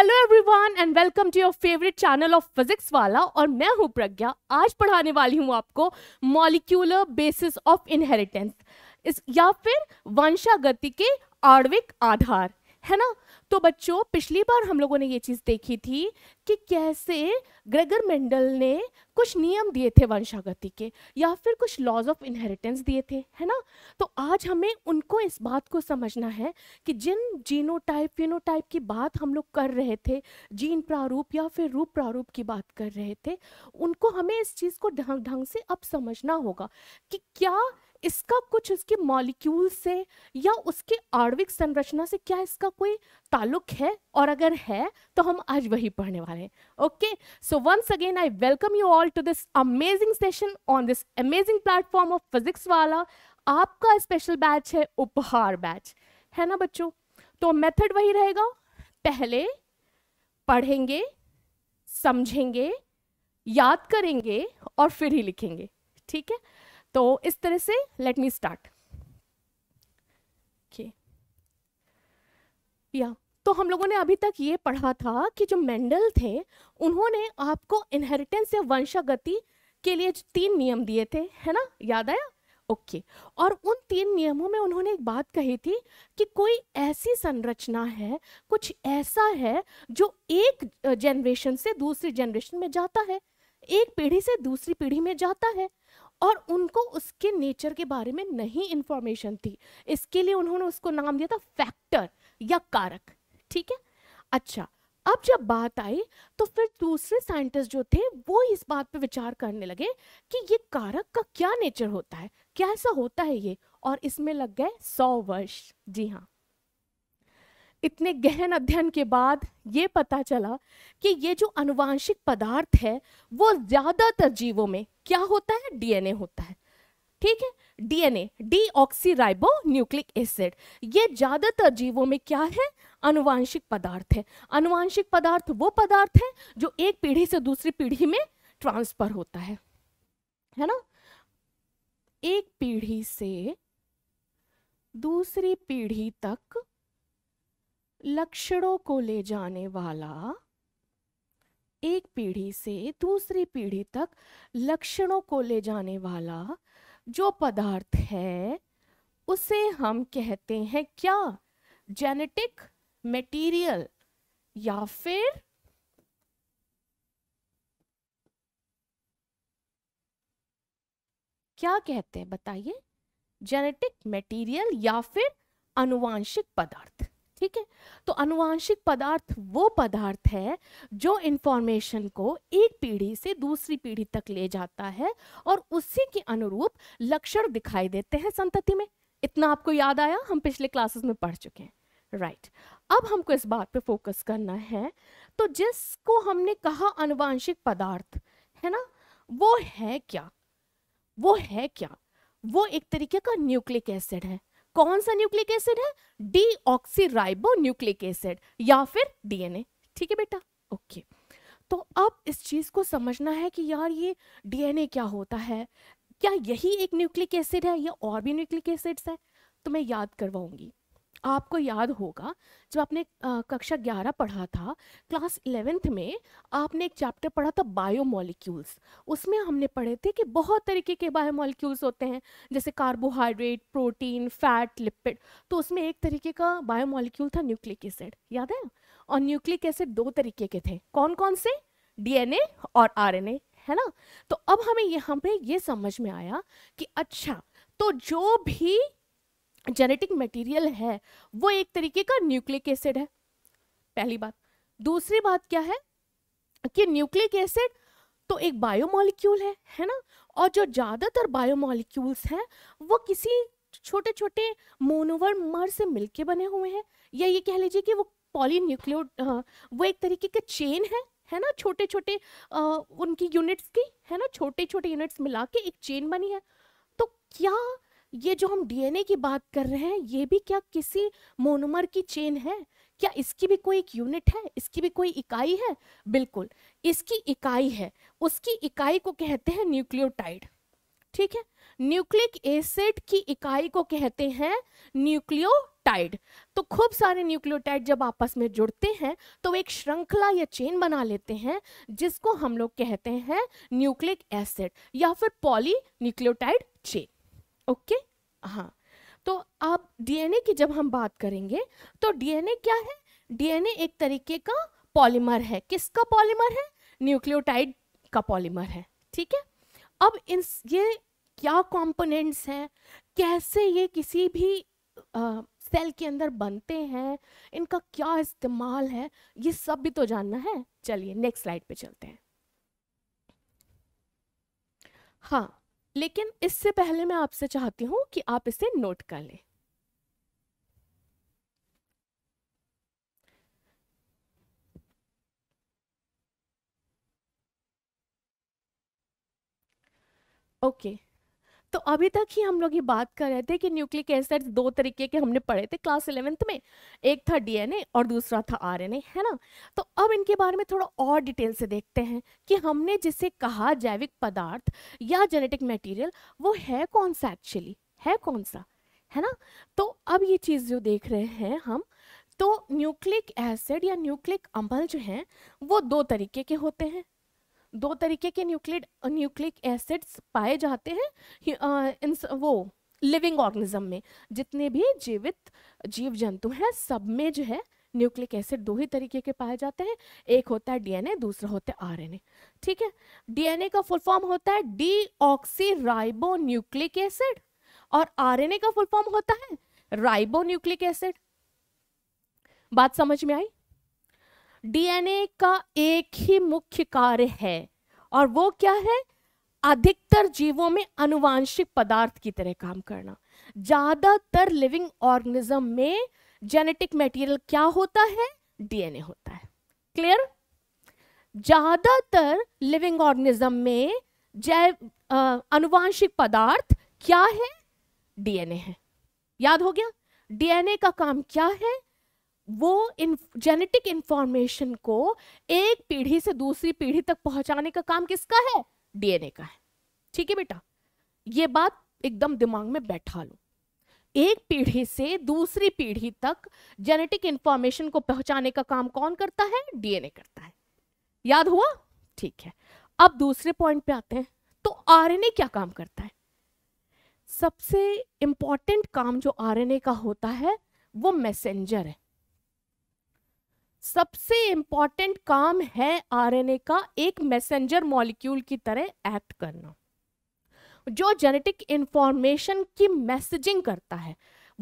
Hello everyone and welcome to your favourite channel of Physics Wallah और मैं हूं प्रज्ञा आज पढ़ाने वाली हूं आपको मॉलिक्यूलर बेसिस ऑफ इनहेरिटेंस इस या फिर वंशागति के आणविक आधार है ना तो बच्चों पिछली बार हम लोगों ने ये चीज़ देखी थी कि कैसे ग्रेगर मेंडल ने कुछ नियम दिए थे वंशागति के या फिर कुछ लॉज ऑफ इनहेरिटेंस दिए थे है ना तो आज हमें उनको इस बात को समझना है कि जिन जीनोटाइप फिनोटाइप की बात हम लोग कर रहे थे जीन प्रारूप या फिर रूप प्रारूप की बात कर रहे थे उनको हमें इस चीज़ को ढंग ढंग से अब समझना होगा कि क्या इसका कुछ उसके मॉलिक्यूल से या उसके आर्विक संरचना से क्या इसका कोई ताल्लुक है और अगर है तो हम आज वही पढ़ने वाले हैं okay so once again I welcome you all to this amazing session on this amazing platform of Physics Wallah आपका स्पेशल बैच है उपहार बैच है ना बच्चों तो मेथड वही रहेगा पहले पढ़ेंगे समझेंगे याद करेंगे और फिर ही लिखेंगे ठीक है तो इस तरह से लेट मी स्टार्ट ओके या तो हम लोगों ने अभी तक ये पढ़ा था कि जो मेंडल थे उन्होंने आपको इनहेरिटेंस या वंशागति के लिए तीन नियम दिए थे है ना याद आया ओके okay. और उन तीन नियमों में उन्होंने एक बात कही थी कि कोई ऐसी संरचना है कुछ ऐसा है जो एक जनरेशन से दूसरी जनरेशन में जाता है एक पीढ़ी से दूसरी पीढ़ी में जाता है और उनको उसके नेचर के बारे में नहीं इन्फॉर्मेशन थी इसके लिए उन्होंने उसको नाम दिया था फैक्टर या कारक ठीक है अच्छा अब जब बात आई तो फिर दूसरे साइंटिस्ट जो थे वो इस बात पे विचार करने लगे कि ये कारक का क्या नेचर होता है क्या ऐसा होता है ये और इसमें लग गए सौ वर्ष जी हाँ इतने गहन अध्ययन के बाद ये पता चला कि ये जो अनुवांशिक पदार्थ है वो ज़्यादातर जीवों में क्या होता है डीएनए होता है ठीक है DNA deoxyribo nucleic acid ये ज़्यादातर जीवों में क्या है अनुवांशिक पदार्थ है अनुवांशिक पदार्थ वो पदार्थ है जो एक पीढ़ी से दूसरी पीढ़ी में ट्रांसफर होता है है ना एक पीढ़ी से दूसरी पीढ़ी तक लक्षणों को ले जाने वाला एक पीढ़ी से दूसरी पीढ़ी तक लक्षणों को ले जाने वाला जो पदार्थ है उसे हम कहते हैं क्या जेनेटिक मटेरियल या फिर क्या कहते हैं बताइए जेनेटिक मटेरियल या फिर अनुवांशिक पदार्थ ठीक है तो अनुवांशिक पदार्थ वो पदार्थ है जो इंफॉर्मेशन को एक पीढ़ी से दूसरी पीढ़ी तक ले जाता है और उसी के अनुरूप लक्षण दिखाई देते हैं संतति में इतना आपको याद आया हम पिछले क्लासेस में पढ़ चुके हैं राइट right. अब हमको इस बात पे फोकस करना है तो जिसको हमने कहा अनुवांशिक पदार्थ है ना वो है क्या वो है क्या वो एक तरीके का न्यूक्लिक एसिड है कौन सा न्यूक्लिक एसिड है डी ऑक्सीराइबो न्यूक्लिक एसिड या फिर डीएनए ठीक है बेटा ओके तो अब इस चीज़ को समझना है कि यार ये डीएनए क्या होता है क्या यही एक न्यूक्लिक एसिड है या और भी न्यूक्लिक एसिड्स है तो मैं याद करवाऊंगी आपको याद होगा जब आपने कक्षा ग्यारह पढ़ा था क्लास इलेवेंथ में आपने एक चैप्टर पढ़ा था बायोमोलिक्यूल्स उसमें हमने पढ़े थे कि बहुत तरीके के बायोमोलिक्यूल्स होते हैं जैसे कार्बोहाइड्रेट प्रोटीन फैट लिपिड तो उसमें एक तरीके का बायोमोलिक्यूल था न्यूक्लिक एसिड याद है और न्यूक्लिक एसिड दो तरीके के थे कौन कौन से डी और आर है ना तो अब हमें यहाँ पे ये समझ में आया कि अच्छा तो जो भी जेनेटिक मटेरियल है वो एक तरीके का न्यूक्लिक एसिड है पहली बात दूसरी बात क्या है कि न्यूक्लिक एसिड तो एक बायोमोलिक्यूल है है ना और जो ज़्यादातर बायोमोलिक्यूल्स हैं वो किसी छोटे छोटे मोनोवर मर से मिलके बने हुए हैं या ये कह लीजिए कि वो पॉली पॉलीन्यूक्लियोड वो एक तरीके का चेन है है ना छोटे छोटे उनकी यूनिट्स की है ना छोटे छोटे यूनिट्स मिला के एक चेन बनी है तो क्या ये जो हम डीएनए की बात कर रहे हैं ये भी क्या किसी मोनोमर की चेन है क्या इसकी भी कोई एक यूनिट है इसकी भी कोई इकाई है बिल्कुल इसकी इकाई है उसकी इकाई को कहते हैं न्यूक्लियोटाइड ठीक है न्यूक्लिक एसिड की इकाई को कहते हैं न्यूक्लियोटाइड तो खूब सारे न्यूक्लियोटाइड जब आपस में जुड़ते हैं तो एक श्रृंखला या चेन बना लेते हैं जिसको हम लोग कहते हैं न्यूक्लिक एसिड या फिर पॉली न्यूक्लियोटाइड चेन ओके हाँ तो आप डीएनए की जब हम बात करेंगे तो डीएनए क्या है डीएनए एक तरीके का पॉलीमर है किसका पॉलीमर है न्यूक्लियोटाइड का पॉलीमर है ठीक है अब इन ये क्या कंपोनेंट्स हैं कैसे ये किसी भी आ, सेल के अंदर बनते हैं इनका क्या इस्तेमाल है ये सब भी तो जानना है चलिए नेक्स्ट स्लाइड पे चलते हैं हाँ लेकिन इससे पहले मैं आपसे चाहती हूं कि आप इसे नोट कर लें ओके okay. तो अभी तक ही हम लोग ये बात कर रहे थे कि न्यूक्लिक एसिड दो तरीके के हमने पढ़े थे क्लास इलेवेंथ में एक था डीएनए और दूसरा था आरएनए है ना तो अब इनके बारे में थोड़ा और डिटेल से देखते हैं कि हमने जिसे कहा जैविक पदार्थ या जेनेटिक मटेरियल वो है कौन सा एक्चुअली है कौन सा है ना तो अब ये चीज़ जो देख रहे हैं हम तो न्यूक्लिक एसिड या न्यूक्लिक अम्बल जो है वो दो तरीके के होते हैं दो तरीके के न्यूक्लिड न्यूक्लिक एसिड्स पाए जाते हैं इन वो लिविंग ऑर्गेनिज्म में जितने भी जीवित जीव जंतु हैं सब में जो है न्यूक्लिक एसिड दो ही तरीके के पाए जाते हैं एक होता है डीएनए दूसरा होता है आरएनए ठीक है डीएनए का फुल फॉर्म होता है डी ऑक्सीराइबो न्यूक्लिक एसिड और आरएनए का फुल फॉर्म होता है राइबो न्यूक्लिक एसिड बात समझ में आई डीएनए का एक ही मुख्य कार्य है और वो क्या है अधिकतर जीवों में अनुवांशिक पदार्थ की तरह काम करना ज़्यादातर लिविंग ऑर्गेनिज्म में जेनेटिक मटेरियल क्या होता है डीएनए होता है क्लियर ज़्यादातर लिविंग ऑर्गेनिज्म में जैव अनुवांशिक पदार्थ क्या है डीएनए है याद हो गया डीएनए का काम क्या है वो जेनेटिक इंफॉर्मेशन को एक पीढ़ी से दूसरी पीढ़ी तक पहुंचाने का काम किसका है डीएनए का है ठीक है बेटा ये बात एकदम दिमाग में बैठा लो एक पीढ़ी से दूसरी पीढ़ी तक जेनेटिक इंफॉर्मेशन को पहुंचाने का काम कौन करता है डीएनए करता है याद हुआ ठीक है अब दूसरे पॉइंट पे आते हैं तो आरएनए क्या काम करता है सबसे इंपॉर्टेंट काम जो आरएनए का होता है वो मैसेंजर है सबसे इंपॉर्टेंट काम है आरएनए का एक मैसेंजर मॉलिक्यूल की तरह एक्ट करना जो जेनेटिक इंफॉर्मेशन की मैसेजिंग करता है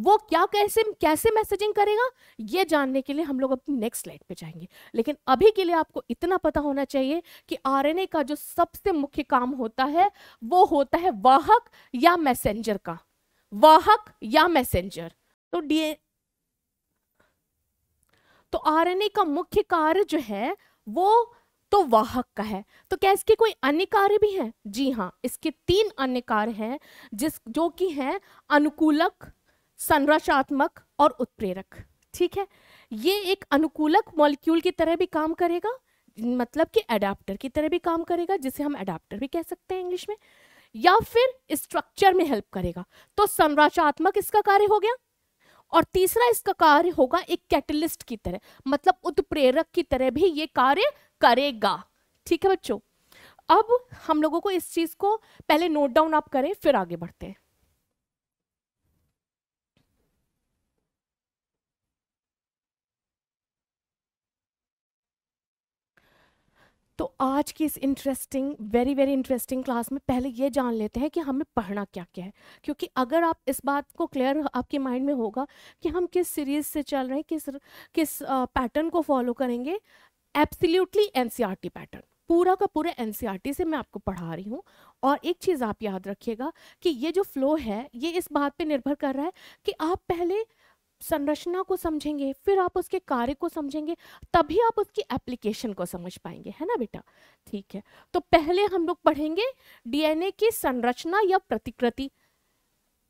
वो क्या कैसे कैसे मैसेजिंग करेगा ये जानने के लिए हम लोग अपनी नेक्स्ट स्लाइड पे जाएंगे लेकिन अभी के लिए आपको इतना पता होना चाहिए कि आरएनए का जो सबसे मुख्य काम होता है वो होता है वाहक या मैसेंजर का वाहक या मैसेंजर तो डी तो आरएनए का मुख्य कार्य जो है वो तो वाहक का है तो क्या इसके कोई अन्य कार्य भी हैं जी हाँ इसके तीन अन्य कार्य हैं जिस जो कि हैं अनुकूलक संरचनात्मक और उत्प्रेरक ठीक है ये एक अनुकूलक मॉलिक्यूल की तरह भी काम करेगा मतलब कि अडाप्टर की तरह भी काम करेगा जिसे हम एडाप्टर भी कह सकते हैं इंग्लिश में या फिर स्ट्रक्चर में हेल्प करेगा तो संरचनात्मक इसका कार्य हो गया और तीसरा इसका कार्य होगा एक कैटलिस्ट की तरह मतलब उत्प्रेरक की तरह भी ये कार्य करेगा ठीक है बच्चों अब हम लोगों को इस चीज़ को पहले नोट डाउन आप करें फिर आगे बढ़ते हैं तो आज की इस interesting very very interesting class में पहले ये जान लेते हैं कि हमें पढ़ना क्या क्या है क्योंकि अगर आप इस बात को क्लियर आपके माइंड में होगा कि हम किस सीरीज से चल रहे हैं किस किस पैटर्न को फॉलो करेंगे एब्सोल्युटली एनसीईआरटी पैटर्न पूरा का पूरा एन e से मैं आपको पढ़ा रही हूँ और एक चीज़ आप याद रखिएगा कि ये जो फ्लो है ये इस बात पर निर्भर कर रहा है कि आप पहले संरचना को समझेंगे फिर आप उसके कार्य को समझेंगे तभी आप उसकी एप्लीकेशन को समझ पाएंगे है ना बेटा ठीक है तो पहले हम लोग पढ़ेंगे डीएनए की संरचना या प्रतिकृति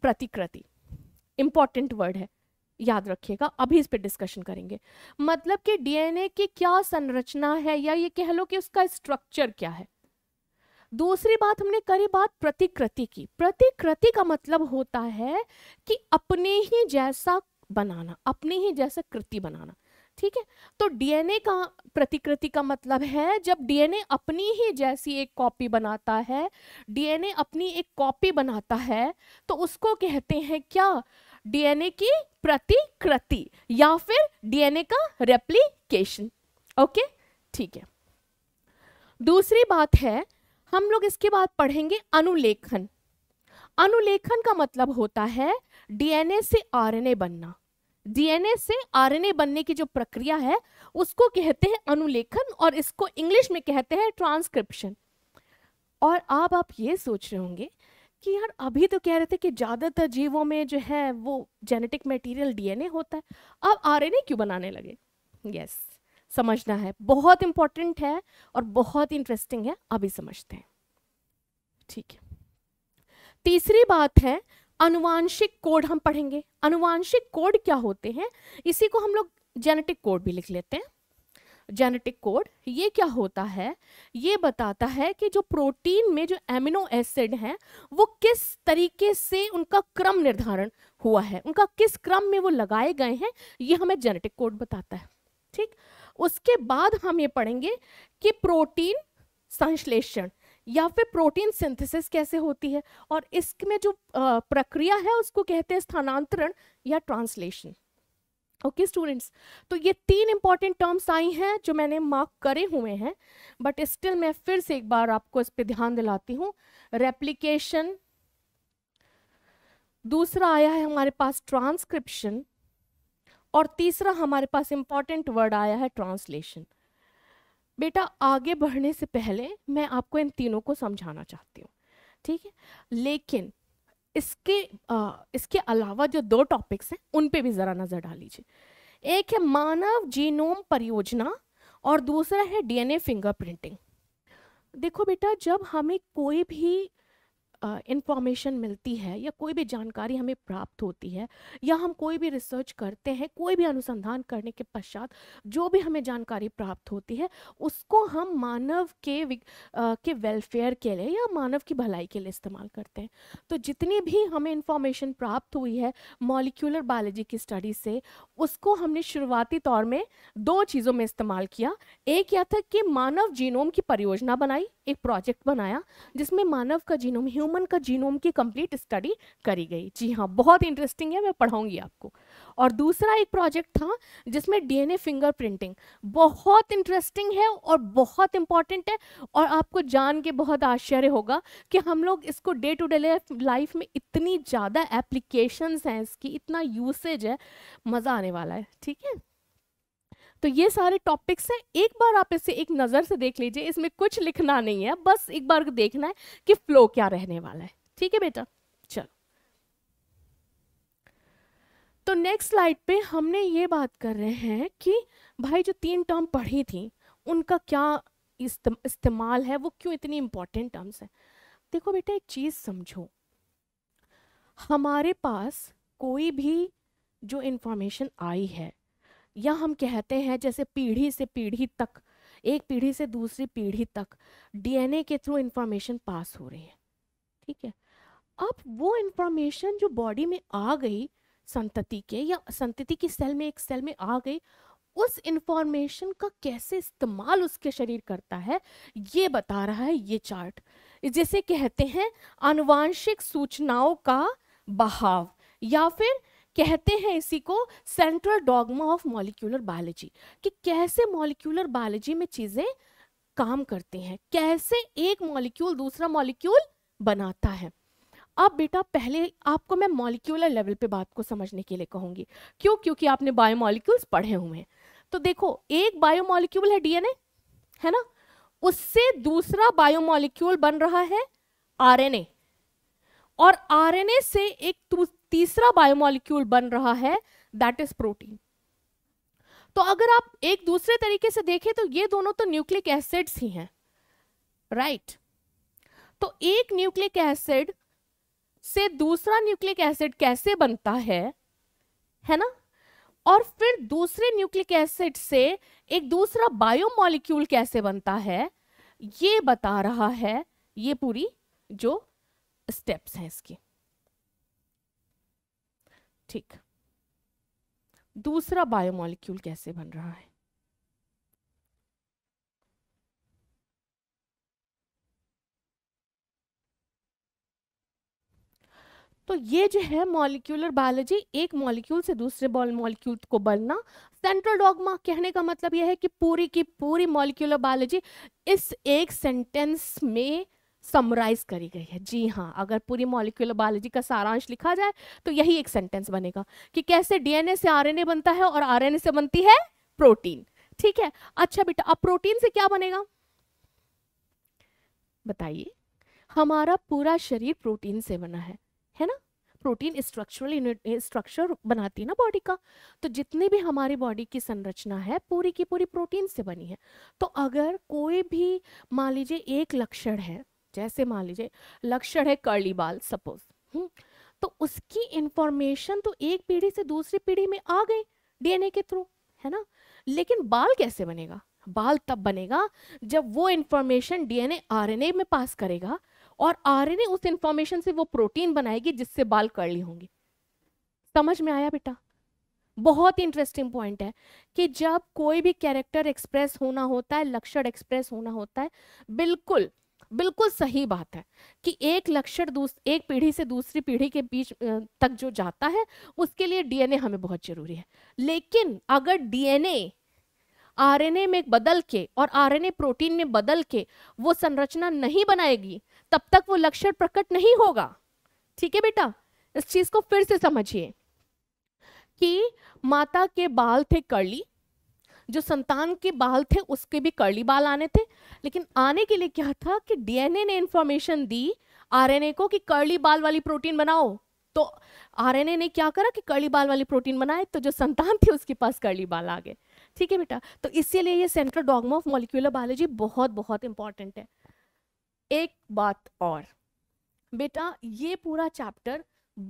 प्रतिकृति इंपॉर्टेंट वर्ड है याद रखिएगा अभी इस पे डिस्कशन करेंगे मतलब कि डीएनए की क्या संरचना है या ये कह लो कि उसका स्ट्रक्चर क्या है दूसरी बात हमने करी बात प्रतिकृति की प्रतिकृति का मतलब होता है कि अपने ही जैसा बनाना अपने ही जैसा कृति बनाना ठीक है तो डीएनए का प्रतिकृति का मतलब है जब डीएनए अपनी ही जैसी एक कॉपी बनाता है डीएनए अपनी एक कॉपी बनाता है तो उसको कहते हैं क्या डीएनए की प्रतिकृति या फिर डीएनए का रेप्लीकेशन ओके ठीक है दूसरी बात है हम लोग इसके बाद पढ़ेंगे अनुलेखन अनुलेखन का मतलब होता है डीएनए से आरएनए बनना डीएनए से आरएनए बनने की जो प्रक्रिया है उसको कहते हैं अनुलेखन और इसको इंग्लिश में कहते हैं ट्रांसक्रिप्शन और आप आप ये सोच रहे होंगे कि यार अभी तो कह रहे थे कि ज़्यादातर जीवों में जो है वो जेनेटिक मटेरियल डीएनए होता है अब आरएनए क्यों बनाने लगे यस yes, समझना है बहुत इंपॉर्टेंट है और बहुत इंटरेस्टिंग है अभी समझते हैं ठीक है तीसरी बात है अनुवांशिक कोड हम पढ़ेंगे अनुवांशिक कोड क्या होते हैं इसी को हम लोग जेनेटिक कोड भी लिख लेते हैं जेनेटिक कोड ये क्या होता है ये बताता है कि जो प्रोटीन में जो एमिनो एसिड हैं वो किस तरीके से उनका क्रम निर्धारण हुआ है उनका किस क्रम में वो लगाए गए हैं ये हमें जेनेटिक कोड बताता है ठीक उसके बाद हम ये पढ़ेंगे कि प्रोटीन संश्लेषण या फिर प्रोटीन सिंथेसिस कैसे होती है और इसमें जो प्रक्रिया है उसको कहते हैं स्थानांतरण या ट्रांसलेशन ओके okay, स्टूडेंट्स तो ये तीन इंपॉर्टेंट टर्म्स आई हैं जो मैंने मार्क करे हुए हैं बट स्टिल मैं फिर से एक बार आपको इस पे ध्यान दिलाती हूँ रेप्लीकेशन दूसरा आया है हमारे पास ट्रांसक्रिप्शन और तीसरा हमारे पास इंपॉर्टेंट वर्ड आया है ट्रांसलेशन बेटा आगे बढ़ने से पहले मैं आपको इन तीनों को समझाना चाहती हूँ ठीक है लेकिन इसके आ, इसके अलावा जो दो टॉपिक्स हैं उन पे भी ज़रा नज़र डालीजिए एक है मानव जीनोम परियोजना और दूसरा है डीएनए फिंगरप्रिंटिंग देखो बेटा जब हमें कोई भी इंफॉर्मेशन मिलती है या कोई भी जानकारी हमें प्राप्त होती है या हम कोई भी रिसर्च करते हैं कोई भी अनुसंधान करने के पश्चात जो भी हमें जानकारी प्राप्त होती है उसको हम मानव के आ, के वेलफेयर के लिए या मानव की भलाई के लिए इस्तेमाल करते हैं तो जितनी भी हमें इंफॉर्मेशन प्राप्त हुई है मॉलिक्यूलर बायोलॉजी की स्टडी से उसको हमने शुरुआती तौर में दो चीज़ों में इस्तेमाल किया एक या था कि मानव जीनोम की परियोजना बनाई एक प्रोजेक्ट बनाया जिसमें मानव का जीनोम ह्यूमन का जीनोम की कंप्लीट स्टडी करी गई जी हाँ बहुत इंटरेस्टिंग है मैं पढ़ाऊँगी आपको और दूसरा एक प्रोजेक्ट था जिसमें डीएनए फिंगर प्रिंटिंग बहुत इंटरेस्टिंग है और बहुत इंपॉर्टेंट है और आपको जान के बहुत आश्चर्य होगा कि हम लोग इसको डे टू डे लाइफ में इतनी ज़्यादा एप्लीकेशन हैं इसकी इतना यूसेज है मज़ा आने वाला है ठीक है तो ये सारे टॉपिक्स हैं एक बार आप इसे एक नज़र से देख लीजिए इसमें कुछ लिखना नहीं है बस एक बार देखना है कि फ्लो क्या रहने वाला है ठीक है बेटा चलो तो नेक्स्ट स्लाइड पे हमने ये बात कर रहे हैं कि भाई जो तीन टर्म पढ़ी थी उनका क्या इस्तेमाल है वो क्यों इतनी इंपॉर्टेंट टर्म्स है देखो बेटा एक चीज़ समझो हमारे पास कोई भी जो इन्फॉर्मेशन आई है या हम कहते हैं जैसे पीढ़ी से पीढ़ी तक एक पीढ़ी से दूसरी पीढ़ी तक डीएनए के थ्रू इन्फॉर्मेशन पास हो रही है ठीक है अब वो इन्फॉर्मेशन जो बॉडी में आ गई संतति के या संतति की सेल में एक सेल में आ गई उस इंफॉर्मेशन का कैसे इस्तेमाल उसके शरीर करता है ये बता रहा है ये चार्ट जिसे कहते हैं अनुवांशिक सूचनाओं का बहाव या फिर कहते हैं इसी को central dogma of molecular biology कि कैसे मॉलिक्यूलर बायोलॉजी में चीज़ें काम करती हैं कैसे एक मॉलिक्यूल दूसरा मॉलिक्यूल बनाता है अब बेटा पहले आपको मैं मॉलिक्यूलर लेवल पे बात को समझने के लिए कहूंगी क्यों क्योंकि आपने बायोमॉलिक्यूल्स पढ़े हुए हैं तो देखो एक बायोमोलिक्यूल है डीएनए है ना उससे दूसरा बायोमोलिक्यूल बन रहा है आरएनए और आरएनए से एक तीसरा बायोमोलिक्यूल बन रहा है दैट इज प्रोटीन तो अगर आप एक दूसरे तरीके से देखें तो ये दोनों तो न्यूक्लिक एसिड्स ही हैं राइट right. तो एक न्यूक्लिक एसिड से दूसरा न्यूक्लिक एसिड कैसे बनता है है ना और फिर दूसरे न्यूक्लिक एसिड से एक दूसरा बायोमोलिक्यूल कैसे बनता है ये बता रहा है ये पूरी जो स्टेप्स हैं इसकी ठीक दूसरा बायोमोलिक्यूल कैसे बन रहा है तो ये जो है मॉलिक्यूलर बायोलॉजी एक मॉलिक्यूल से दूसरे मॉलिक्यूल को बनना सेंट्रल डॉगमा कहने का मतलब यह है कि पूरी की पूरी मॉलिक्यूलर बायोलॉजी इस एक सेंटेंस में समराइज करी गई है जी हाँ अगर पूरी मॉलिक्यूलर बायोलॉजी का सारांश लिखा जाए तो यही एक सेंटेंस बनेगा कि कैसे डीएनए से आरएनए बनता है और आरएनए से बनती है प्रोटीन ठीक है अच्छा बेटा अब प्रोटीन से क्या बनेगा बताइए हमारा पूरा शरीर प्रोटीन से बना है है ना प्रोटीन स्ट्रक्चरल स्ट्रक्चर बनाती है ना बॉडी का तो जितनी भी हमारी बॉडी की संरचना है पूरी की पूरी प्रोटीन से बनी है तो अगर कोई भी मान लीजिए एक लक्षण है जैसे मान लीजिए लक्षण है कर्ली बाल सपोज हम्म, तो उसकी इंफॉर्मेशन तो एक पीढ़ी से दूसरी पीढ़ी में आ गई डीएनए के थ्रू है ना लेकिन बाल कैसे बनेगा बाल तब बनेगा जब वो इंफॉर्मेशन डीएनए आरएनए में पास करेगा और आरएनए उस इंफॉर्मेशन से वो प्रोटीन बनाएगी जिससे बाल कर्ली होंगे समझ में आया बेटा बहुत ही इंटरेस्टिंग पॉइंट है कि जब कोई भी कैरेक्टर एक्सप्रेस होना होता है लक्षण एक्सप्रेस होना होता है बिल्कुल बिल्कुल सही बात है कि एक लक्षण एक पीढ़ी से दूसरी पीढ़ी के बीच तक जो जाता है उसके लिए डीएनए हमें बहुत जरूरी है लेकिन अगर डीएनए आरएनए में बदल के और आरएनए प्रोटीन में बदल के वो संरचना नहीं बनाएगी तब तक वो लक्षण प्रकट नहीं होगा ठीक है बेटा इस चीज को फिर से समझिए कि माता के बाल थे कर्ली जो संतान के बाल थे उसके भी कर्ली बाल आने थे लेकिन आने के लिए क्या था कि डीएनए ने इन्फॉर्मेशन दी आरएनए को कि कर्ली बाल वाली प्रोटीन बनाओ तो आरएनए ने क्या करा कि कर्ली बाल वाली प्रोटीन बनाए तो जो संतान थी उसके पास कर्ली बाल आ गए ठीक है बेटा तो इसीलिए ये central dogma of molecular biology बहुत बहुत इंपॉर्टेंट है एक बात और बेटा ये पूरा चैप्टर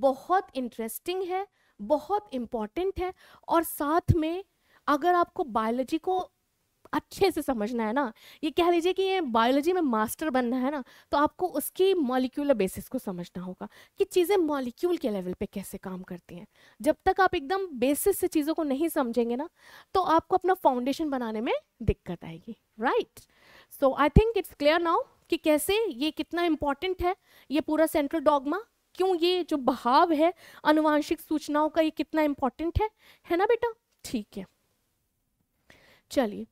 बहुत इंटरेस्टिंग है बहुत इम्पॉर्टेंट है और साथ में अगर आपको बायोलॉजी को अच्छे से समझना है ना ये कह लीजिए कि ये बायोलॉजी में मास्टर बनना है ना तो आपको उसकी मॉलिक्यूलर बेसिस को समझना होगा कि चीज़ें मॉलिक्यूल के लेवल पे कैसे काम करती हैं जब तक आप एकदम बेसिस से चीज़ों को नहीं समझेंगे ना तो आपको अपना फाउंडेशन बनाने में दिक्कत आएगी right so I think it's clear now कि कैसे ये कितना इम्पॉर्टेंट है ये पूरा सेंट्रल डॉगमा क्यों ये जो बहाव है अनुवांशिक सूचनाओं का ये कितना इम्पॉर्टेंट है है ना बेटा ठीक है चलिए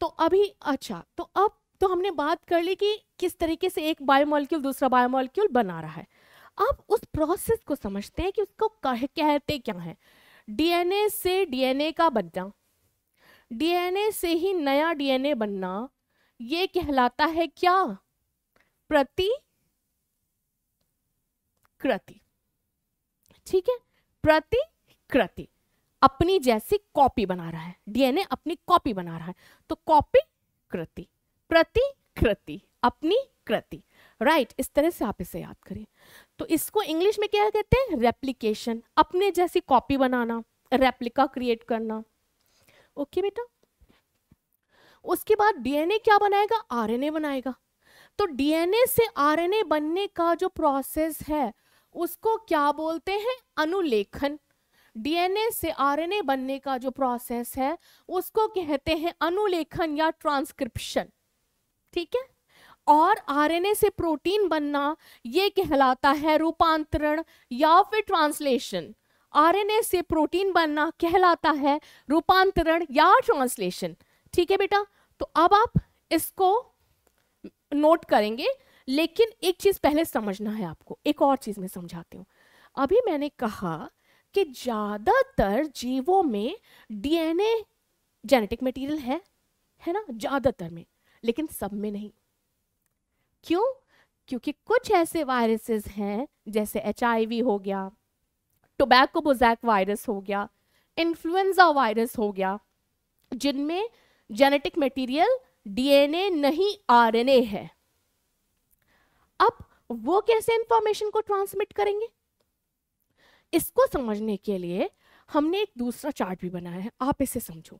तो अभी अच्छा तो अब तो हमने बात कर ली कि किस तरीके से एक बायोमोलिक्यूल दूसरा बायोमोलिक्यूल बना रहा है अब उस प्रोसेस को समझते हैं कि उसको कह कहते क्या है डीएनए से डीएनए का बनना डीएनए से ही नया डीएनए बनना ये कहलाता है क्या प्रति कृति ठीक है प्रतिकृति अपनी जैसी कॉपी बना रहा है डीएनए अपनी कॉपी बना रहा है तो कॉपी कृति प्रतिकृति अपनी कृति राइट right, इस तरह से आप इसे याद करिए तो इसको इंग्लिश में क्या कहते हैं रेप्लीकेशन अपने जैसी कॉपी बनाना रेप्लिका क्रिएट करना ओके okay, बेटा उसके बाद डीएनए क्या बनाएगा आरएनए बनाएगा तो डीएनए से आरएनए बनने का जो प्रोसेस है उसको क्या बोलते हैं अनुलेखन डीएनए से आरएनए बनने का जो प्रोसेस है उसको कहते हैं अनुलेखन या ट्रांसक्रिप्शन ठीक है और आरएनए से प्रोटीन बनना ये कहलाता है रूपांतरण या फिर ट्रांसलेशन आरएनए से प्रोटीन बनना कहलाता है रूपांतरण या ट्रांसलेशन ठीक है बेटा तो अब आप इसको नोट करेंगे लेकिन एक चीज़ पहले समझना है आपको एक और चीज़ मैं समझाती हूँ अभी मैंने कहा कि ज़्यादातर जीवों में डीएनए जेनेटिक मटेरियल है है ना ज़्यादातर में लेकिन सब में नहीं क्यों क्योंकि कुछ ऐसे वायरसेस हैं जैसे एच हो गया टोबैको बोजैक वायरस हो गया इन्फ्लुएंजा वायरस हो गया जिनमें जेनेटिक मटेरियल डीएनए नहीं आरएनए है अब वो कैसे इंफॉर्मेशन को ट्रांसमिट करेंगे इसको समझने के लिए हमने एक दूसरा चार्ट भी बनाया है आप इसे समझो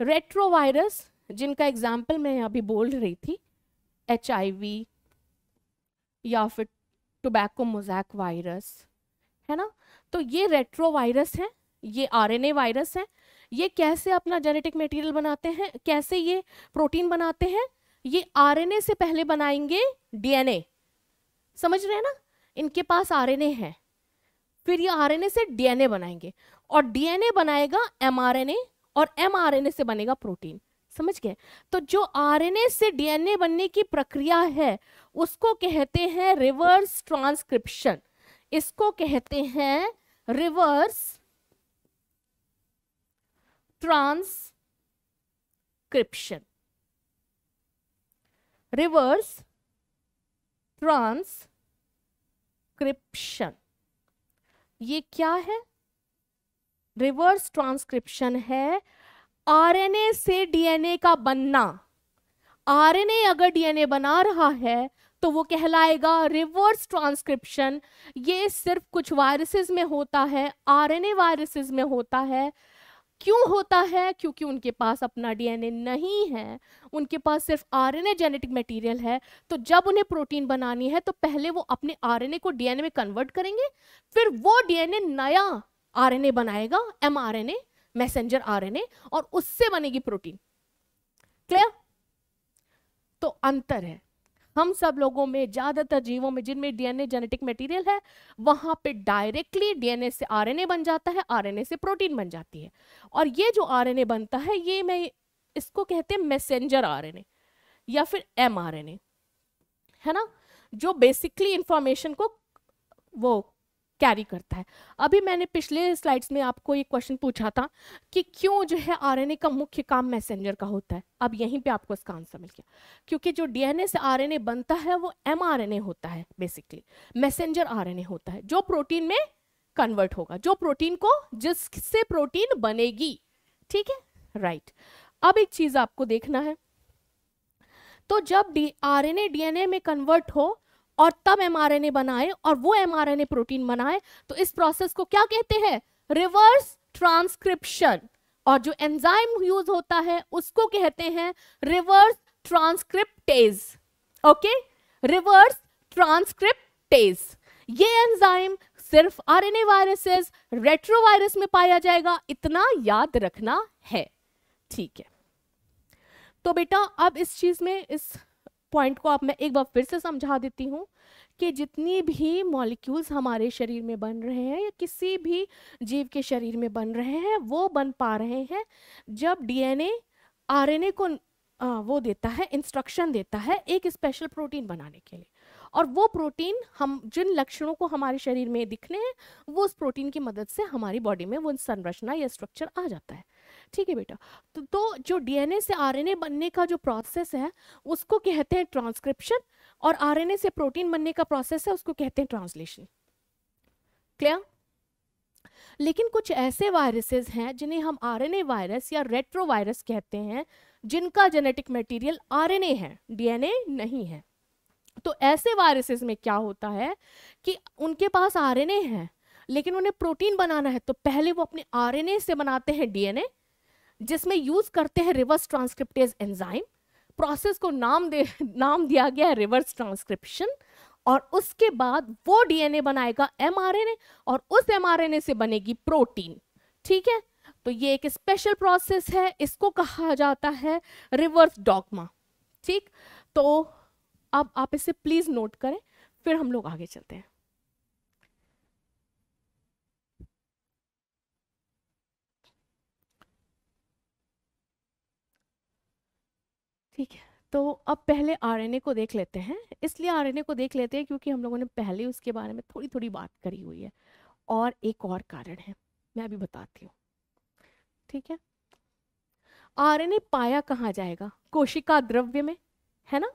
रेट्रोवायरस जिनका एग्जाम्पल मैं अभी बोल रही थी एच या फिर टोबैको मोजैक वायरस है ना तो ये रेट्रोवायरस है ये आरएनए वायरस है ये कैसे अपना जेनेटिक मटेरियल बनाते हैं कैसे ये प्रोटीन बनाते हैं ये आरएनए से पहले बनाएंगे डीएनए समझ रहे हैं ना इनके पास आरएनए है फिर ये आरएनए से डीएनए बनाएंगे और डीएनए बनाएगा एमआरएनए और एमआरएनए से बनेगा प्रोटीन समझ गए तो जो आरएनए से डीएनए बनने की प्रक्रिया है उसको कहते हैं रिवर्स ट्रांसक्रिप्शन इसको कहते हैं रिवर्स ट्रांसक्रिप्शन रिवर्स ट्रांसक्रिप्शन ये क्या है रिवर्स ट्रांसक्रिप्शन है आरएनए से डीएनए का बनना आरएनए अगर डीएनए बना रहा है तो वो कहलाएगा रिवर्स ट्रांसक्रिप्शन ये सिर्फ कुछ वायरसेस में होता है आरएनए वायरसेस में होता है क्यों होता है क्योंकि उनके पास अपना डीएनए नहीं है उनके पास सिर्फ आरएनए जेनेटिक मटेरियल है तो जब उन्हें प्रोटीन बनानी है तो पहले वो अपने आरएनए को डीएनए में कन्वर्ट करेंगे फिर वो डीएनए नया आरएनए बनाएगा एमआरएनए मैसेंजर आरएनए और उससे बनेगी प्रोटीन क्लियर तो अंतर है हम सब लोगों में ज़्यादातर जीवों में जिनमें डीएनए जेनेटिक मटेरियल है वहां पे डायरेक्टली डीएनए से आरएनए बन जाता है आरएनए से प्रोटीन बन जाती है और ये जो आरएनए बनता है ये मैं इसको कहते हैं मैसेंजर आरएनए या फिर एम है ना जो बेसिकली इंफॉर्मेशन को वो कैरी करता है अभी मैंने पिछले स्लाइड्स में आपको ये क्वेश्चन पूछा था कि क्यों जो है आरएनए का मुख्य काम मैसेंजर का होता है अब यहीं पे आपको इसका आंसर मिल गया क्योंकि जो डीएनए से आरएनए बनता है वो एमआरएनए होता है बेसिकली मैसेंजर आरएनए होता है जो प्रोटीन में कन्वर्ट होगा जो प्रोटीन को जिससे प्रोटीन बनेगी ठीक है राइट अब एक चीज आपको देखना है तो जब डी आर डीएनए में कन्वर्ट हो और तब एमआरएनए बनाए और वो एमआरएनए प्रोटीन बनाए तो इस प्रोसेस को क्या कहते हैं रिवर्स ट्रांसक्रिप्शन और जो एंजाइम यूज होता है उसको कहते हैं reverse transcriptase okay reverse transcriptase ये एंजाइम सिर्फ आरएनए वायरसेस रेट्रोवायरस में पाया जाएगा इतना याद रखना है ठीक है तो बेटा अब इस चीज में इस पॉइंट को आप मैं एक बार फिर से समझा देती हूँ कि जितनी भी मॉलिक्यूल्स हमारे शरीर में बन रहे हैं या किसी भी जीव के शरीर में बन रहे हैं वो बन पा रहे हैं जब डीएनए आरएनए को आ, वो देता है इंस्ट्रक्शन देता है एक स्पेशल प्रोटीन बनाने के लिए और वो प्रोटीन हम जिन लक्षणों को हमारे शरीर में दिखने हैं वो उस प्रोटीन की मदद से हमारी बॉडी में वो संरचना या स्ट्रक्चर आ जाता है ठीक है बेटा तो, तो जो डीएनए से आरएनए बनने का जो प्रोसेस है उसको कहते हैं ट्रांसक्रिप्शन और आरएनए से प्रोटीन बनने का प्रोसेस है उसको कहते हैं ट्रांसलेशन क्लियर लेकिन कुछ ऐसे वायरसेस हैं जिन्हें हम आरएनए वायरस या रेट्रो वायरस कहते हैं जिनका जेनेटिक मटेरियल आरएनए है डीएनए नहीं है तो ऐसे वायरसेस में क्या होता है कि उनके पास आरएनए है लेकिन उन्हें प्रोटीन बनाना है तो पहले वो अपने आरएनए से बनाते हैं डीएनए जिसमें यूज करते हैं रिवर्स ट्रांसक्रिप्टेज एंजाइम प्रोसेस को नाम दे नाम दिया गया है रिवर्स ट्रांसक्रिप्शन और उसके बाद वो डीएनए बनाएगा एमआरएनए और उस एमआरएनए से बनेगी प्रोटीन ठीक है तो ये एक स्पेशल प्रोसेस है इसको कहा जाता है रिवर्स डॉगमा ठीक तो अब आप इसे प्लीज़ नोट करें फिर हम लोग आगे चलते हैं ठीक है तो अब पहले आरएनए को देख लेते हैं इसलिए आरएनए को देख लेते हैं क्योंकि हम लोगों ने पहले उसके बारे में थोड़ी थोड़ी बात करी हुई है और एक और कारण है मैं अभी बताती हूँ ठीक है आरएनए पाया कहाँ जाएगा कोशिका द्रव्य में है ना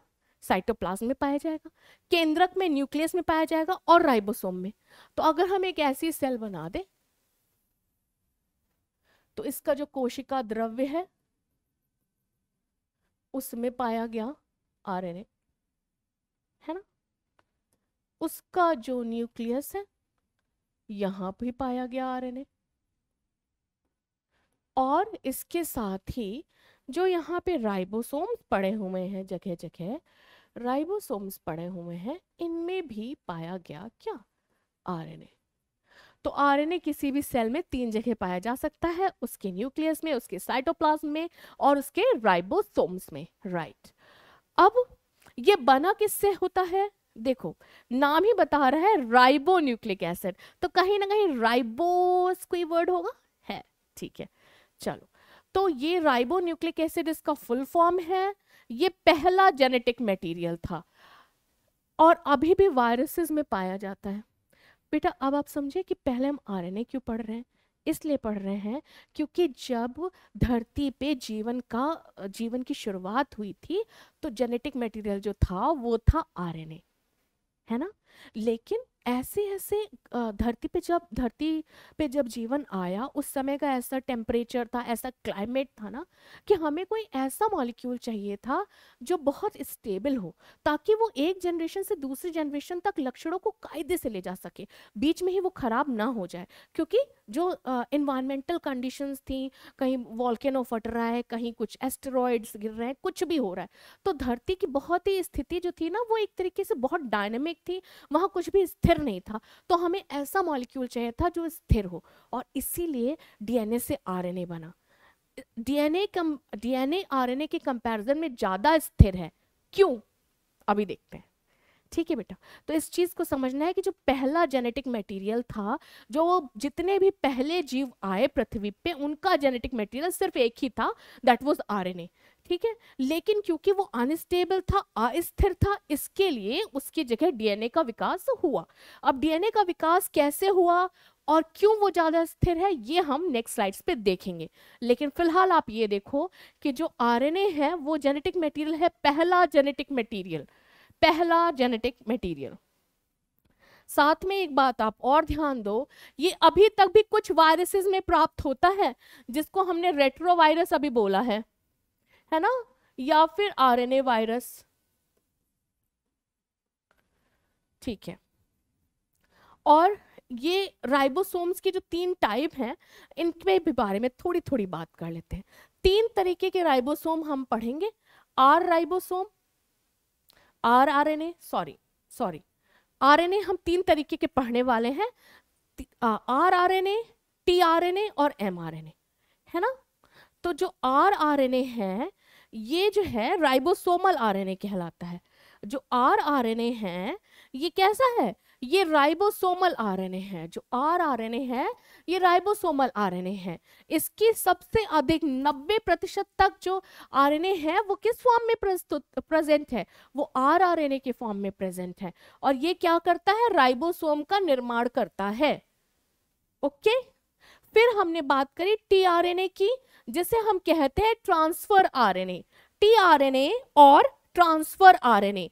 साइटोप्लाज्म में पाया जाएगा केंद्रक में न्यूक्लियस में पाया जाएगा और राइबोसोम में तो अगर हम एक ऐसी सेल बना दें तो इसका जो कोशिका द्रव्य है उसमें पाया गया आरएनए है ना उसका जो न्यूक्लियस है यहाँ भी पाया गया आरएनए और इसके साथ ही जो यहाँ पे राइबोसोम्स पड़े हुए हैं जगह जगह राइबोसोम्स पड़े हुए हैं इनमें भी पाया गया क्या आरएनए तो आरएनए किसी भी सेल में तीन जगह पाया जा सकता है उसके न्यूक्लियस में उसके साइटोप्लाज्म में और उसके राइबोसोम्स में राइट अब ये बना किससे होता है देखो नाम ही बता रहा है राइबो न्यूक्लिक एसिड तो कहीं ना कहीं राइबोस कोई वर्ड होगा है ठीक है चलो तो ये राइबो न्यूक्लिक एसिड इसका फुल फॉर्म है ये पहला जेनेटिक मटेरियल था और अभी भी वायरसेस में पाया जाता है बेटा अब आप समझे कि पहले हम ए क्यों पढ़ रहे हैं इसलिए पढ़ रहे हैं क्योंकि जब धरती पे जीवन का जीवन की शुरुआत हुई थी तो जेनेटिक मटेरियल जो था वो था आरएनए है ना लेकिन ऐसे ऐसे धरती पे जब धरती पे जब जीवन आया उस समय का ऐसा टेम्परेचर था ऐसा क्लाइमेट था ना कि हमें कोई ऐसा मॉलिक्यूल चाहिए था जो बहुत स्टेबल हो ताकि वो एक जनरेशन से दूसरी जनरेशन तक लक्षणों को कायदे से ले जा सके बीच में ही वो ख़राब ना हो जाए क्योंकि जो इन्वायरमेंटल uh, कंडीशंस थी कहीं वॉल्केनो फट रहा है कहीं कुछ एस्टेरॉयड्स गिर रहे हैं कुछ भी हो रहा है तो धरती की बहुत ही स्थिति जो थी ना वो एक तरीके से बहुत डायनेमिक थी वहाँ कुछ भी स्थिर स्थिर नहीं था तो हमें ऐसा मॉलिक्यूल चाहिए था जो स्थिर हो और इसीलिए डीएनए से आरएनए बना डीएनए कम डीएनए आरएनए के कंपैरिजन में ज़्यादा स्थिर है क्यों अभी देखते हैं ठीक है बेटा तो इस चीज़ को समझना है कि जो पहला जेनेटिक मटेरियल था जो जितने भी पहले जीव आए पृथ्वी पे उनका जेनेटिक मटेरियल सिर्फ एक ही था दैट वाज आरएनए ठीक है लेकिन क्योंकि वो अनस्टेबल था अस्थिर था इसके लिए उसकी जगह डीएनए का विकास हुआ अब डीएनए का विकास कैसे हुआ और क्यों वो ज़्यादा स्थिर है ये हम नेक्स्ट स्लाइड्स पे देखेंगे लेकिन फिलहाल आप ये देखो कि जो आरएनए है वो जेनेटिक मटेरियल है पहला जेनेटिक मटेरियल पहला जेनेटिक मटेरियल साथ में एक बात आप और ध्यान दो ये अभी तक भी कुछ वायरसेस में प्राप्त होता है जिसको हमने रेट्रोवायरस अभी बोला है है ना या फिर आरएनए वायरस ठीक है और ये राइबोसोम्स की जो तीन टाइप हैं इनके भी बारे में थोड़ी थोड़ी बात कर लेते हैं तीन तरीके के राइबोसोम हम पढ़ेंगे R ribosome R R N A sorry sorry R N A हम तीन तरीके के पढ़ने वाले हैं R R N A T R N A और एम आर एन ए है ना तो जो आर आर एन ए है ये जो है राइबोसोमल आरएनए कहलाता है जो आर आर एन ए है ये कैसा है ये राइबोसोमल आर एन ए है जो आर आर एन ए है ये राइबोसोमल आर एन ए है इसकी सबसे अधिक 90 प्रतिशत तक जो आर एन ए है वो किस फॉर्म में प्रस्तुत प्रेजेंट है वो आर आर एन ए के फॉर्म में प्रेजेंट है और ये क्या करता है राइबोसोम का निर्माण करता है ओके फिर हमने बात करी टी आर एन ए की जिसे हम कहते हैं ट्रांसफर आरएनए टीआरएनए और ट्रांसफर आरएनए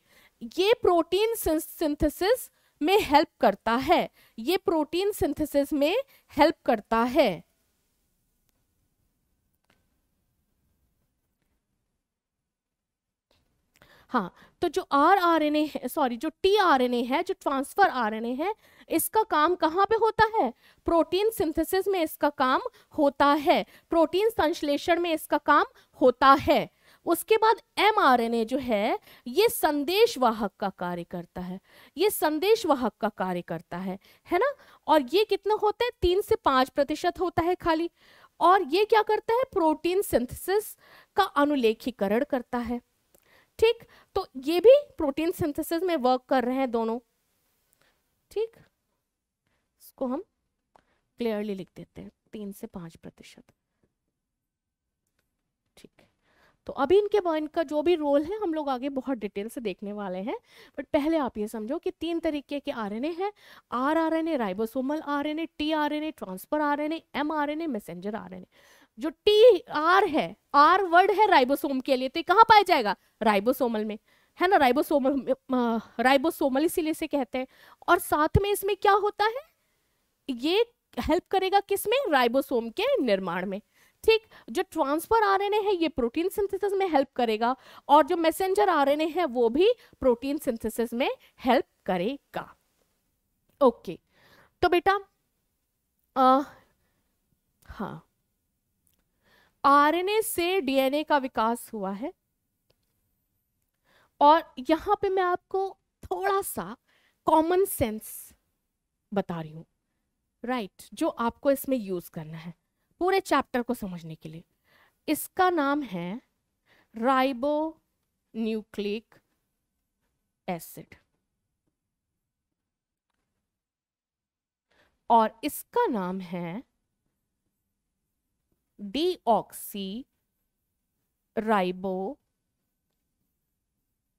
ये प्रोटीन सिंथेसिस में हेल्प करता है ये प्रोटीन सिंथेसिस में हेल्प करता है हाँ तो जो R R N A sorry जो टी आर एन ए है जो ट्रांसफर आर एन ए है इसका काम कहाँ पे होता है प्रोटीन सिंथेसिस में इसका काम होता है प्रोटीन संश्लेषण में इसका काम होता है उसके बाद एम जो है ये संदेश वाहक का कार्य करता है ये संदेश वाहक का कार्य करता है है ना और ये कितना होता है तीन से पाँच प्रतिशत होता है खाली और ये क्या करता है प्रोटीन सिंथेसिस का अनुलेखीकरण करता है ठीक तो ये भी प्रोटीन सिंथेसिस में वर्क कर रहे हैं दोनों ठीक इसको हम क्लियरली लिख देते हैं तीन से पाँच प्रतिशत ठीक है तो अभी इनके इनका जो भी रोल है हम लोग आगे बहुत डिटेल से देखने वाले हैं बट पहले आप ये समझो कि तीन तरीके के आरएनए हैं R R N A ribosomal R N A T R N A transfer R N M R N A messenger R N A जो टी आर है आर वर्ड है राइबोसोम के लिए तो कहाँ पाया जाएगा राइबोसोमल में है ना राइबोसोमल राइबोसोमल इसीलिए से कहते हैं और साथ में इसमें क्या होता है ये हेल्प करेगा किस में राइबोसोम के निर्माण में ठीक जो ट्रांसफर रहे है ये प्रोटीन सिंथेसिस में हेल्प करेगा और जो मैसेंजर रहे है वो भी प्रोटीन सिंथेसिस में हेल्प करेगा ओके okay. तो बेटा हाँ आरएनए से डीएनए का विकास हुआ है और यहां पे मैं आपको थोड़ा सा कॉमन सेंस बता रही हूं राइट right, जो आपको इसमें यूज़ करना है पूरे चैप्टर को समझने के लिए इसका नाम है राइबो न्यूक्लिक एसिड और इसका नाम है डीऑक्सी राइबो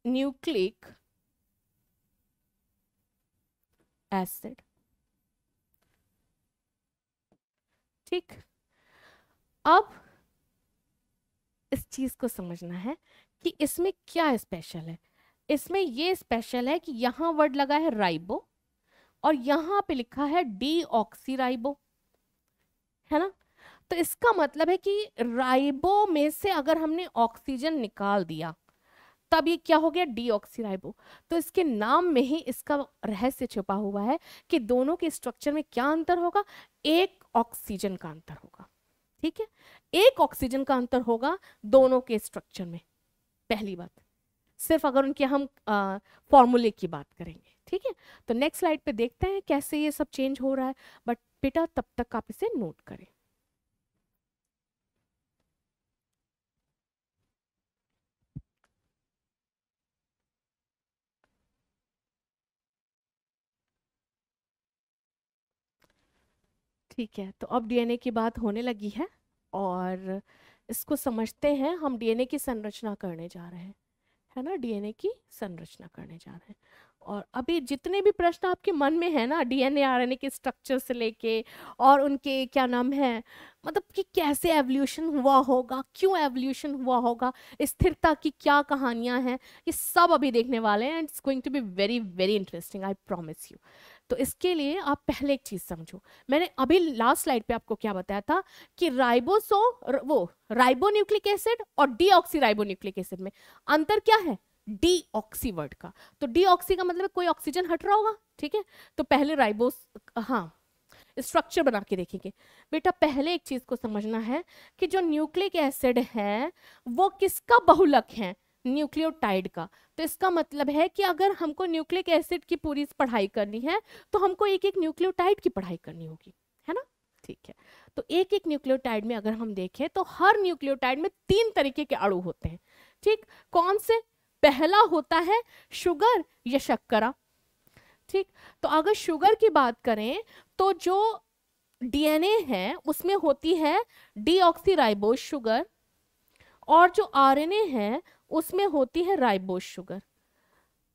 न्यूक्लिक एसिड ठीक अब इस चीज़ को समझना है कि इसमें क्या स्पेशल है इसमें ये स्पेशल है कि यहां वर्ड लगा है राइबो और यहां पे लिखा है डी ऑक्सी राइबो है ना तो इसका मतलब है कि राइबो में से अगर हमने ऑक्सीजन निकाल दिया तब ये क्या हो गया डीऑक्सीराइबो तो इसके नाम में ही इसका रहस्य छुपा हुआ है कि दोनों के स्ट्रक्चर में क्या अंतर होगा एक ऑक्सीजन का अंतर होगा ठीक है एक ऑक्सीजन का अंतर होगा दोनों के स्ट्रक्चर में पहली बात सिर्फ अगर उनके हम फॉर्मूले की बात करेंगे ठीक है तो नेक्स्ट स्लाइड पे देखते हैं कैसे ये सब चेंज हो रहा है बट बेटा तब तक आप इसे नोट करें ठीक है तो अब डीएनए की बात होने लगी है और इसको समझते हैं हम डीएनए की संरचना करने जा रहे हैं है ना डीएनए की संरचना करने जा रहे हैं और अभी जितने भी प्रश्न आपके मन में है ना डीएनए आरएनए के स्ट्रक्चर से लेके और उनके क्या नाम है मतलब कि कैसे एवोल्यूशन हुआ होगा क्यों एवोल्यूशन हुआ होगा स्थिरता की क्या कहानियाँ हैं ये सब अभी देखने वाले हैं it's going to be very very interesting I promise you तो इसके लिए आप पहले एक चीज़ समझो मैंने अभी लास्ट स्लाइड पे आपको क्या बताया था कि राइबोसो वो राइबोन्यूक्लिक एसिड और डीऑक्सीराइबोन्यूक्लिक एसिड में अंतर क्या है डी ऑक्सी वर्ड का तो डी ऑक्सी का मतलब कोई ऑक्सीजन हट रहा होगा ठीक है तो पहले राइबोस हाँ स्ट्रक्चर बना के देखेंगे बेटा पहले एक चीज़ को समझना है कि जो न्यूक्लिक एसिड है वो किसका बहुलक है न्यूक्लियोटाइड का तो इसका मतलब है कि अगर हमको न्यूक्लिक एसिड की पूरी पढ़ाई करनी है तो हमको एक एक न्यूक्लियोटाइड की पढ़ाई करनी होगी है ना ठीक है तो एक एक न्यूक्लियोटाइड में अगर हम देखें तो हर न्यूक्लियोटाइड में तीन तरीके के अड़ू होते हैं ठीक कौन से पहला होता है शुगर या शक्करा ठीक तो अगर शुगर की बात करें तो जो डीएनए है उसमें होती है डीऑक्सीराइबोज शुगर और जो आरएनए है उसमें होती है राइबोस शुगर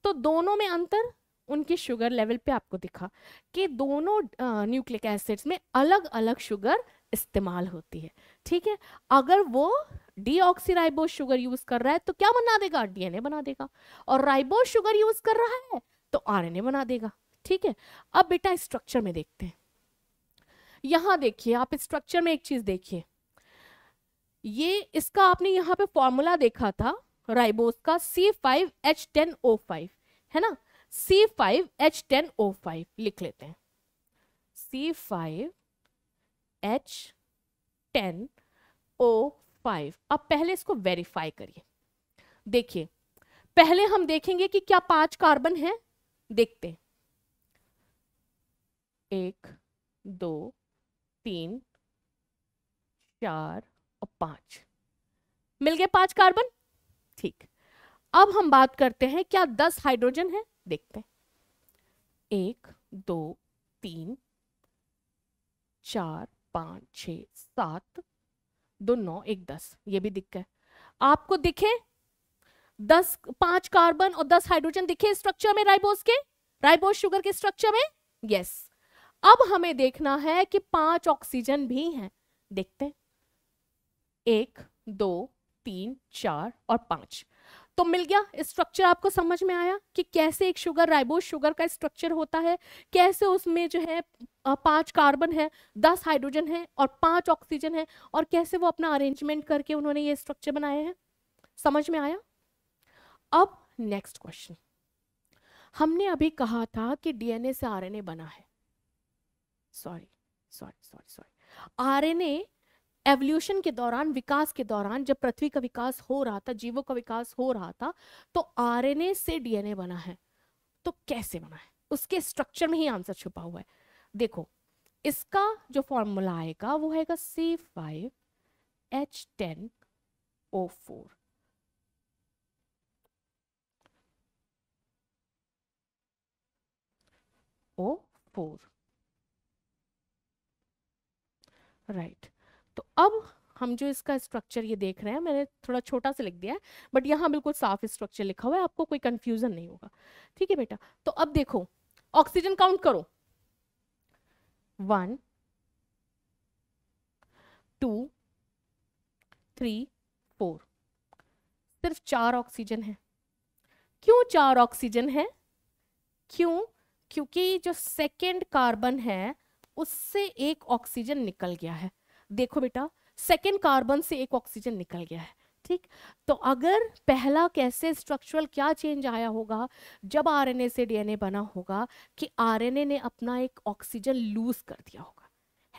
तो दोनों में अंतर उनके शुगर लेवल पे आपको दिखा कि दोनों न्यूक्लिक एसिड्स में अलग अलग शुगर इस्तेमाल होती है ठीक है अगर वो डीऑक्सीराइबोस शुगर यूज कर रहा है तो क्या बना देगा डीएनए बना देगा और राइबोस शुगर यूज कर रहा है तो आरएनए बना देगा ठीक है अब बेटा स्ट्रक्चर में देखते हैं यहां देखिए आप स्ट्रक्चर में एक चीज देखिए ये इसका आपने यहाँ पे फॉर्मूला देखा था राइबोस का C five H ten O five है ना C five H ten O five लिख लेते हैं C five H ten O five अब पहले इसको वेरीफाई करिए देखिए पहले हम देखेंगे कि क्या पांच कार्बन है देखते हैं एक दो तीन चार और पांच मिल गए पांच कार्बन ठीक अब हम बात करते हैं क्या दस हाइड्रोजन है देखते हैं एक दो तीन चार पांच छ सात दो नौ एक दस ये भी दिख है आपको दिखे दस पांच कार्बन और दस हाइड्रोजन दिखे स्ट्रक्चर में राइबोस के राइबोस शुगर के स्ट्रक्चर में यस अब हमें देखना है कि पांच ऑक्सीजन भी हैं देखते हैं एक दो तीन चार और पांच तो मिल गया स्ट्रक्चर आपको समझ में आया कि कैसे एक शुगर राइबोस शुगर का स्ट्रक्चर होता है कैसे उसमें जो है पांच कार्बन है दस हाइड्रोजन है और पांच ऑक्सीजन है और कैसे वो अपना अरेंजमेंट करके उन्होंने ये स्ट्रक्चर बनाया है समझ में आया अब नेक्स्ट क्वेश्चन हमने अभी कहा था कि डीएनए से आरएनए बना है sorry sorry sorry sorry RNA evolution के दौरान विकास के दौरान जब पृथ्वी का विकास हो रहा था जीवों का विकास हो रहा था तो आरएनए से डीएनए बना है तो कैसे बना है उसके स्ट्रक्चर में ही आंसर छुपा हुआ है देखो इसका जो फॉर्मूला आएगा वो है C five H ten O four O four right अब हम जो इसका स्ट्रक्चर ये देख रहे हैं मैंने थोड़ा छोटा सा लिख दिया है बट यहाँ बिल्कुल साफ स्ट्रक्चर लिखा हुआ है आपको कोई कंफ्यूजन नहीं होगा ठीक है बेटा तो अब देखो ऑक्सीजन काउंट करो वन टू थ्री फोर सिर्फ चार ऑक्सीजन है क्यों चार ऑक्सीजन है क्यों क्योंकि जो सेकेंड कार्बन है उससे एक ऑक्सीजन निकल गया है देखो बेटा सेकेंड कार्बन से एक ऑक्सीजन निकल गया है ठीक तो अगर पहला कैसे स्ट्रक्चरल क्या चेंज आया होगा जब आरएनए से डीएनए बना होगा कि आरएनए ने अपना एक ऑक्सीजन लूज कर दिया होगा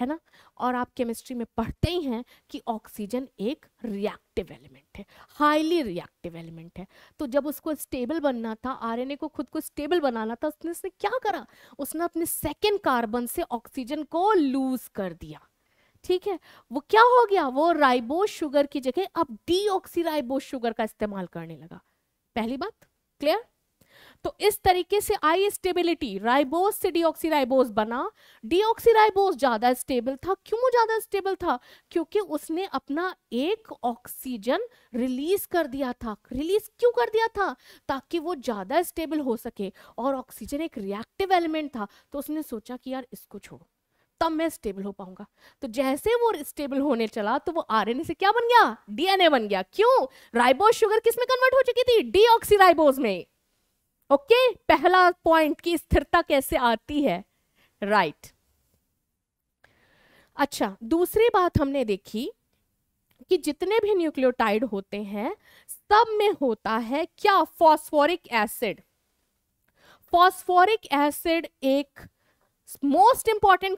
है ना और आप केमिस्ट्री में पढ़ते ही हैं कि ऑक्सीजन एक रिएक्टिव एलिमेंट है हाईली रिएक्टिव एलिमेंट है तो जब उसको स्टेबल बनना था आरएनए को खुद को स्टेबल बनाना था उसने उसने क्या करा उसने अपने सेकेंड कार्बन से ऑक्सीजन को लूज कर दिया ठीक है वो क्या हो गया वो राइबोस शुगर की जगह अब डी राइबोस शुगर का इस्तेमाल करने लगा पहली बात क्लियर तो इस तरीके से आई स्टेबिलिटी राइबोस से डीऑक्सीराइबोस बना डीऑक्सीराइबोस ज्यादा स्टेबल था क्यों ज्यादा स्टेबल था क्योंकि उसने अपना एक ऑक्सीजन रिलीज कर दिया था रिलीज क्यों कर दिया था ताकि वो ज्यादा स्टेबल हो सके और ऑक्सीजन एक रिएक्टिव एलिमेंट था तो उसने सोचा कि यार इसको छोड़ो तब मैं स्टेबल हो पाऊंगा तो जैसे वो स्टेबल होने चला तो वो आरएनए से क्या बन गया डीएनए बन गया क्यों राइबोस शुगर किस में कन्वर्ट हो चुकी थी डीऑक्सी राइबोज में ओके okay? पहला पॉइंट की स्थिरता कैसे आती है राइट right. अच्छा दूसरी बात हमने देखी कि जितने भी न्यूक्लियोटाइड होते हैं सब में होता है क्या फॉस्फोरिक एसिड फॉस्फोरिक एसिड एक मोस्ट इंपॉर्टेंट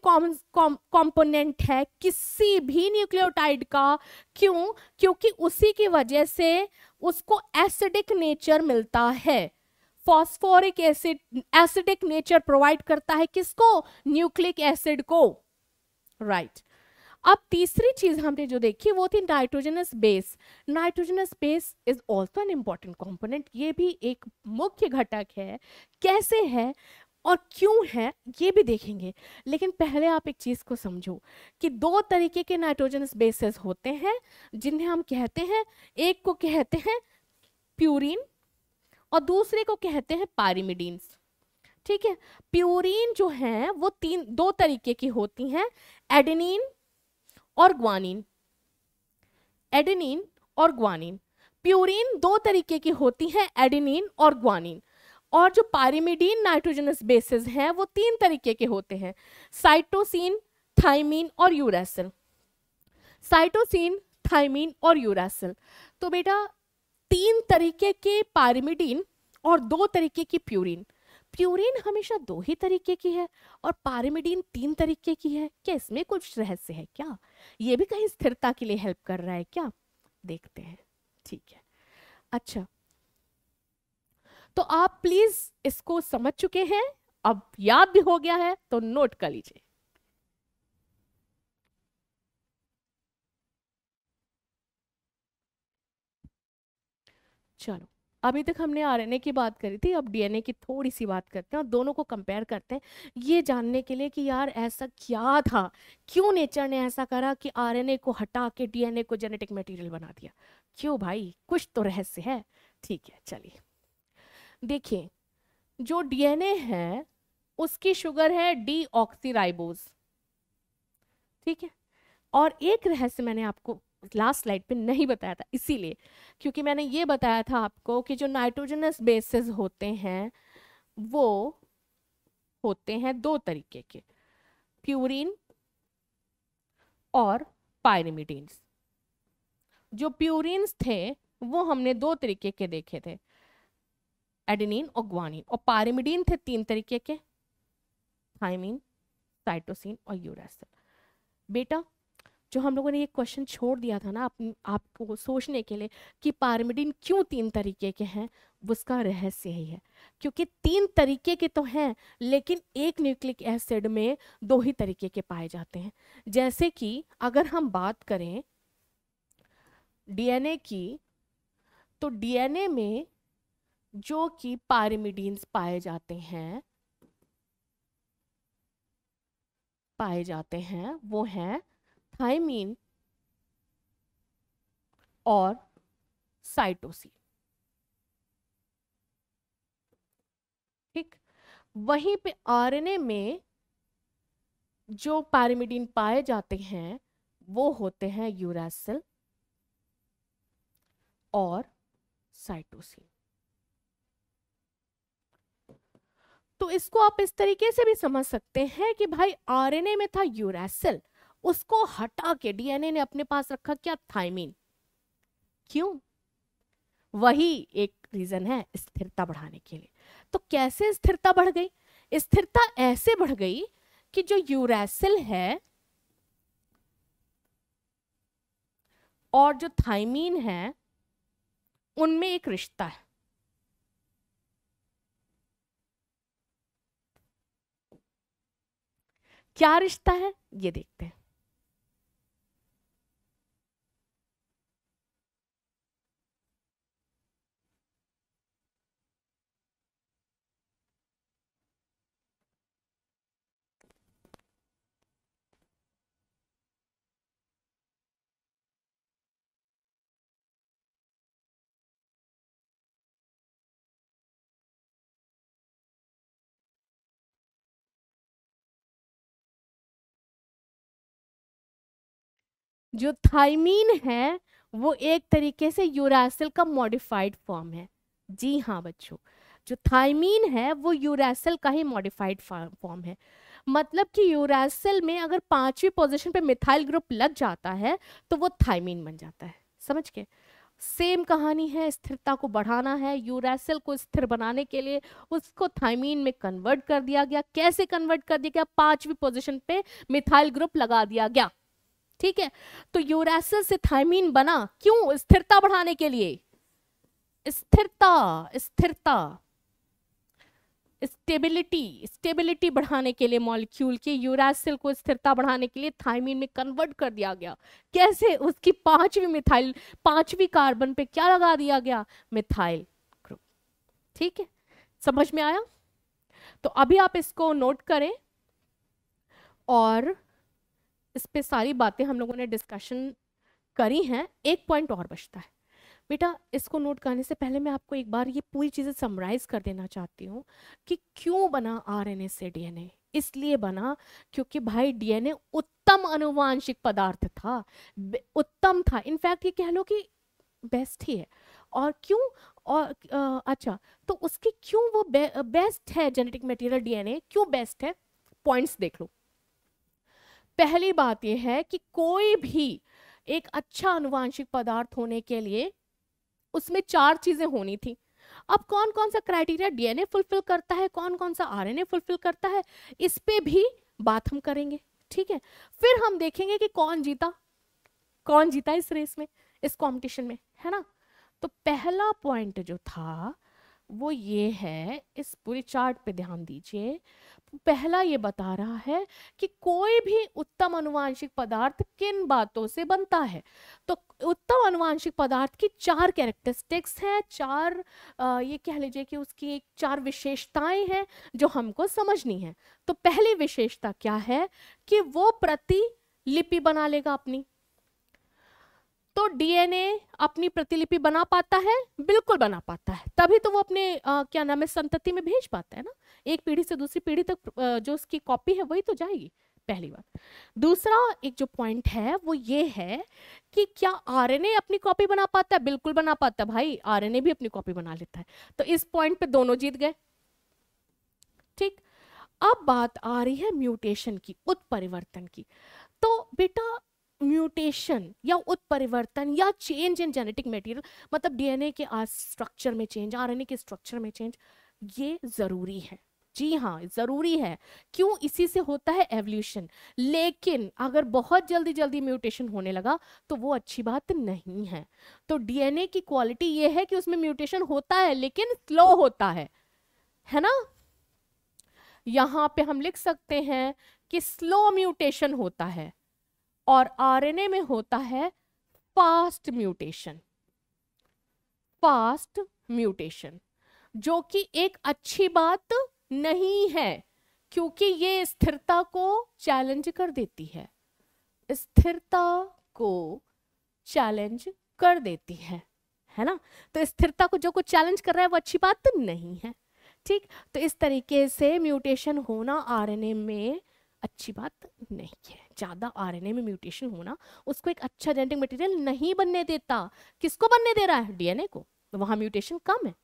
कॉम्पोनेंट है किसी भी न्यूक्लियोटाइड का क्यों क्योंकि उसी की वजह से उसको एसिडिक नेचर मिलता है phosphoric acid acidic nature provide करता है किसको न्यूक्लिक एसिड को राइट right. अब तीसरी चीज हमने जो देखी वो थी nitrogenous base nitrogenous base is also an important component ये भी एक मुख्य घटक है कैसे है और क्यों है ये भी देखेंगे लेकिन पहले आप एक चीज़ को समझो कि दो तरीके के नाइट्रोजनस बेसिस होते हैं जिन्हें हम कहते हैं एक को कहते हैं प्यूरिन और दूसरे को कहते हैं पारिमिडीन्स ठीक है प्यूरिन जो है वो तीन दो तरीके की होती हैं एडिनिन और ग्वानिन एडिनिन और ग्वानिन प्यूरिन दो तरीके की होती हैं एडिनिन और ग्वानिन और जो पारिमिडीन नाइट्रोजनस बेसिस हैं वो तीन तरीके के होते हैं साइटोसिन थाइमीन और यूरासिल साइटोसिन थाइमीन और यूरासिल तो बेटा तीन तरीके के पारिमिडीन और दो तरीके की प्यूरिन प्यूरिन हमेशा दो ही तरीके की है और पारिमिडीन तीन तरीके की है क्या इसमें कुछ रहस्य है क्या ये भी कहीं स्थिरता के लिए हेल्प कर रहा है क्या देखते हैं ठीक है अच्छा तो आप प्लीज इसको समझ चुके हैं अब याद भी हो गया है तो नोट कर लीजिए चलो अभी तक हमने आरएनए की बात करी थी अब डीएनए की थोड़ी सी बात करते हैं और दोनों को कंपेयर करते हैं ये जानने के लिए कि यार ऐसा क्या था क्यों नेचर ने ऐसा करा कि आरएनए को हटा के डीएनए को जेनेटिक मटेरियल बना दिया क्यों भाई कुछ तो रहस्य है ठीक है चलिए देखिए जो डीएनए है उसकी शुगर है डी ऑक्सीराइबोज ठीक है और एक रहस्य मैंने आपको लास्ट स्लाइड पे नहीं बताया था इसीलिए क्योंकि मैंने ये बताया था आपको कि जो नाइट्रोजनस बेसिस होते हैं वो होते हैं दो तरीके के प्यूरिन और पायरिमिडीन जो प्यूरिन थे वो हमने दो तरीके के देखे थे एडिनिन और ग्वानिन और पारिमिडीन थे तीन तरीके के थाइमिन साइटोसिन और यूरासिल बेटा जो हम लोगों ने ये क्वेश्चन छोड़ दिया था ना आप, आपको सोचने के लिए कि पारमिडिन क्यों तीन तरीके के हैं उसका रहस्य ही है क्योंकि तीन तरीके के तो हैं लेकिन एक न्यूक्लिक एसिड में दो ही तरीके के पाए जाते हैं जैसे कि अगर हम बात करें डीएनए की तो डीएनए में जो कि पारिमिडीन्स पाए जाते हैं पाए जाते हैं वो हैं थाइमीन और साइटोसिन ठीक वहीं पे आरएनए में जो पैरिमिडीन पाए जाते हैं वो होते हैं यूरासिल और साइटोसिन तो इसको आप इस तरीके से भी समझ सकते हैं कि भाई आरएनए में था यूरेसिल उसको हटा के डीएनए ने अपने पास रखा क्या थाइमिन क्यों वही एक रीजन है स्थिरता बढ़ाने के लिए तो कैसे स्थिरता बढ़ गई स्थिरता ऐसे बढ़ गई कि जो यूरेसिल है और जो थाइमीन है उनमें एक रिश्ता है क्या रिश्ता है ये देखते हैं जो थाइमीन है वो एक तरीके से यूरासिल का मॉडिफाइड फॉर्म है जी हाँ बच्चों जो थाइमीन है वो यूरासिल का ही मॉडिफाइड फॉर्म है मतलब कि यूरासिल में अगर पांचवी पोजीशन पे मिथाइल ग्रुप लग जाता है तो वो थाइमीन बन जाता है समझ के सेम कहानी है स्थिरता को बढ़ाना है यूरासिल को स्थिर बनाने के लिए उसको थाइमीन में कन्वर्ट कर दिया गया कैसे कन्वर्ट कर दिया गया पांचवी पोजीशन पे मिथाइल ग्रुप लगा दिया गया ठीक है तो यूरासिल से थायमीन बना क्यों स्थिरता बढ़ाने के लिए स्थिरता स्थिरता स्टेबिलिटी स्टेबिलिटी बढ़ाने के लिए मॉलिक्यूल की यूरासिल को स्थिरता बढ़ाने के लिए थायमीन में कन्वर्ट कर दिया गया कैसे उसकी पांचवी मिथाइल पांचवी कार्बन पे क्या लगा दिया गया मिथाइल ग्रुप ठीक है समझ में आया तो अभी आप इसको नोट करें और इस पर सारी बातें हम लोगों ने डिस्कशन करी हैं एक पॉइंट और बचता है बेटा इसको नोट करने से पहले मैं आपको एक बार ये पूरी चीज़ें समराइज़ कर देना चाहती हूँ कि क्यों बना आरएनए से डीएनए इसलिए बना क्योंकि भाई डीएनए उत्तम अनुवांशिक पदार्थ था उत्तम था इनफैक्ट ये कह लो कि बेस्ट ही है और क्यों और आ, अच्छा तो उसकी क्यों वो बे, बेस्ट है जेनेटिक मटेरियल डीएनए क्यों बेस्ट है पॉइंट्स देख लो पहली बात यह है कि कोई भी एक अच्छा अनुवांशिक पदार्थ होने के लिए उसमें चार चीज़ें होनी थी अब कौन कौन सा क्राइटेरिया डीएनए फुलफिल करता है कौन कौन सा आरएनए फुलफिल करता है इस पे भी बात हम करेंगे ठीक है फिर हम देखेंगे कि कौन जीता कौन जीता इस रेस में इस कंपटीशन में है ना तो पहला पॉइंट जो था वो ये है इस पूरे चार्ट पे ध्यान दीजिए पहला ये बता रहा है कि कोई भी उत्तम अनुवांशिक पदार्थ किन बातों से बनता है तो उत्तम अनुवांशिक पदार्थ की चार कैरेक्टरिस्टिक्स हैं चार आ, ये कह लीजिए कि उसकी एक चार विशेषताएं हैं जो हमको समझनी है तो पहली विशेषता क्या है कि वो प्रति लिपि बना लेगा अपनी तो डीएनए अपनी प्रतिलिपि बना पाता है बिल्कुल बना पाता है तभी तो वो अपने आ, क्या नाम है संतति में भेज पाता है ना एक पीढ़ी से दूसरी पीढ़ी तक जो उसकी कॉपी है वही तो जाएगी पहली बात दूसरा एक जो पॉइंट है वो ये है कि क्या आरएनए अपनी कॉपी बना पाता है बिल्कुल बना पाता है भाई आरएनए भी अपनी कॉपी बना लेता है तो इस पॉइंट पे दोनों जीत गए ठीक अब बात आ रही है म्यूटेशन की उत्परिवर्तन की तो बेटा म्यूटेशन या उत्परिवर्तन या चेंज इन जेनेटिक मटेरियल मतलब डीएनए के स्ट्रक्चर में चेंज आरएनए के स्ट्रक्चर में चेंज ये ज़रूरी है जी हाँ ज़रूरी है क्यों इसी से होता है एवोल्यूशन लेकिन अगर बहुत जल्दी जल्दी म्यूटेशन होने लगा तो वो अच्छी बात नहीं है तो डीएनए की क्वालिटी ये है कि उसमें म्यूटेशन होता है लेकिन स्लो होता है है ना यहाँ पे हम लिख सकते हैं कि स्लो म्यूटेशन होता है और आरएनए में होता है फास्ट म्यूटेशन फास्ट म्यूटेशन जो कि एक अच्छी बात नहीं है क्योंकि ये स्थिरता को चैलेंज कर देती है स्थिरता को चैलेंज कर देती है है ना तो स्थिरता को जो कुछ चैलेंज कर रहा है वो अच्छी बात तो नहीं है ठीक तो इस तरीके से म्यूटेशन होना आरएनए में अच्छी बात नहीं है ज़्यादा आरएनए में म्यूटेशन होना उसको एक अच्छा जेनेटिक मटेरियल नहीं बनने देता किसको बनने दे रहा है डीएनए को वहां म्यूटेशन कम है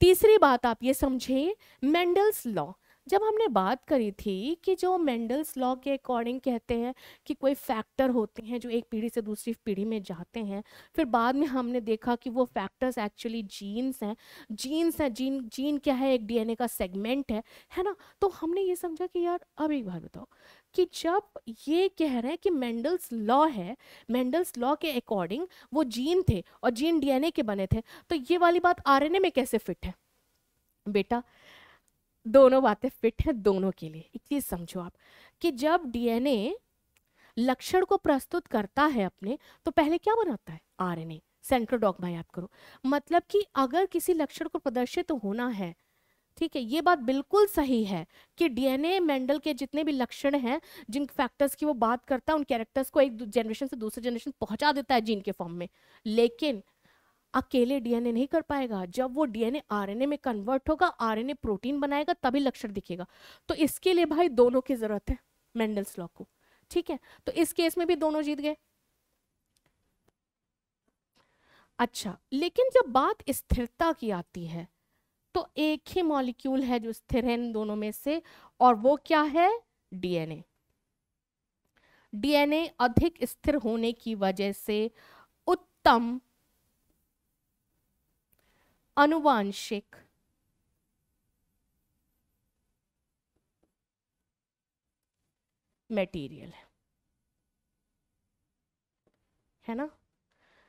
तीसरी बात आप ये समझें मेंडल्स लॉ जब हमने बात करी थी कि जो मेंडल्स लॉ के अकॉर्डिंग कहते हैं कि कोई फैक्टर होते हैं जो एक पीढ़ी से दूसरी पीढ़ी में जाते हैं फिर बाद में हमने देखा कि वो फैक्टर्स एक्चुअली जीन्स हैं जीन्स हैं जीन जीन क्या है एक डीएनए का सेगमेंट है है ना तो हमने ये समझा कि यार अब एक बार बताओ कि जब ये कह रहे हैं कि मैंडल्स लॉ है मेंडल्स लॉ के अकॉर्डिंग वो जीन थे और जीन डी के बने थे तो ये वाली बात आर में कैसे फिट है बेटा दोनों बातें फिट हैं दोनों के लिए एक चीज़ समझो आप कि जब डीएनए लक्षण को प्रस्तुत करता है अपने तो पहले क्या बनाता है आरएनए सेंट्रल डॉगमा याद करो मतलब कि अगर किसी लक्षण को प्रदर्शित तो होना है ठीक है ये बात बिल्कुल सही है कि डीएनए मेंडल के जितने भी लक्षण हैं जिन फैक्टर्स की वो बात करता है उन कैरेक्टर्स को एक जनरेशन से दूसरे जनरेशन पहुंचा देता है जीन के फॉर्म में लेकिन अकेले डीएनए नहीं कर पाएगा जब वो डीएनए आरएनए में कन्वर्ट होगा आरएनए प्रोटीन बनाएगा तभी लक्षण दिखेगा तो इसके लिए भाई दोनों की जरूरत है मेंडल्स लॉ को ठीक है तो इस केस में भी दोनों जीत गए अच्छा लेकिन जब बात स्थिरता की आती है तो एक ही मॉलिक्यूल है जो स्थिर है इन दोनों में से और वो क्या है डीएनए डीएनए अधिक स्थिर होने की वजह से उत्तम अनुवांशिक मटेरियल है है ना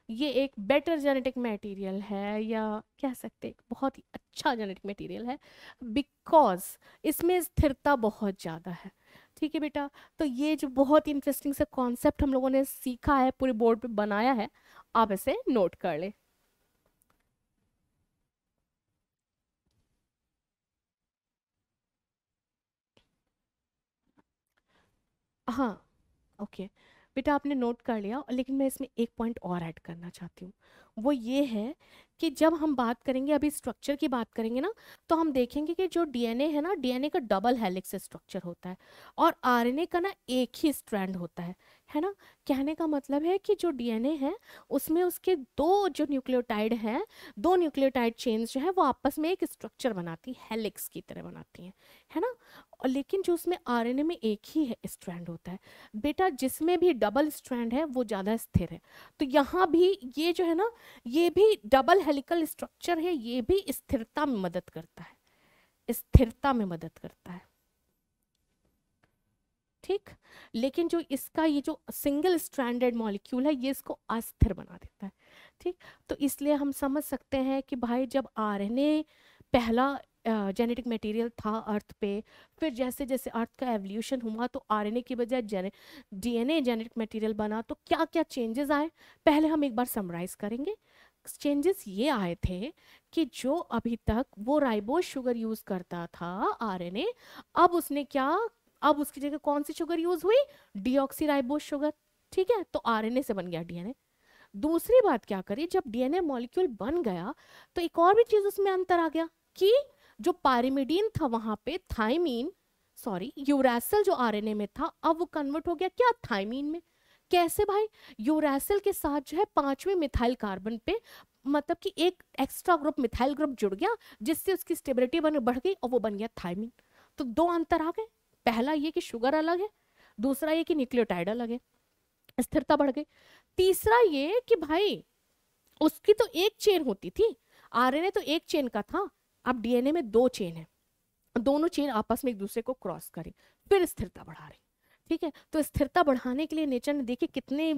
ये एक बेटर जेनेटिक मटेरियल है या कह सकते हैं बहुत ही अच्छा जेनेटिक मटेरियल है बिकॉज इसमें स्थिरता बहुत ज़्यादा है ठीक है बेटा तो ये जो बहुत ही इंटरेस्टिंग सा कॉन्सेप्ट हम लोगों ने सीखा है पूरे बोर्ड पे बनाया है आप इसे नोट कर लें हाँ ओके बेटा आपने नोट कर लिया लेकिन मैं इसमें एक पॉइंट और ऐड करना चाहती हूँ वो ये है कि जब हम बात करेंगे अभी स्ट्रक्चर की बात करेंगे ना तो हम देखेंगे कि जो डीएनए है ना डीएनए का डबल हेलिक्स स्ट्रक्चर होता है और आरएनए का ना एक ही स्ट्रैंड होता है है ना कहने का मतलब है कि जो डीएनए है उसमें उसके दो जो न्यूक्लियोटाइड हैं दो न्यूक्लियोटाइड चेन्स जो है वो आपस में एक स्ट्रक्चर बनाती है हेलिक्स की तरह बनाती हैं है ना और लेकिन जो उसमें आरएनए में एक ही है स्ट्रैंड होता है बेटा जिसमें भी डबल स्ट्रैंड है वो ज़्यादा स्थिर है तो यहाँ भी ये जो है ना ये भी डबल हेलिकल स्ट्रक्चर है ये भी स्थिरता में मदद करता है स्थिरता में मदद करता है ठीक लेकिन जो इसका ये जो सिंगल स्ट्रैंडेड मॉलिक्यूल है ये इसको अस्थिर बना देता है ठीक तो इसलिए हम समझ सकते हैं कि भाई जब आरएनए पहला जेनेटिक मटेरियल था अर्थ पे फिर जैसे जैसे अर्थ का एवोल्यूशन हुआ तो आरएनए की बजाय जेने डीएनए जेनेटिक मटेरियल बना तो क्या क्या चेंजेस आए पहले हम एक बार समराइज करेंगे चेंजेस ये आए थे कि जो अभी तक वो राइबोस शुगर यूज़ करता था आरएनए अब उसने क्या अब उसकी जगह कौन सी शुगर यूज हुई डीऑक्सीराइबोज शुगर ठीक है तो आरएनए से बन गया डीएनए दूसरी बात क्या करी जब डीएनए मॉलिक्यूल बन गया तो एक और भी चीज उसमें अंतर आ गया कि जो पारिमिडीन था वहां पे थाइमीन सॉरी यूरासल जो आरएनए में था अब वो कन्वर्ट हो गया क्या थाइमीन में कैसे भाई यूरासल के साथ जो है पांचवें मिथाइल कार्बन पे मतलब कि एक एक्स्ट्रा ग्रुप मिथाइल ग्रुप जुड़ गया जिससे उसकी स्टेबिलिटी बढ़ गई और वो बन गया थाइमिन तो दो अंतर आ गए पहला ये कि शुगर अलग है दूसरा ये कि न्यूक्लियोटाइड अलग है स्थिरता बढ़ गई तीसरा ये कि भाई उसकी तो एक चेन होती थी आरएनए तो एक चेन का था अब डीएनए में दो चेन है दोनों चेन आपस में एक दूसरे को क्रॉस करें फिर स्थिरता बढ़ा रही ठीक है तो स्थिरता बढ़ाने के लिए नेचर ने देखे कितने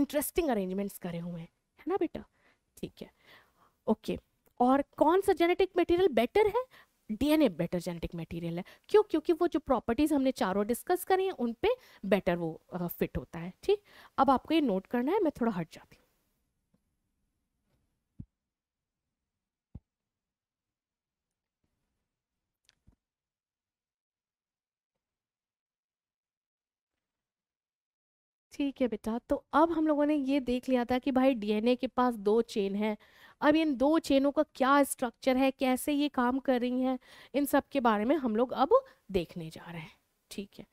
इंटरेस्टिंग अरेंजमेंट्स करे हुए हैं है ना बेटा ठीक है ओके और कौन सा जेनेटिक मटेरियल बेटर है डीएनए बेटर जेनेटिक मटेरियल है क्यों क्योंकि वो जो प्रॉपर्टीज़ हमने चारों डिस्कस करी हैं उन पे बेटर वो फिट uh, होता है ठीक अब आपको ये नोट करना है मैं थोड़ा हट जाती हूँ ठीक है बेटा तो अब हम लोगों ने ये देख लिया था कि भाई डीएनए के पास दो चेन है अब इन दो चेनों का क्या स्ट्रक्चर है कैसे ये काम कर रही हैं इन सब के बारे में हम लोग अब देखने जा रहे हैं ठीक है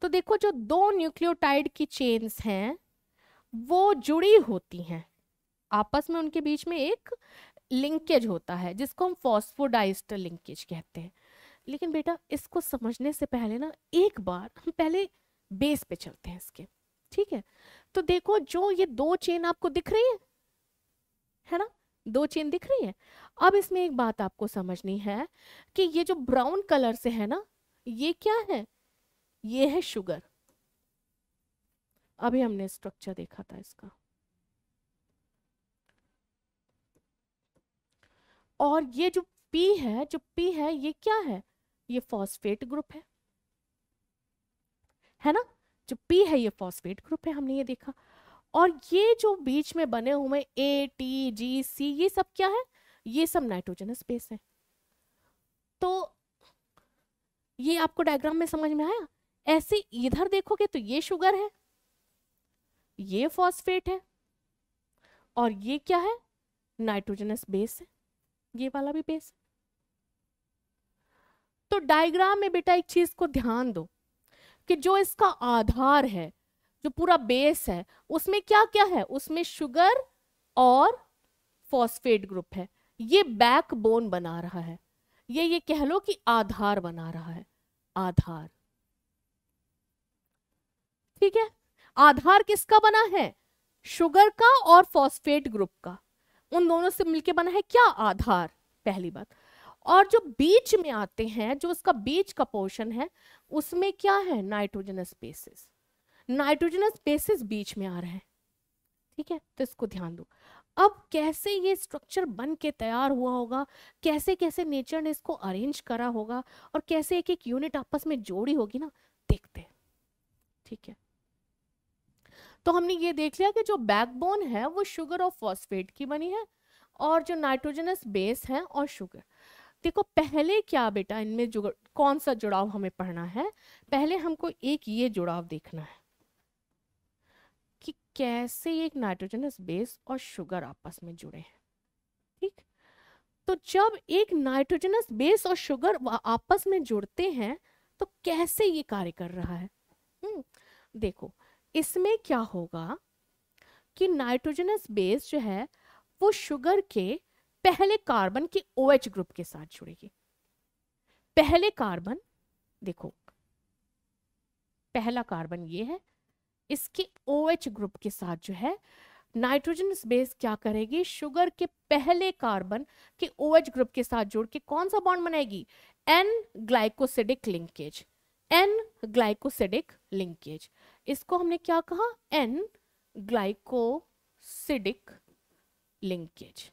तो देखो जो दो न्यूक्लियोटाइड की चेन्स हैं वो जुड़ी होती हैं आपस में उनके बीच में एक लिंकेज होता है जिसको हम फॉस्फोडाइस्ट लिंकेज कहते हैं लेकिन बेटा इसको समझने से पहले ना एक बार हम पहले बेस पे चलते हैं इसके ठीक है तो देखो जो ये दो चेन आपको दिख रही है है ना दो चेन दिख रही है अब इसमें एक बात आपको समझनी है कि ये जो ब्राउन कलर से है ना ये क्या है ये है शुगर अभी हमने स्ट्रक्चर देखा था इसका और ये जो पी है जो पी है ये क्या है ये फॉस्फेट ग्रुप है है ना जो पी है ये फॉस्फेट ग्रुप है हमने ये देखा और ये जो बीच में बने हुए ए टी जी सी ये सब क्या है ये सब नाइट्रोजनस बेस है तो ये आपको डायग्राम में समझ में आया ऐसे इधर देखोगे तो ये शुगर है ये फॉस्फेट है और ये क्या है नाइट्रोजनस बेस है ये वाला भी बेस है तो डायग्राम में बेटा एक चीज को ध्यान दो कि जो इसका आधार है जो पूरा बेस है उसमें क्या क्या है उसमें शुगर और फॉस्फेट ग्रुप है ये बैकबोन बना रहा है ये ये कह लो कि आधार बना रहा है आधार ठीक है आधार किसका बना है शुगर का और फॉस्फेट ग्रुप का उन दोनों से मिलके बना है क्या आधार पहली बात और जो बीच में आते हैं जो उसका बीच का पोर्शन है उसमें क्या है नाइट्रोजनस स्पेसिस नाइट्रोजनस बेसिस बीच में आ रहे हैं ठीक है तो इसको ध्यान दो अब कैसे ये स्ट्रक्चर बन के तैयार हुआ होगा कैसे कैसे नेचर ने इसको अरेंज करा होगा और कैसे एक एक यूनिट आपस में जोड़ी होगी ना देखते हैं ठीक है तो हमने ये देख लिया कि जो बैकबोन है वो शुगर और फॉस्फेट की बनी है और जो नाइट्रोजनस बेस है और शुगर देखो पहले क्या बेटा इनमें कौन सा जुड़ाव हमें पढ़ना है पहले हमको एक ये जुड़ाव देखना है कि कैसे एक नाइट्रोजनस बेस और शुगर आपस में जुड़े हैं ठीक तो जब एक नाइट्रोजनस बेस और शुगर आपस में जुड़ते हैं तो कैसे ये कार्य कर रहा है हुँ? हम्म, देखो इसमें क्या होगा कि नाइट्रोजनस बेस जो है वो शुगर के पहले कार्बन के ओ OH ग्रुप के साथ जुड़ेगी पहले कार्बन देखो पहला कार्बन ये है इसके ओ OH ग्रुप के साथ जो है नाइट्रोजन बेस क्या करेगी शुगर के पहले कार्बन के ओ OH ग्रुप के साथ जोड़ के कौन सा बॉन्ड बनाएगी N glycosidic linkage N glycosidic linkage इसको हमने क्या कहा एन ग्लाइकोसिडिक लिंकेज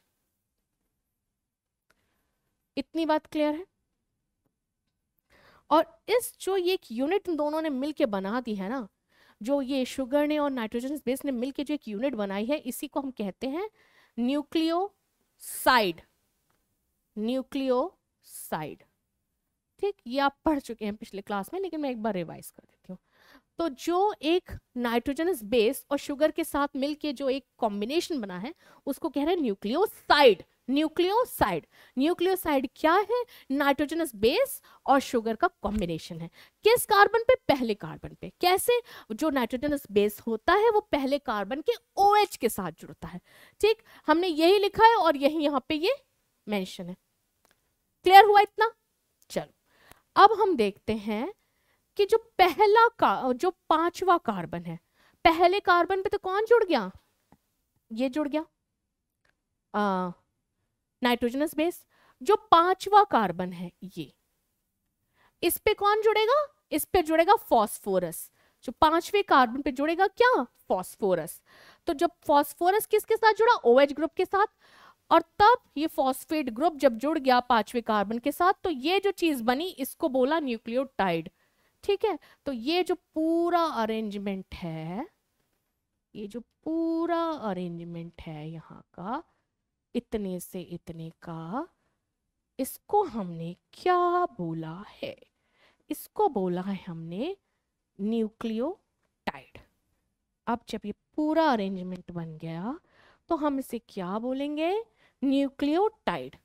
इतनी बात क्लियर है और इस जो ये एक यूनिट दोनों ने मिलके बना दी है ना जो ये शुगर ने और नाइट्रोजन बेस ने मिल के जो एक यूनिट बनाई है इसी को हम कहते हैं न्यूक्लियोसाइड न्यूक्लियोसाइड ठीक ये आप पढ़ चुके हैं पिछले क्लास में लेकिन मैं एक बार रिवाइज कर देती हूँ तो जो एक नाइट्रोजनस बेस और शुगर के साथ मिलके जो एक कॉम्बिनेशन बना है उसको कह रहे हैं न्यूक्लियोसाइड न्यूक्लियोसाइड न्यूक्लियोसाइड क्या है नाइट्रोजनस बेस और शुगर का कॉम्बिनेशन है किस कार्बन पे पहले कार्बन पे कैसे जो नाइट्रोजनस बेस होता है वो पहले कार्बन के ओ OH के साथ जुड़ता है ठीक हमने यही लिखा है और यही यहाँ पे ये मेंशन है क्लियर हुआ इतना चलो अब हम देखते हैं कि जो पहला का जो पांचवा कार्बन है पहले कार्बन पे तो कौन जुड़ गया ये जुड़ गया आ, नाइट्रोजनस बेस जो पांचवा कार्बन है ये इस पे कौन जुड़ेगा इस पे जुड़ेगा फॉस्फोरस जो पांचवे कार्बन पे जुड़ेगा क्या फॉस्फोरस तो जब फॉस्फोरस किसके साथ जुड़ा ओ OH ग्रुप के साथ और तब ये फॉस्फेट ग्रुप जब जुड़ गया पांचवे कार्बन के साथ तो ये जो चीज बनी इसको बोला न्यूक्लियोटाइड ठीक है तो ये जो पूरा अरेंजमेंट है ये जो पूरा अरेंजमेंट है यहाँ का इतने से इतने का इसको हमने क्या बोला है इसको बोला है हमने न्यूक्लियोटाइड अब जब ये पूरा अरेंजमेंट बन गया तो हम इसे क्या बोलेंगे न्यूक्लियोटाइड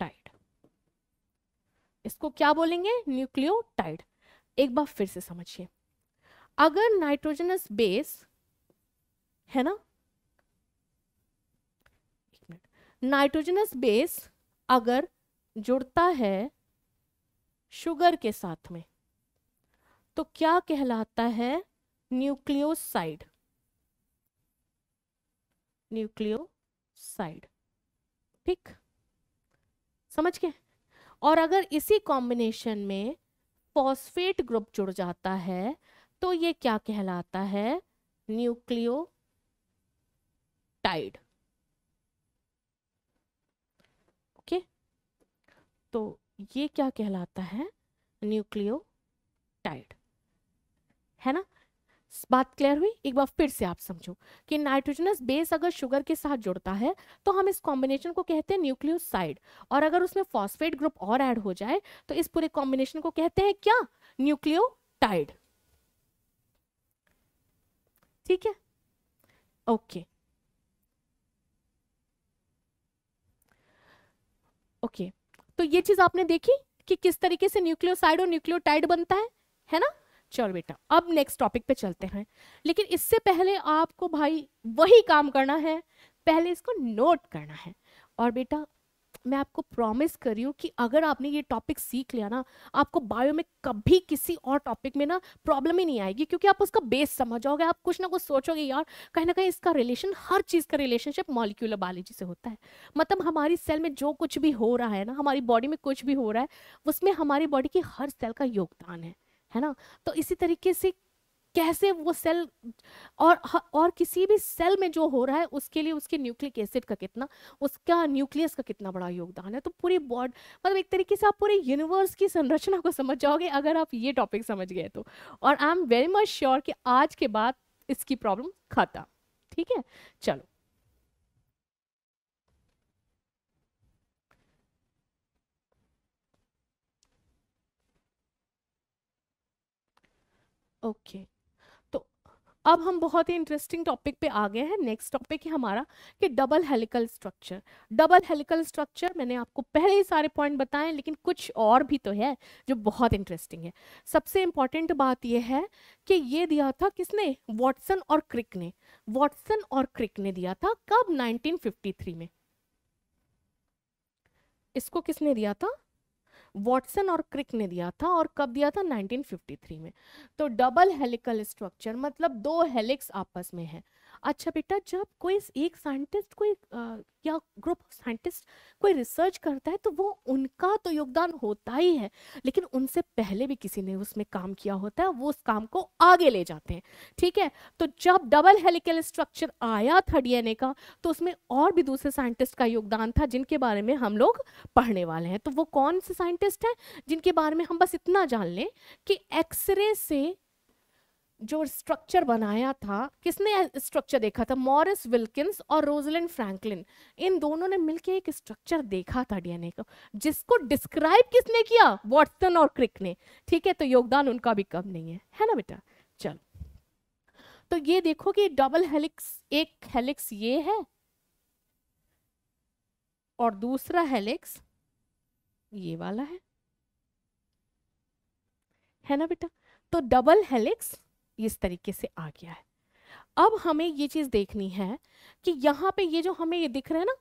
टाइड इसको क्या बोलेंगे न्यूक्लियोटाइड एक बार फिर से समझिए अगर नाइट्रोजनस बेस है ना नाइट्रोजनस बेस अगर जुड़ता है शुगर के साथ में तो क्या कहलाता है न्यूक्लियोसाइड न्यूक्लियोसाइड ठीक समझ के और अगर इसी कॉम्बिनेशन में फॉस्फेट ग्रुप जुड़ जाता है तो ये क्या कहलाता है न्यूक्लियो टाइड ओके तो ये क्या कहलाता है न्यूक्लियो टाइड है ना बात क्लियर हुई एक बार फिर से आप समझो कि नाइट्रोजनस बेस अगर शुगर के साथ जुड़ता है तो हम इस कॉम्बिनेशन को कहते हैं न्यूक्लियोसाइड और अगर उसमें फॉस्फेट ग्रुप और ऐड हो जाए तो इस पूरे कॉम्बिनेशन को कहते हैं क्या न्यूक्लियोटाइड ठीक है ओके okay. ओके तो ये चीज आपने देखी कि किस तरीके से न्यूक्लियोसाइड और न्यूक्लियोटाइड बनता है है ना चलो बेटा अब नेक्स्ट टॉपिक पे चलते हैं लेकिन इससे पहले आपको भाई वही काम करना है पहले इसको नोट करना है और बेटा मैं आपको प्रॉमिस कर रही हूँ कि अगर आपने ये टॉपिक सीख लिया ना आपको बायो में कभी किसी और टॉपिक में ना प्रॉब्लम ही नहीं आएगी क्योंकि आप उसका बेस समझ जाओगे आप कुछ ना कुछ सोचोगे यार कहीं ना कहीं इसका रिलेशन हर चीज़ का रिलेशनशिप मॉलिक्यूलर बायोलॉजी से होता है मतलब हमारी सेल में जो कुछ भी हो रहा है ना हमारी बॉडी में कुछ भी हो रहा है उसमें हमारी बॉडी की हर सेल का योगदान है है ना तो इसी तरीके से कैसे वो सेल और और किसी भी सेल में जो हो रहा है उसके लिए उसके न्यूक्लिक एसिड का कितना उसका न्यूक्लियस का कितना बड़ा योगदान है तो पूरी बॉड मतलब एक तरीके से आप पूरे यूनिवर्स की संरचना को समझ जाओगे अगर आप ये टॉपिक समझ गए तो और I am very much sure कि आज के बाद इसकी प्रॉब्लम खाता ठीक है चलो Okay. अब हम बहुत ही इंटरेस्टिंग टॉपिक पे आ गए हैं नेक्स्ट टॉपिक है हमारा कि double helical structure double helical structure मैंने आपको पहले ही सारे पॉइंट बताए लेकिन कुछ और भी तो है जो बहुत इंटरेस्टिंग है सबसे इम्पॉर्टेंट बात यह है कि ये दिया था किसने वॉटसन और क्रिक ने वॉटसन और क्रिक ने दिया था कब नाइनटीन में इसको किसने दिया था वॉटसन और क्रिक ने दिया था और कब दिया था 1953 में तो डबल हेलिकल स्ट्रक्चर मतलब दो हेलिक्स आपस में है अच्छा बेटा जब कोई एक साइंटिस्ट कोई आ, या ग्रुप ऑफ साइंटिस्ट कोई रिसर्च करता है तो वो उनका तो योगदान होता ही है लेकिन उनसे पहले भी किसी ने उसमें काम किया होता है वो उस काम को आगे ले जाते हैं ठीक है तो जब डबल हेलिकल स्ट्रक्चर आया था डीएनए का तो उसमें और भी दूसरे साइंटिस्ट का योगदान था जिनके बारे में हम लोग पढ़ने वाले हैं तो वो कौन से साइंटिस्ट हैं जिनके बारे में हम बस इतना जान लें कि एक्सरे से जो स्ट्रक्चर बनाया था किसने स्ट्रक्चर देखा था मॉरिस विल्किंस और रोजलिन फ्रैंकलिन इन दोनों ने मिलकर एक स्ट्रक्चर देखा था डीएनए को जिसको डिस्क्राइब किसने किया वॉटसन और क्रिक ने ठीक है तो योगदान उनका भी कम नहीं है है ना बेटा चलो तो ये देखो कि डबल हेलिक्स एक हेलिक्स ये है और दूसरा हेलिक्स ये वाला है है ना बेटा तो डबल हेलिक्स इस तरीके से आ गया है अब हमें ये चीज़ देखनी है कि यहाँ पे ये जो हमें ये दिख रहा है ना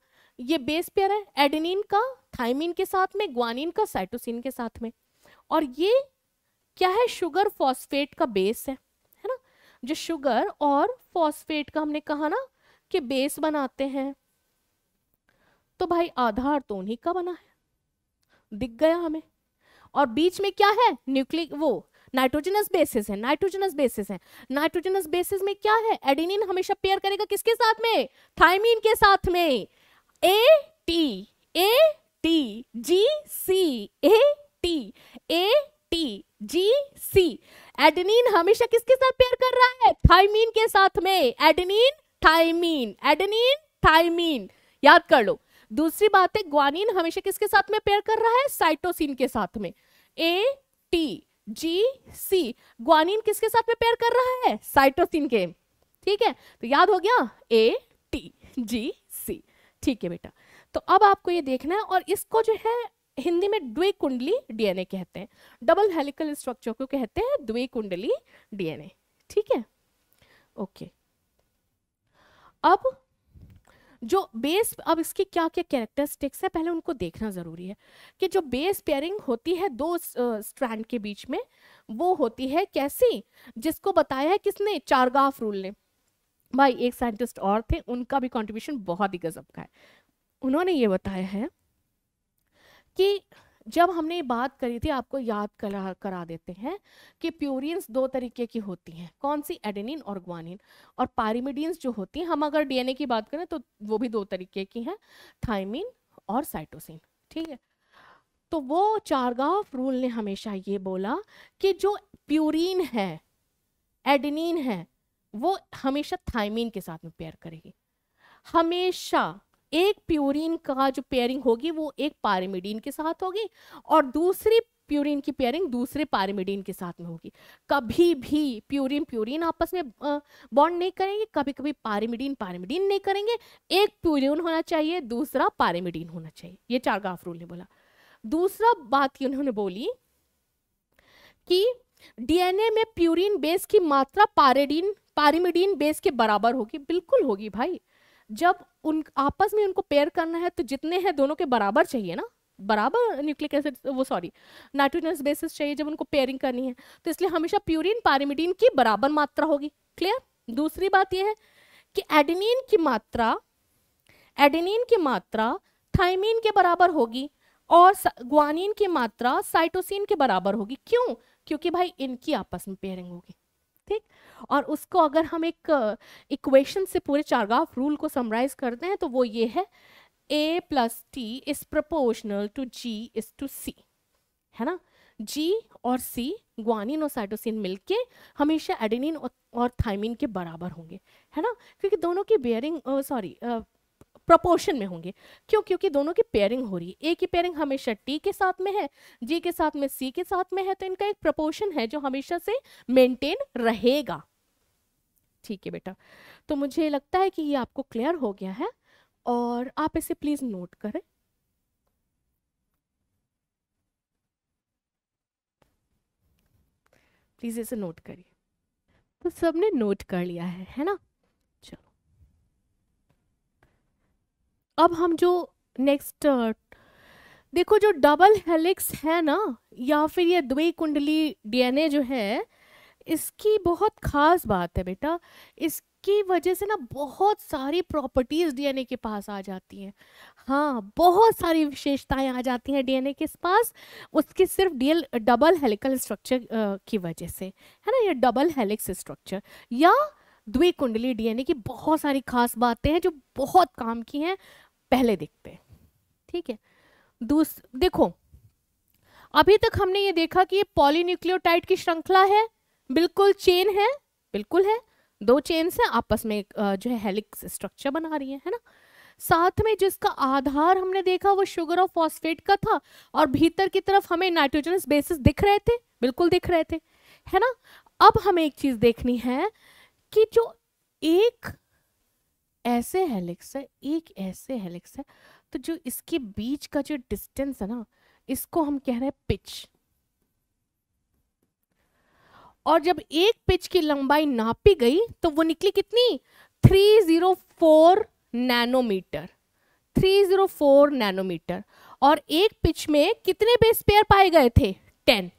ये बेस पेयर है एडनिन का थाइमिन के साथ में ग्वानिन का साइटोसिन के साथ में और ये क्या है शुगर फॉस्फेट का बेस है है ना जो शुगर और फॉस्फेट का हमने कहा ना कि बेस बनाते हैं तो भाई आधार तो उन्हीं का बना है दिख गया हमें और बीच में क्या है न्यूक्लिक वो नाइट्रोजनस बेसिस है नाइट्रोजनस बेसिस है नाइट्रोजनस बेसिस में क्या है एडिनिन हमेशा पेयर करेगा किसके साथ में थाइमिन के साथ में A T A T G C A T A T G C adenine हमेशा किसके साथ पेयर कर रहा है थाइमिन के साथ में एडेनिन थाइमिन एडेनिन थाइमिन याद कर लो दूसरी बात है ग्वानिन हमेशा किसके साथ में पेयर कर रहा है साइटोसिन के साथ में A T G C guanine किसके साथ में पेयर कर रहा है साइटोसिन के ठीक है तो याद हो गया ए टी जी सी ठीक है बेटा तो अब आपको ये देखना है और इसको जो है हिंदी में द्वे कुंडली डीएनए कहते हैं डबल हेलिकल स्ट्रक्चर को कहते हैं द्वे कुंडली डीएनए ठीक है ओके अब जो बेस अब इसकी क्या क्या कैरेक्टरिस्टिक्स है पहले उनको देखना ज़रूरी है कि जो बेस पेयरिंग होती है दो स्ट्रैंड के बीच में वो होती है कैसी जिसको बताया है किसने चारगाफ रूल ने भाई एक साइंटिस्ट और थे उनका भी कॉन्ट्रीब्यूशन बहुत ही गजब का है उन्होंने ये बताया है कि जब हमने बात करी थी आपको याद करा करा देते हैं कि प्यूरिन्स दो तरीके की होती हैं कौन सी एडेनिन और ग्वानिन और पारिमिडीन्स जो होती हैं हम अगर डीएनए की बात करें तो वो भी दो तरीके की हैं थाइमिन और साइटोसिन ठीक है तो वो चारगाव रूल ने हमेशा ये बोला कि जो प्यूरिन है एडनिन है वो हमेशा थाइमिन के साथ में पेयर करेगी हमेशा एक प्यूरिन का जो पेयरिंग होगी वो एक पारिमिडीन के साथ होगी और दूसरी प्यूरिन की पेयरिंग दूसरे पारिमिडीन के साथ में होगी कभी भी प्यूरिन प्यूरिन आपस में बॉन्ड नहीं करेंगे कभी कभी पारिमिडीन पारिमिडीन नहीं करेंगे एक प्यूरिन होना चाहिए दूसरा पारिमिडीन होना चाहिए ये चार गाफ रूल ने बोला दूसरा बात उन्होंने बोली कि डीएनए में प्यूरिन बेस की मात्रा पारेडीन पारिमिडीन बेस के बराबर होगी बिल्कुल होगी भाई जब उन आपस में उनको पेयर करना है तो जितने हैं दोनों के बराबर चाहिए ना बराबर न्यूक्लिक एसिड वो सॉरी नाइट्रोजनस बेसिस चाहिए जब उनको पेयरिंग करनी है तो इसलिए हमेशा प्यूरिन पारिमिडीन की बराबर मात्रा होगी क्लियर दूसरी बात यह है कि एडेनिन की मात्रा एडेनिन की मात्रा थाइमिन के बराबर होगी और ग्वानिन की मात्रा साइटोसिन के बराबर होगी क्यों क्योंकि भाई इनकी आपस में पेयरिंग होगी ठीक और उसको अगर हम एक इक्वेशन से पूरे चारगाफ रूल को समराइज करते हैं तो वो ये है A plus T is proportional to G is to C है ना जी और सी ग्वानिन और साइटोसिन मिलके हमेशा एडिनिन और थाइमिन के बराबर होंगे है ना क्योंकि दोनों की बेयरिंग सॉरी प्रोपोर्शन में होंगे क्यों क्योंकि दोनों की पेयरिंग हो रही है ए की पेयरिंग हमेशा टी के साथ में है जी के साथ में सी के साथ में है तो इनका एक प्रपोर्शन है जो हमेशा से मेंटेन रहेगा ठीक है बेटा तो मुझे लगता है कि ये आपको क्लियर हो गया है और आप इसे प्लीज़ नोट करें प्लीज़ इसे नोट करिए तो सबने नोट कर लिया है है ना अब हम जो नेक्स्ट देखो जो डबल हेलिक्स है ना या फिर ये द्वि कुंडली डीएनए जो है इसकी बहुत खास बात है बेटा इसकी वजह से ना बहुत सारी प्रॉपर्टीज डीएनए के पास आ जाती हैं हाँ बहुत सारी विशेषताएं आ जाती हैं डीएनए के पास उसके सिर्फ डीएल डबल हेलिकल स्ट्रक्चर की वजह से है ना ये डबल हेलिक्स स्ट्रक्चर या द्वि कुंडली डीएनए की बहुत सारी खास बातें हैं जो बहुत काम की हैं पहले देखते हैं ठीक है दूस देखो अभी तक हमने ये देखा कि ये पॉलीन्यूक्लियोटाइड की श्रृंखला है बिल्कुल चेन है बिल्कुल है दो चेन से आपस में जो है हेलिक्स स्ट्रक्चर बना रही है है ना साथ में जिसका आधार हमने देखा वो शुगर और फॉस्फेट का था और भीतर की तरफ हमें नाइट्रोजनस बेसिस दिख रहे थे बिल्कुल दिख रहे थे है ना अब हमें एक चीज देखनी है कि जो एक ऐसे हेलिक्स है एक ऐसे हेलिक्स है तो जो इसके बीच का जो डिस्टेंस है ना इसको हम कह रहे हैं पिच और जब एक पिच की लंबाई नापी गई तो वो निकली कितनी 304 नैनोमीटर 304 नैनोमीटर और एक पिच में कितने बेस पेयर पाए गए थे 10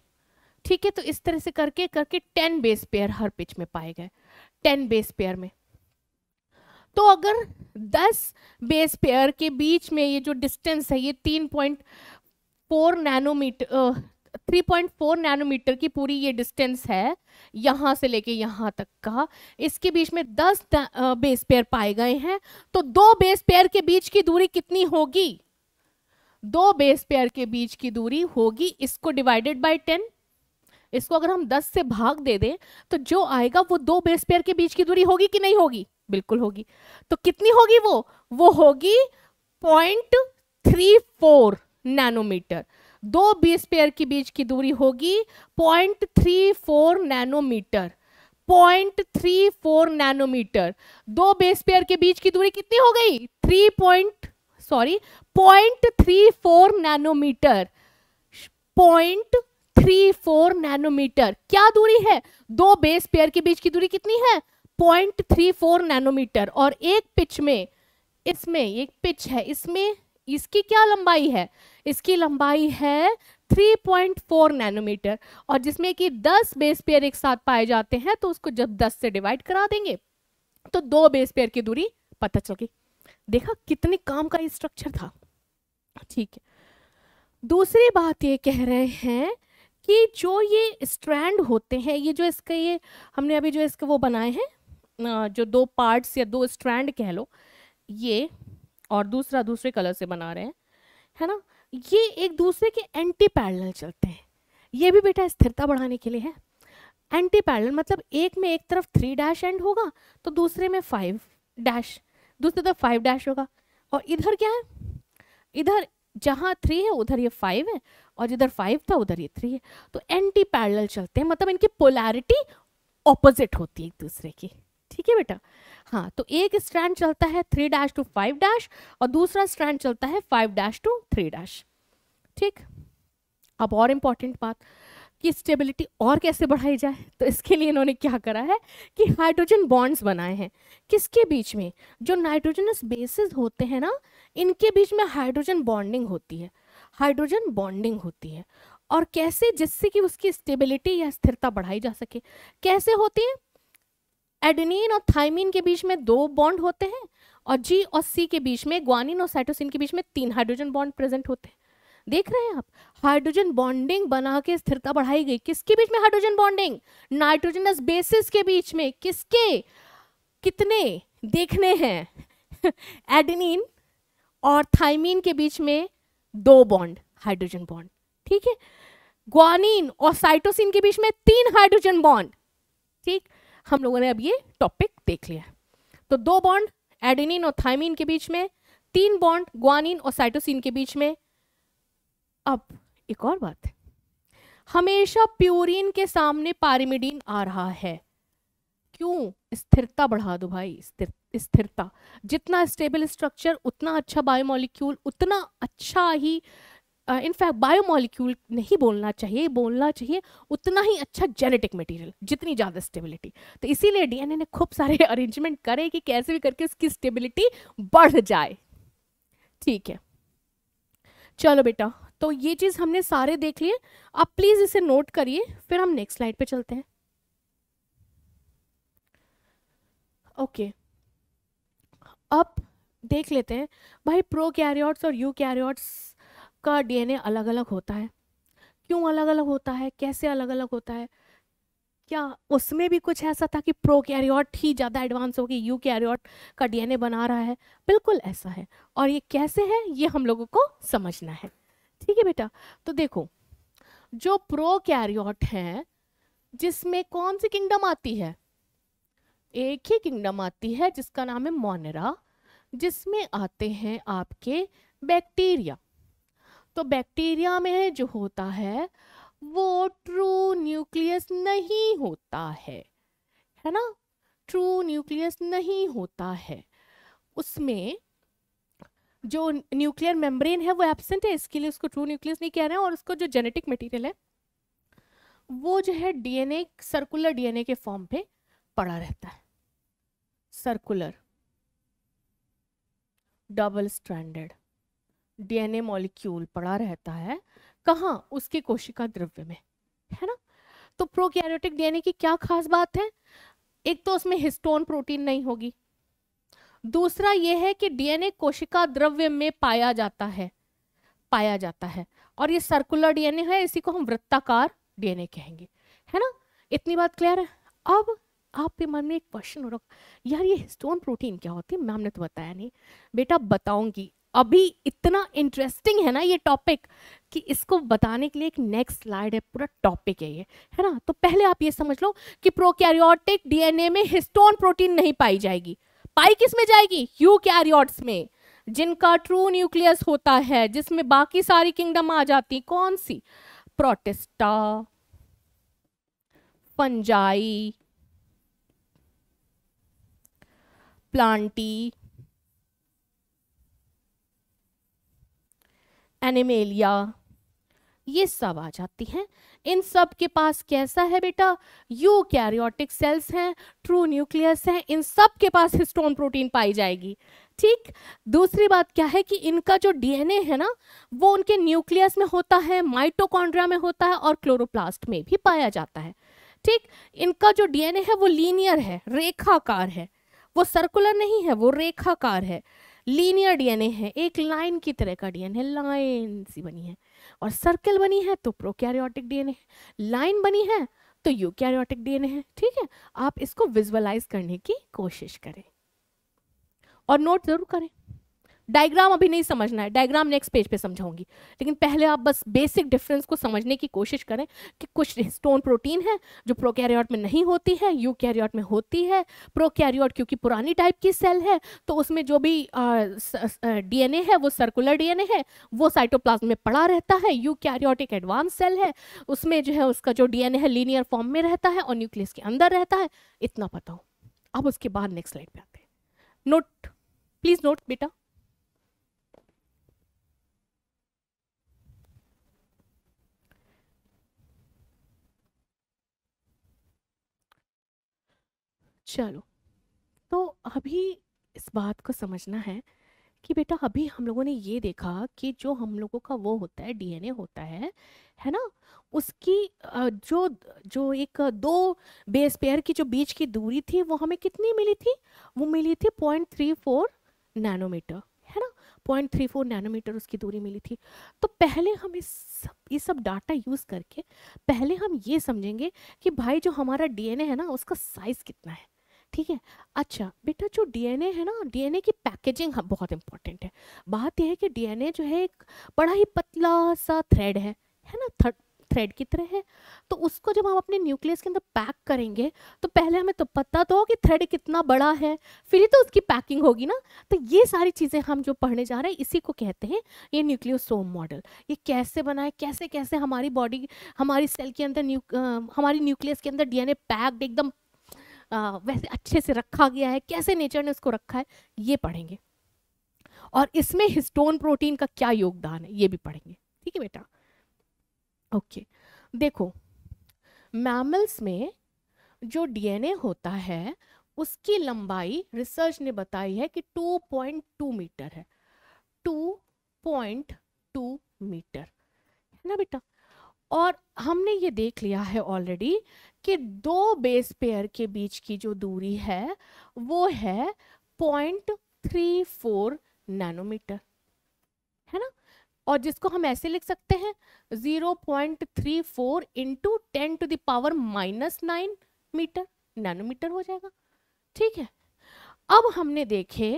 ठीक है तो इस तरह से करके करके 10 बेस पेयर हर पिच में पाए गए 10 बेस पेयर में तो अगर 10 बेस पेयर के बीच में ये जो डिस्टेंस है ये 3.4 nanometer three point four nanometer की पूरी ये डिस्टेंस है यहाँ से लेके यहाँ तक का इसके बीच में दस बेस पेयर पाए गए हैं तो दो बेस पेयर के बीच की दूरी कितनी होगी दो बेस पेयर के बीच की दूरी होगी इसको डिवाइडेड बाय टेन इसको अगर हम दस से भाग दे दें तो जो आएगा वो दो बेस पेयर के बीच की दूरी होगी कि नहीं होगी बिल्कुल होगी तो कितनी होगी वो वो होगी पॉइंट थ्री फोर नैनोमीटर दो बेस पेयर के बीच की दूरी होगी point three four nanometer point three four nanometer दो बेस पेयर के बीच की दूरी कितनी हो गई three point sorry point three four nanometer point three four nanometer क्या दूरी है दो बेस पेयर के बीच की दूरी कितनी है पॉइंट थ्री फोर नैनोमीटर और एक पिच में इसमें एक पिच है इसमें इसकी क्या लंबाई है इसकी लंबाई है 3.4 नैनोमीटर और जिसमें कि 10 बेस पेयर एक साथ पाए जाते हैं तो उसको जब 10 से डिवाइड करा देंगे तो दो बेस पेयर की दूरी पता चल गई देखा कितने काम का स्ट्रक्चर था ठीक है दूसरी बात ये कह रहे हैं कि जो ये स्ट्रैंड होते हैं ये जो इसके ये हमने अभी जो इसके वो बनाए हैं जो दो पार्ट्स या दो स्ट्रैंड कह लो ये और दूसरा दूसरे कलर से बना रहे हैं है ना ये एक दूसरे के एंटी पैरल चलते हैं ये भी बेटा स्थिरता बढ़ाने के लिए है एंटी पैरल मतलब एक में एक तरफ थ्री डैश एंड होगा तो दूसरे में फाइव डैश दूसरी तरफ फाइव डैश होगा और इधर क्या है इधर जहाँ थ्री है उधर ये फाइव है और जिधर फाइव था उधर ये थ्री है तो एंटी पैरल चलते हैं मतलब इनकी पोलैरिटी ऑपोजिट होती है एक दूसरे की ठीक है बेटा हाँ तो एक स्ट्रैंड चलता है three dash to five dash और दूसरा स्ट्रैंड चलता है five dash to three dash ठीक अब और इम्पॉर्टेंट बात कि स्टेबिलिटी और कैसे बढ़ाई जाए तो इसके लिए इन्होंने क्या करा है कि हाइड्रोजन बॉन्ड्स बनाए हैं किसके बीच में जो नाइट्रोजनस बेसिस होते हैं ना इनके बीच में हाइड्रोजन बॉन्डिंग होती है हाइड्रोजन बॉन्डिंग होती है और कैसे जिससे कि उसकी स्टेबिलिटी या स्थिरता बढ़ाई जा सके कैसे होती है एडनिन और थाइमिन के बीच में दो बॉन्ड होते हैं और जी और सी के बीच में ग्वानिन और साइटोसिन के बीच में तीन हाइड्रोजन बॉन्ड प्रेजेंट होते हैं देख रहे हैं आप हाइड्रोजन बॉन्डिंग बना के स्थिरता बढ़ाई गई किसके बीच में हाइड्रोजन बॉन्डिंग नाइट्रोजनस बेसिस के बीच में किसके कितने देखने हैं एडनिन और थाइमिन के बीच में दो बॉन्ड हाइड्रोजन बॉन्ड ठीक है ग्वानिन और साइटोसिन के बीच में तीन हाइड्रोजन बॉन्ड ठीक हम लोगों ने अब ये टॉपिक देख लिया तो दो बॉन्ड एडेनिन और थायमिन के बीच में तीन बॉन्ड ग्वानिन और साइटोसिन के बीच में अब एक और बात है हमेशा प्यूरिन के सामने पारिमिडीन आ रहा है क्यों स्थिरता बढ़ा दो भाई स्थिर स्थिरता जितना स्टेबल स्ट्रक्चर उतना अच्छा बायोमोलिक्यूल उतना अच्छा ही इनफैक्ट बायोमोलिक्यूल नहीं बोलना चाहिए बोलना चाहिए उतना ही अच्छा जेनेटिक मटेरियल जितनी ज़्यादा स्टेबिलिटी तो इसीलिए डीएनए ने खूब सारे अरेंजमेंट करे कि कैसे भी करके इसकी स्टेबिलिटी बढ़ जाए ठीक है चलो बेटा तो ये चीज़ हमने सारे देख लिए आप प्लीज़ इसे नोट करिए फिर हम नेक्स्ट स्लाइड पर चलते हैं ओके अब देख लेते हैं भाई प्रो कैरियॉट्स और यू कैरियॉट्स सबका डीएनए अलग अलग होता है क्यों अलग अलग होता है कैसे अलग अलग होता है क्या उसमें भी कुछ ऐसा था कि प्रो कैरियॉट ही ज़्यादा एडवांस हो गई यू कैरियॉट का डीएनए बना रहा है बिल्कुल ऐसा है और ये कैसे है ये हम लोगों को समझना है ठीक है बेटा तो देखो जो प्रो कैरियॉट है जिसमें कौन सी किंगडम आती है एक ही किंगडम आती है जिसका नाम है मोनरा जिसमें आते हैं आपके बैक्टीरिया तो बैक्टीरिया में जो होता है वो ट्रू न्यूक्लियस नहीं होता है है ना ट्रू न्यूक्लियस नहीं होता है उसमें जो न्यूक्लियर मेम्ब्रेन है वो एब्सेंट है इसके लिए उसको ट्रू न्यूक्लियस नहीं कह रहे हैं और उसको जो जेनेटिक मटेरियल है वो जो है डीएनए सर्कुलर डीएनए के फॉर्म पे पड़ा रहता है circular double stranded DNA molecule पड़ा रहता है कहाँ उसके कोशिका द्रव्य में है ना तो प्रोकैरियोटिक डीएनए की क्या खास बात है एक तो उसमें हिस्टोन प्रोटीन नहीं होगी दूसरा यह है कि डीएनए कोशिका द्रव्य में पाया जाता है पाया जाता है और ये सर्कुलर डीएनए है इसी को हम वृत्ताकार डीएनए कहेंगे है ना इतनी बात क्लियर है अब आपके मन में एक क्वेश्चन हो रहा यार ये हिस्टोन प्रोटीन क्या होती है मैम ने तो बताया नहीं बेटा बताऊंगी अभी इतना इंटरेस्टिंग है ना ये टॉपिक कि इसको बताने के लिए एक नेक्स्ट स्लाइड है पूरा टॉपिक है ये है ना तो पहले आप ये समझ लो कि प्रोकैरियोटिक डीएनए में हिस्टोन प्रोटीन नहीं पाई जाएगी पाई किस में जाएगी यूकैरियोट्स में जिनका ट्रू न्यूक्लियस होता है जिसमें बाकी सारी किंगडम आ जाती कौन सी प्रोटेस्टा फंजाई प्लांटी एनिमेलिया ये सब आ जाती हैं इन सब के पास कैसा है बेटा यू कैरियोटिक सेल्स हैं ट्रू न्यूक्लियस हैं इन सब के पास हिस्टोन प्रोटीन पाई जाएगी ठीक दूसरी बात क्या है कि इनका जो डीएनए है ना वो उनके न्यूक्लियस में होता है माइटोकॉन्ड्रिया में होता है और क्लोरोप्लास्ट में भी पाया जाता है ठीक इनका जो डीएनए है वो लीनियर है रेखाकार है वो सर्कुलर नहीं है वो रेखाकार है लीनियर डीएनए है एक लाइन की तरह का डीएनए लाइन सी बनी है और सर्कल बनी है तो प्रोकैरियोटिक डीएनए है लाइन बनी है तो यूकैरियोटिक डीएनए है ठीक है आप इसको विजुअलाइज करने की कोशिश करें और नोट जरूर करें डायग्राम अभी नहीं समझना है डायग्राम नेक्स्ट पेज पे समझाऊंगी लेकिन पहले आप बस बेसिक डिफरेंस को समझने की कोशिश करें कि कुछ स्टोन प्रोटीन है जो प्रोकैरियोट में नहीं होती है यूकैरियोट में होती है प्रोकैरियोट क्योंकि पुरानी टाइप की सेल है तो उसमें जो भी डीएनए है वो सर्कुलर डीएनए है वो साइटोप्लाज्म में पड़ा रहता है यू एक एडवांस सेल है उसमें जो है उसका जो डीएनए है लीनियर फॉर्म में रहता है और न्यूक्लियस के अंदर रहता है इतना पता हो अब उसके बाद नेक्स्ट स्लाइड पे आते हैं नोट प्लीज़ नोट बेटा चलो तो अभी इस बात को समझना है कि बेटा अभी हम लोगों ने ये देखा कि जो हम लोगों का वो होता है डीएनए होता है है ना उसकी जो जो एक दो बेस पेयर की जो बीच की दूरी थी वो हमें कितनी मिली थी वो मिली थी पॉइंट थ्री फोर नैनोमीटर है ना पॉइंट थ्री फोर नैनोमीटर उसकी दूरी मिली थी तो पहले हम इस सब ये सब डाटा यूज़ करके पहले हम ये समझेंगे कि भाई जो हमारा डीएनए है ना उसका साइज़ कितना है ठीक है अच्छा बेटा जो डीएनए है ना डीएनए की पैकेजिंग हाँ, बहुत इंपॉर्टेंट है बात यह है कि डीएनए जो है एक बड़ा ही पतला सा थ्रेड है है ना थर्ड थ्रेड की तरह है तो उसको जब हम अपने न्यूक्लियस के अंदर पैक करेंगे तो पहले हमें तो पता तो हो कि थ्रेड कितना बड़ा है फिर ही तो उसकी पैकिंग होगी ना तो ये सारी चीज़ें हम जो पढ़ने जा रहे हैं इसी को कहते हैं ये न्यूक्लियोसोम मॉडल ये कैसे बनाए कैसे कैसे हमारी बॉडी हमारी सेल के अंदर न्यू आ, हमारी न्यूक्लियस के अंदर डीएनए पैक्ड एकदम वैसे अच्छे से रखा गया है कैसे नेचर ने उसको रखा है ये पढ़ेंगे और इसमें हिस्टोन प्रोटीन का क्या योगदान है ये भी पढ़ेंगे ठीक है बेटा ओके देखो मैमल्स में जो डीएनए होता है उसकी लंबाई रिसर्च ने बताई है कि 2.2 मीटर है 2.2 मीटर है ना बेटा और हमने ये देख लिया है ऑलरेडी कि दो बेस पेयर के बीच की जो दूरी है वो है पॉइंट थ्री फोर नैनोमीटर है ना और जिसको हम ऐसे लिख सकते हैं zero point three four into ten to the power minus nine metre nanometre हो जाएगा ठीक है अब हमने देखे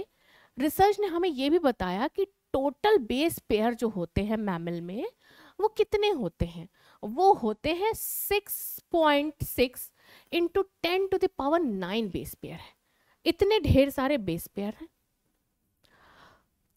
रिसर्च ने हमें ये भी बताया कि टोटल बेस पेयर जो होते हैं मैमल में वो कितने होते हैं वो होते हैं six point six into ten to the power nine base pair है इतने ढेर सारे बेस पेयर हैं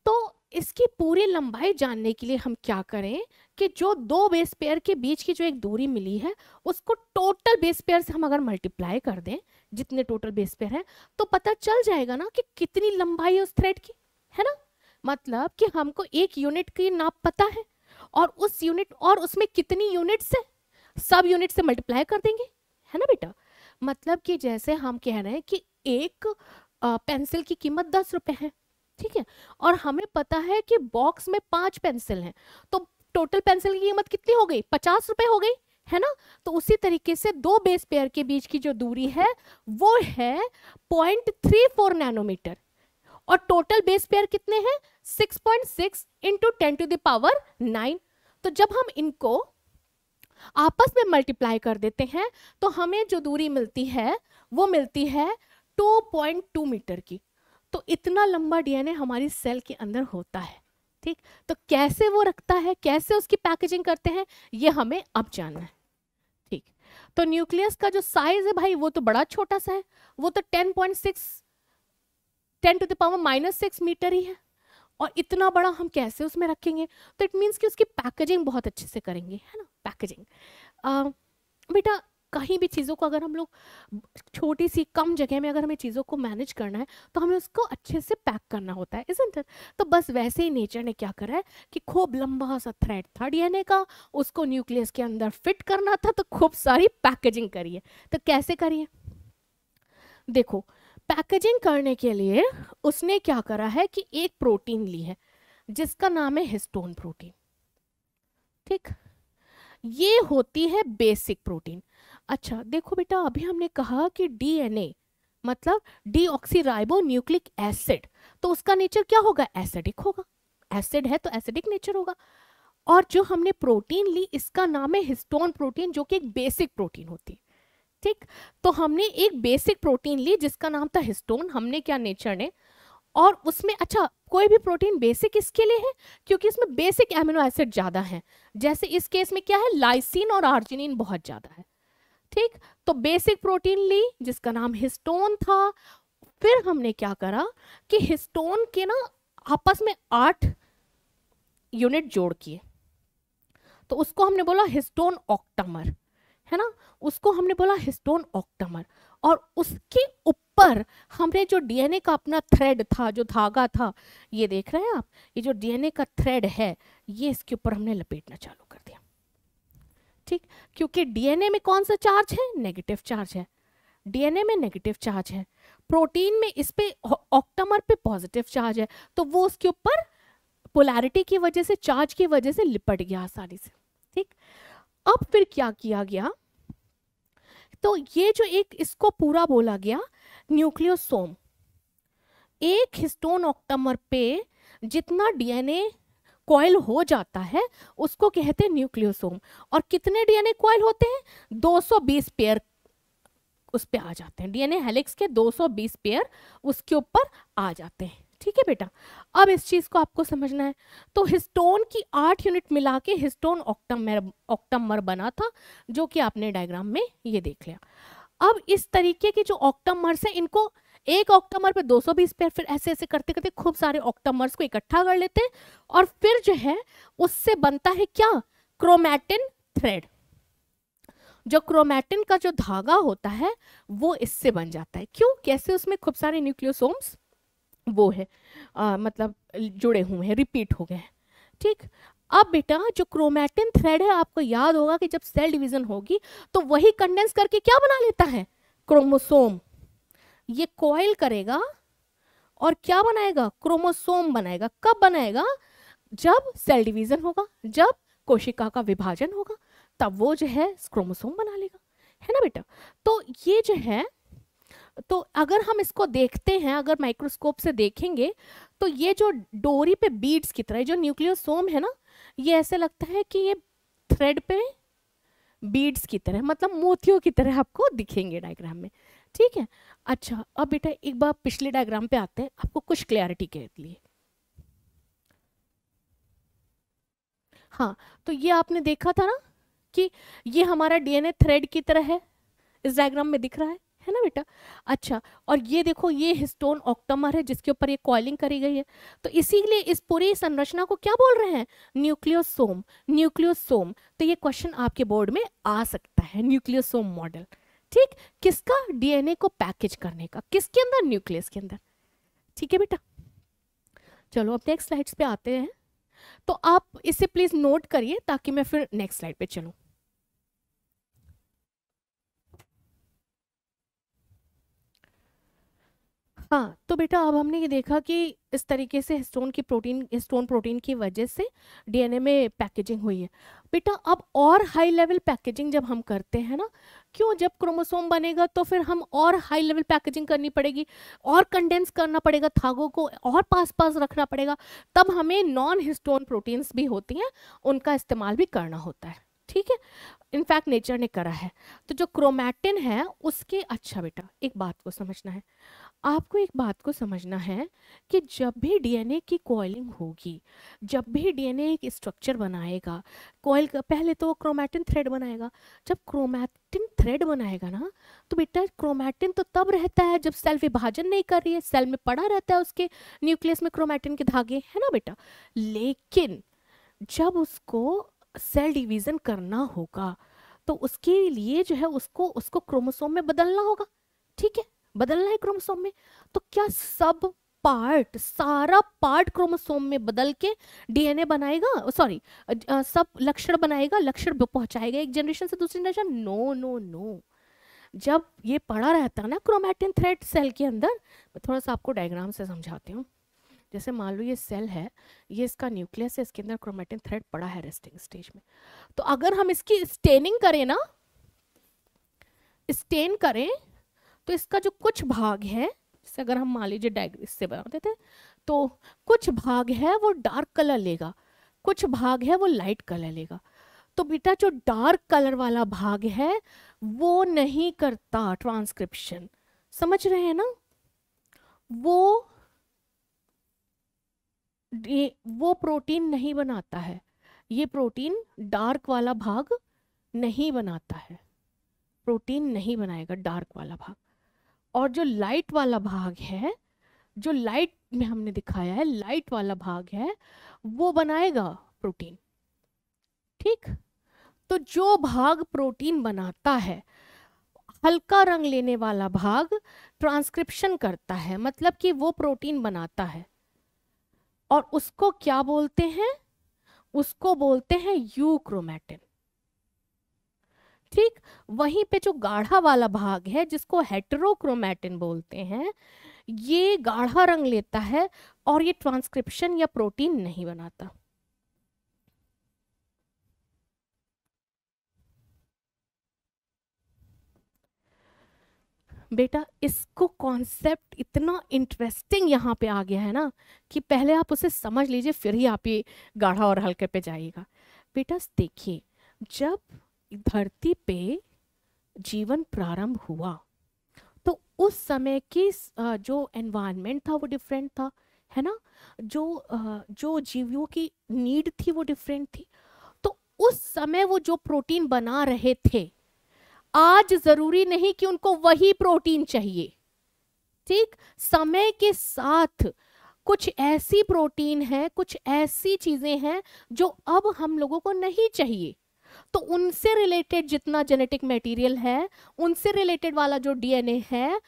तो इसकी पूरी लंबाई जानने के लिए हम क्या करें कि जो दो बेस पेयर के बीच की जो एक दूरी मिली है उसको टोटल बेस पेयर से हम अगर मल्टीप्लाई कर दें जितने टोटल बेस पेयर हैं तो पता चल जाएगा ना कि कितनी लंबाई है उस थ्रेड की है ना मतलब कि हमको एक यूनिट की नाप पता है और उस यूनिट और उसमें कितनी यूनिट से सब यूनिट से मल्टीप्लाई कर देंगे है ना बेटा मतलब कि जैसे हम कह रहे हैं कि एक पेंसिल की कीमत दस रुपये है ठीक है और हमें पता है कि बॉक्स में पांच पेंसिल हैं तो टोटल पेंसिल की कीमत कितनी हो गई पचास रुपये हो गई है ना तो उसी तरीके से दो बेस पेयर के बीच की जो दूरी है वो है पॉइंट थ्री फोर नैनोमीटर और टोटल बेस पेयर कितने हैं 6.6 point six into ten to the power nine तो जब हम इनको आपस में मल्टीप्लाई कर देते हैं तो हमें जो दूरी मिलती है वो मिलती है 2.2 मीटर की तो इतना लंबा डीएनए हमारी सेल के अंदर होता है ठीक तो कैसे वो रखता है कैसे उसकी पैकेजिंग करते हैं ये हमें अब जानना है ठीक तो न्यूक्लियस का जो साइज है भाई वो तो बड़ा छोटा सा है वो तो 10.6 ten to the power minus six metre ही है और इतना बड़ा हम कैसे उसमें रखेंगे तो इट मीन्स कि उसकी पैकेजिंग बहुत अच्छे से करेंगे है ना पैकेजिंग बेटा कहीं भी चीज़ों को अगर हम लोग छोटी सी कम जगह में अगर हमें चीज़ों को मैनेज करना है तो हमें उसको अच्छे से पैक करना होता है इजेंट इट तो बस वैसे ही नेचर ने क्या करा है कि खूब लंबा सा थ्रेड था डीएनए का उसको न्यूक्लियस के अंदर फिट करना था तो खूब सारी पैकेजिंग करिए तो कैसे करिए देखो पैकेजिंग करने के लिए उसने क्या करा है कि एक प्रोटीन ली है जिसका नाम है हिस्टोन प्रोटीन ठीक ये होती है बेसिक प्रोटीन अच्छा देखो बेटा अभी हमने कहा कि डीएनए मतलब डीऑक्सीराइबो न्यूक्लिक एसिड तो उसका नेचर क्या होगा एसिडिक होगा एसिड है तो एसिडिक नेचर होगा और जो हमने प्रोटीन ली इसका नाम है हिस्टोन प्रोटीन जो कि एक बेसिक प्रोटीन होती है ठीक तो हमने एक बेसिक प्रोटीन ली जिसका नाम था हिस्टोन हमने क्या नेचर ने और उसमें अच्छा कोई भी प्रोटीन बेसिक इसके लिए है क्योंकि इसमें बेसिक एमिनो एसिड ज़्यादा हैं जैसे इस केस में क्या है लाइसिन और आर्जिनिन बहुत ज़्यादा है ठीक तो बेसिक प्रोटीन ली जिसका नाम हिस्टोन था फिर हमने क्या करा कि हिस्टोन के ना आपस में आठ यूनिट जोड़ किए तो उसको हमने बोला हिस्टोन ऑक्टामर है ना उसको हमने बोला हिस्टोन ऑक्टमर और उसके ऊपर हमने जो डीएनए का अपना थ्रेड था जो धागा था ये देख रहे हैं आप ये जो डीएनए का थ्रेड है ये इसके ऊपर हमने लपेटना चालू कर दिया ठीक क्योंकि डीएनए में कौन सा चार्ज है नेगेटिव चार्ज है डीएनए में नेगेटिव चार्ज है प्रोटीन में इस पे ऑक्टमर पे पॉजिटिव चार्ज है तो वो उसके ऊपर पोलैरिटी की वजह से चार्ज की वजह से लिपट गया आसानी से ठीक अब फिर क्या किया गया तो ये जो एक इसको पूरा बोला गया न्यूक्लियोसोम एक हिस्टोन ऑक्टमर पे जितना डीएनए कॉयल हो जाता है उसको कहते हैं न्यूक्लियोसोम और कितने डीएनए कॉयल होते हैं 220 पेयर उस पर पे आ जाते हैं डीएनए हेलिक्स के 220 पेयर उसके ऊपर आ जाते हैं ठीक है बेटा अब इस चीज़ को आपको समझना है तो हिस्टोन की आठ यूनिट मिला के हिस्टोन ऑक्टमर ऑक्टमर बना था जो कि आपने डायग्राम में ये देख लिया अब इस तरीके के जो ऑक्टमर्स हैं इनको एक ऑक्टमर पे 220 सौ पेयर फिर ऐसे ऐसे करते करते खूब सारे ऑक्टमर्स को इकट्ठा कर लेते हैं और फिर जो है उससे बनता है क्या क्रोमैटिन थ्रेड जो क्रोमैटिन का जो धागा होता है वो इससे बन जाता है क्यों कैसे उसमें खूब सारे न्यूक्लियोसोम्स वो है आ, मतलब जुड़े हुए हैं रिपीट हो गए हैं ठीक अब बेटा जो क्रोमैटिन थ्रेड है आपको याद होगा कि जब सेल डिवीजन होगी तो वही कंडेंस करके क्या बना लेता है क्रोमोसोम ये कॉयल करेगा और क्या बनाएगा क्रोमोसोम बनाएगा कब बनाएगा जब सेल डिवीजन होगा जब कोशिका का विभाजन होगा तब वो जो है क्रोमोसोम बना लेगा है ना बेटा तो ये जो है तो अगर हम इसको देखते हैं अगर माइक्रोस्कोप से देखेंगे तो ये जो डोरी पे बीड्स की तरह जो न्यूक्लियोसोम है ना ये ऐसे लगता है कि ये थ्रेड पे बीड्स की तरह मतलब मोतियों की तरह आपको दिखेंगे डायग्राम में ठीक है अच्छा अब बेटा एक बार पिछले डायग्राम पे आते हैं आपको कुछ क्लैरिटी के लिए हाँ तो ये आपने देखा था ना कि ये हमारा डीएनए थ्रेड की तरह है इस डायग्राम में दिख रहा है है ना बेटा अच्छा और ये देखो ये हिस्टोन ऑक्टोमर है जिसके ऊपर ये कॉलिंग करी गई है तो इसीलिए इस पूरी संरचना को क्या बोल रहे हैं न्यूक्लियोसोम न्यूक्लियोसोम तो ये क्वेश्चन आपके बोर्ड में आ सकता है न्यूक्लियोसोम मॉडल ठीक किसका डीएनए को पैकेज करने का किसके अंदर न्यूक्लियस के अंदर ठीक है बेटा चलो अब नेक्स्ट स्लाइड्स पे आते हैं तो आप इसे प्लीज़ नोट करिए ताकि मैं फिर नेक्स्ट स्लाइड पे चलूँ हाँ तो बेटा अब हमने ये देखा कि इस तरीके से हिस्टोन की प्रोटीन हिस्टोन प्रोटीन की वजह से डीएनए में पैकेजिंग हुई है बेटा अब और हाई लेवल पैकेजिंग जब हम करते हैं ना क्यों जब क्रोमोसोम बनेगा तो फिर हम और हाई लेवल पैकेजिंग करनी पड़ेगी और कंडेंस करना पड़ेगा थागों को और पास पास रखना पड़ेगा तब हमें नॉन हिस्टोन प्रोटीन्स भी होती हैं उनका इस्तेमाल भी करना होता है ठीक है इनफैक्ट नेचर ने करा है तो जो क्रोमैटिन है उसके अच्छा बेटा एक बात को समझना है आपको एक बात को समझना है कि जब भी डीएनए की कॉइलिंग होगी जब भी डीएनए एक स्ट्रक्चर बनाएगा कॉइल का पहले तो क्रोमैटिन थ्रेड बनाएगा जब क्रोमैटिन थ्रेड बनाएगा ना तो बेटा क्रोमैटिन तो तब रहता है जब सेल विभाजन नहीं कर रही है सेल में पड़ा रहता है उसके न्यूक्लियस में क्रोमैटिन के धागे है ना बेटा लेकिन जब उसको सेल डिविजन करना होगा तो उसके लिए जो है उसको उसको क्रोमोसोम में बदलना होगा ठीक है बदलना है क्रोमोसोम में तो क्या सब पार्ट सारा पार्ट क्रोमोसोम में बदल के डीएनए बनाएगा सॉरी सब लक्षण बनाएगा लक्षण पहुंचाएगा एक जनरेशन से दूसरी जनरेशन नो नो नो जब ये पड़ा रहता है ना क्रोमैटिन थ्रेड सेल के अंदर मैं थोड़ा सा आपको डायग्राम से समझाती हूँ जैसे मान लो ये सेल है ये इसका न्यूक्लियस है इसके अंदर क्रोमैटिन थ्रेड पड़ा है रेस्टिंग स्टेज में तो अगर हम इसकी स्टेनिंग करें ना स्टेन करें तो इसका जो कुछ भाग है जैसे अगर हम मान लीजिए डायग्रिस से बनाते थे तो कुछ भाग है वो डार्क कलर लेगा कुछ भाग है वो लाइट कलर लेगा तो बेटा जो डार्क कलर वाला भाग है वो नहीं करता ट्रांसक्रिप्शन समझ रहे हैं ना वो वो प्रोटीन नहीं बनाता है ये प्रोटीन डार्क वाला भाग नहीं बनाता है प्रोटीन नहीं बनाएगा डार्क वाला भाग और जो लाइट वाला भाग है जो लाइट में हमने दिखाया है लाइट वाला भाग है वो बनाएगा प्रोटीन ठीक तो जो भाग प्रोटीन बनाता है हल्का रंग लेने वाला भाग ट्रांसक्रिप्शन करता है मतलब कि वो प्रोटीन बनाता है और उसको क्या बोलते हैं उसको बोलते हैं यूक्रोमैटिन ठीक वहीं पे जो गाढ़ा वाला भाग है जिसको हेटरोक्रोमैटिन बोलते हैं ये गाढ़ा रंग लेता है और ये ट्रांसक्रिप्शन या प्रोटीन नहीं बनाता बेटा इसको कॉन्सेप्ट इतना इंटरेस्टिंग यहाँ पे आ गया है ना कि पहले आप उसे समझ लीजिए फिर ही आप ये गाढ़ा और हल्के पे जाइएगा बेटा देखिए जब धरती पे जीवन प्रारंभ हुआ तो उस समय की जो एनवायरनमेंट था वो डिफरेंट था है ना जो जो जीवियों की नीड थी वो डिफरेंट थी तो उस समय वो जो प्रोटीन बना रहे थे आज ज़रूरी नहीं कि उनको वही प्रोटीन चाहिए ठीक समय के साथ कुछ ऐसी प्रोटीन है कुछ ऐसी चीज़ें हैं जो अब हम लोगों को नहीं चाहिए तो उनसे रिलेटेड जितना जेनेटिक मटेरियल है उनसे रिलेटेड वाला जो डीएनए है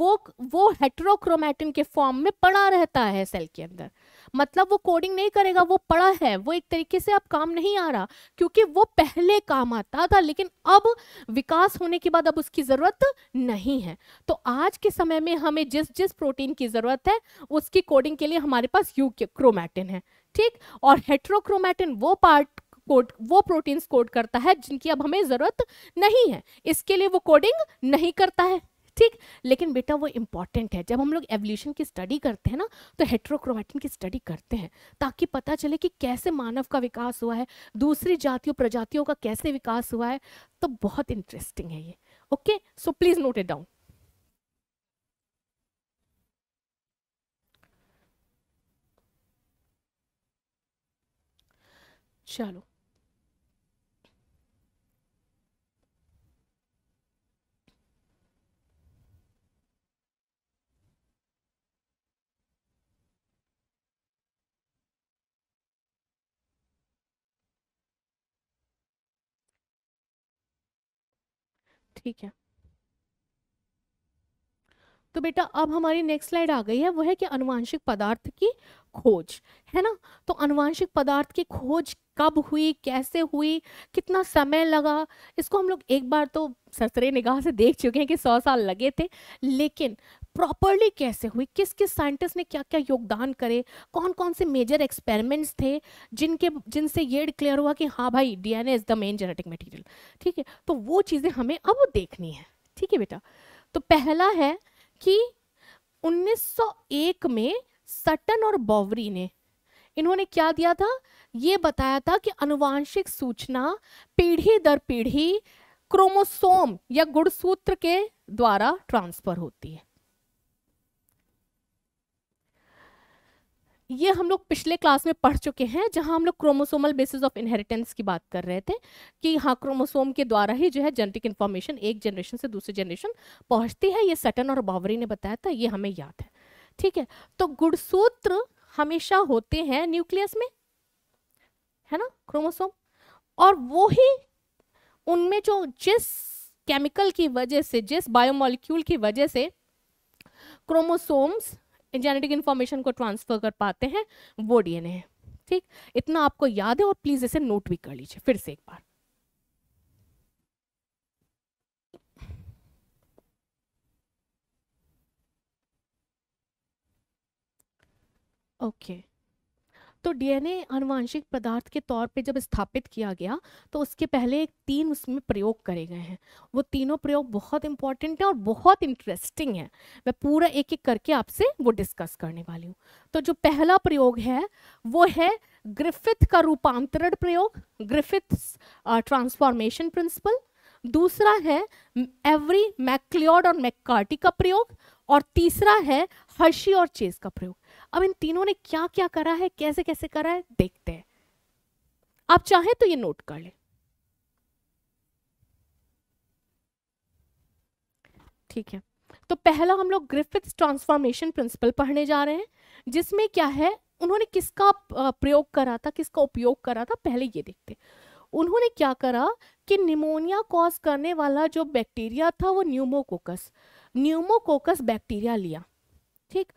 वो वो हेट्रोक्रोमैटिन के फॉर्म में पड़ा रहता है सेल के अंदर मतलब वो कोडिंग नहीं करेगा वो पड़ा है वो एक तरीके से अब काम नहीं आ रहा क्योंकि वो पहले काम आता था लेकिन अब विकास होने के बाद अब उसकी ज़रूरत नहीं है तो आज के समय में हमें जिस जिस प्रोटीन की ज़रूरत है उसकी कोडिंग के लिए हमारे पास यू क्रोमैटिन है ठीक और हेट्रोक्रोमैटिन वो पार्ट कोड वो प्रोटीन्स कोड करता है जिनकी अब हमें ज़रूरत नहीं है इसके लिए वो कोडिंग नहीं करता है ठीक लेकिन बेटा वो इम्पॉर्टेंट है जब हम लोग एवोल्यूशन की स्टडी करते हैं ना तो हेट्रोक्रोमेटिन की स्टडी करते हैं ताकि पता चले कि कैसे मानव का विकास हुआ है दूसरी जातियों प्रजातियों का कैसे विकास हुआ है तो बहुत इंटरेस्टिंग है ये okay so please note it down चलो ठीक है तो बेटा अब हमारी नेक्स्ट स्लाइड आ गई है वो है कि अनुवांशिक पदार्थ की खोज है ना तो अनुवांशिक पदार्थ की खोज कब हुई कैसे हुई कितना समय लगा इसको हम लोग एक बार तो सरसरे निगाह से देख चुके हैं कि सौ साल लगे थे लेकिन प्रॉपरली कैसे हुई किस किस साइंटिस्ट ने क्या क्या योगदान करे कौन कौन से मेजर एक्सपेरिमेंट्स थे जिनके जिनसे ये डिक्लेयर हुआ कि हाँ भाई DNA is the main genetic material ठीक है तो वो चीज़ें हमें अब देखनी है ठीक है बेटा तो पहला है कि 1901 में सटन और बॉवरी ने इन्होंने क्या दिया था ये बताया था कि अनुवांशिक सूचना पीढ़ी दर पीढ़ी क्रोमोसोम या गुणसूत्र के द्वारा ट्रांसफर होती है ये हम लोग पिछले क्लास में पढ़ चुके हैं जहां हम लोग क्रोमोसोमल बेसिस ऑफ इनहेरिटेंस की बात कर रहे थे कि हाँ क्रोमोसोम के द्वारा ही जो है जेनेटिक इन्फॉर्मेशन एक जनरेशन से दूसरी जनरेशन पहुंचती है ये सटन और बावरी ने बताया था ये हमें याद है ठीक है तो गुड़सूत्र हमेशा होते हैं न्यूक्लियस में है ना क्रोमोसोम और वो ही उनमें जो जिस केमिकल की वजह से जिस बायोमोलिक्यूल की वजह से क्रोमोसोम्स जेनेटिक इन्फॉर्मेशन को ट्रांसफ़र कर पाते हैं वो डीएनए है ठीक इतना आपको याद है और प्लीज़ इसे नोट भी कर लीजिए फिर से एक बार ओके okay. तो डीएनए अनुवांशिक पदार्थ के तौर पे जब स्थापित किया गया तो उसके पहले तीन उसमें प्रयोग करे गए हैं वो तीनों प्रयोग बहुत इंपॉर्टेंट हैं और बहुत इंटरेस्टिंग है मैं पूरा एक एक करके आपसे वो डिस्कस करने वाली हूँ तो जो पहला प्रयोग है वो है ग्रिफिथ का रूपांतरण प्रयोग ग्रिफिथ ट्रांसफॉर्मेशन प्रिंसिपल दूसरा है एवरी मैक्लियोड और मैककार्टी का प्रयोग और तीसरा है हर्षी और चेज का प्रयोग अब इन तीनों ने क्या क्या करा है कैसे कैसे करा है देखते हैं आप चाहें तो ये नोट कर ले ठीक है तो पहला हम लोग ग्रिफिथ ट्रांसफॉर्मेशन प्रिंसिपल पढ़ने जा रहे हैं जिसमें क्या है उन्होंने किसका प्रयोग करा था किसका उपयोग करा था पहले ये देखते उन्होंने क्या करा कि निमोनिया कॉज करने वाला जो बैक्टीरिया था वो न्यूमोकोकस न्यूमोकोकस बैक्टीरिया लिया ठीक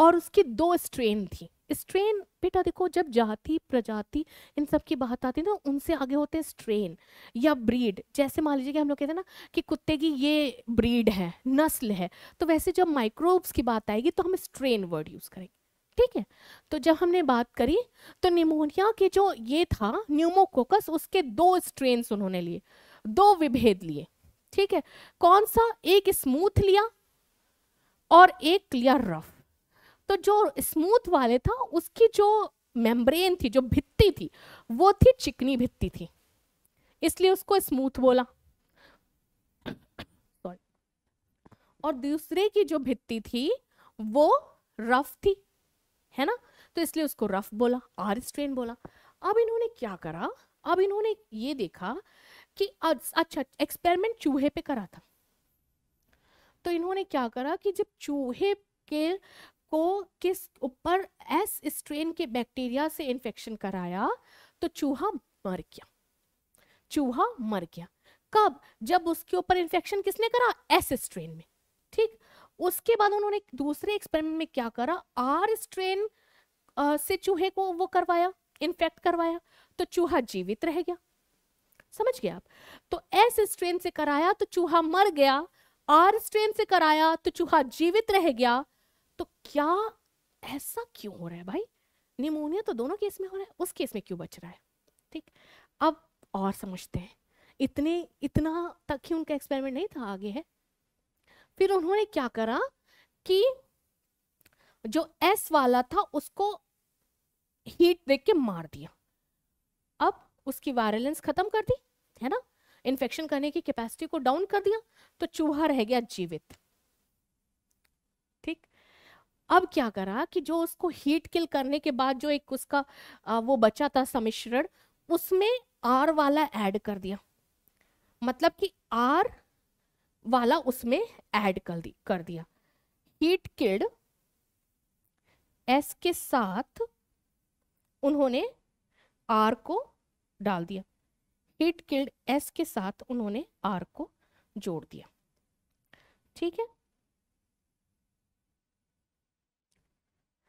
और उसकी दो स्ट्रेन थी स्ट्रेन बेटा देखो जब जाति प्रजाति इन सब की बात आती है ना उनसे आगे होते हैं स्ट्रेन या ब्रीड जैसे मान लीजिए कि हम लोग कहते हैं ना कि कुत्ते की ये ब्रीड है नस्ल है तो वैसे जब माइक्रोब्स की बात आएगी तो हम स्ट्रेन वर्ड यूज़ करेंगे ठीक है तो जब हमने बात करी तो निमोनिया के जो ये था न्यूमोकोकस उसके दो स्ट्रेन उन्होंने लिए दो विभेद लिए ठीक है कौन सा एक स्मूथ लिया और एक लिया रफ तो जो स्मूथ वाले था उसकी जो मेम्ब्रेन थी जो भित्ती थी वो थी चिकनी भित्ती थी इसलिए उसको स्मूथ बोला सॉरी और दूसरे की जो भित्ती थी वो रफ थी है ना तो इसलिए उसको रफ बोला आर स्ट्रेन बोला अब इन्होंने क्या करा अब इन्होंने ये देखा कि अच्छा एक्सपेरिमेंट चूहे पे करा था तो इन्होंने क्या करा कि जब चूहे के को किस ऊपर एस स्ट्रेन के बैक्टीरिया से इन्फेक्शन कराया तो चूहा मर गया चूहा मर गया कब जब उसके ऊपर इन्फेक्शन किसने करा एस स्ट्रेन में ठीक उसके बाद उन्होंने दूसरे एक्सपेरिमेंट में क्या करा आर स्ट्रेन से चूहे को वो करवाया इन्फेक्ट करवाया तो चूहा जीवित रह गया समझ गया आप तो एस स्ट्रेन से कराया तो चूहा मर गया आर स्ट्रेन से कराया तो चूहा जीवित रह गया तो क्या ऐसा क्यों हो रहा है भाई निमोनिया तो दोनों केस में हो रहा है उस केस में क्यों बच रहा है ठीक अब और समझते हैं इतने इतना तक ही उनका एक्सपेरिमेंट नहीं था आगे है फिर उन्होंने क्या करा कि जो एस वाला था उसको हीट देख के मार दिया अब उसकी वायरलेंस खत्म कर दी है ना इन्फेक्शन करने की कैपेसिटी को डाउन कर दिया तो चूहा रह गया जीवित अब क्या करा कि जो उसको हीट किल करने के बाद जो एक उसका वो बचा था समिश्रण उसमें आर वाला ऐड कर दिया मतलब कि आर वाला उसमें ऐड कर दी कर दिया हीट किल्ड एस के साथ उन्होंने आर को डाल दिया हीट किल्ड एस के साथ उन्होंने आर को जोड़ दिया ठीक है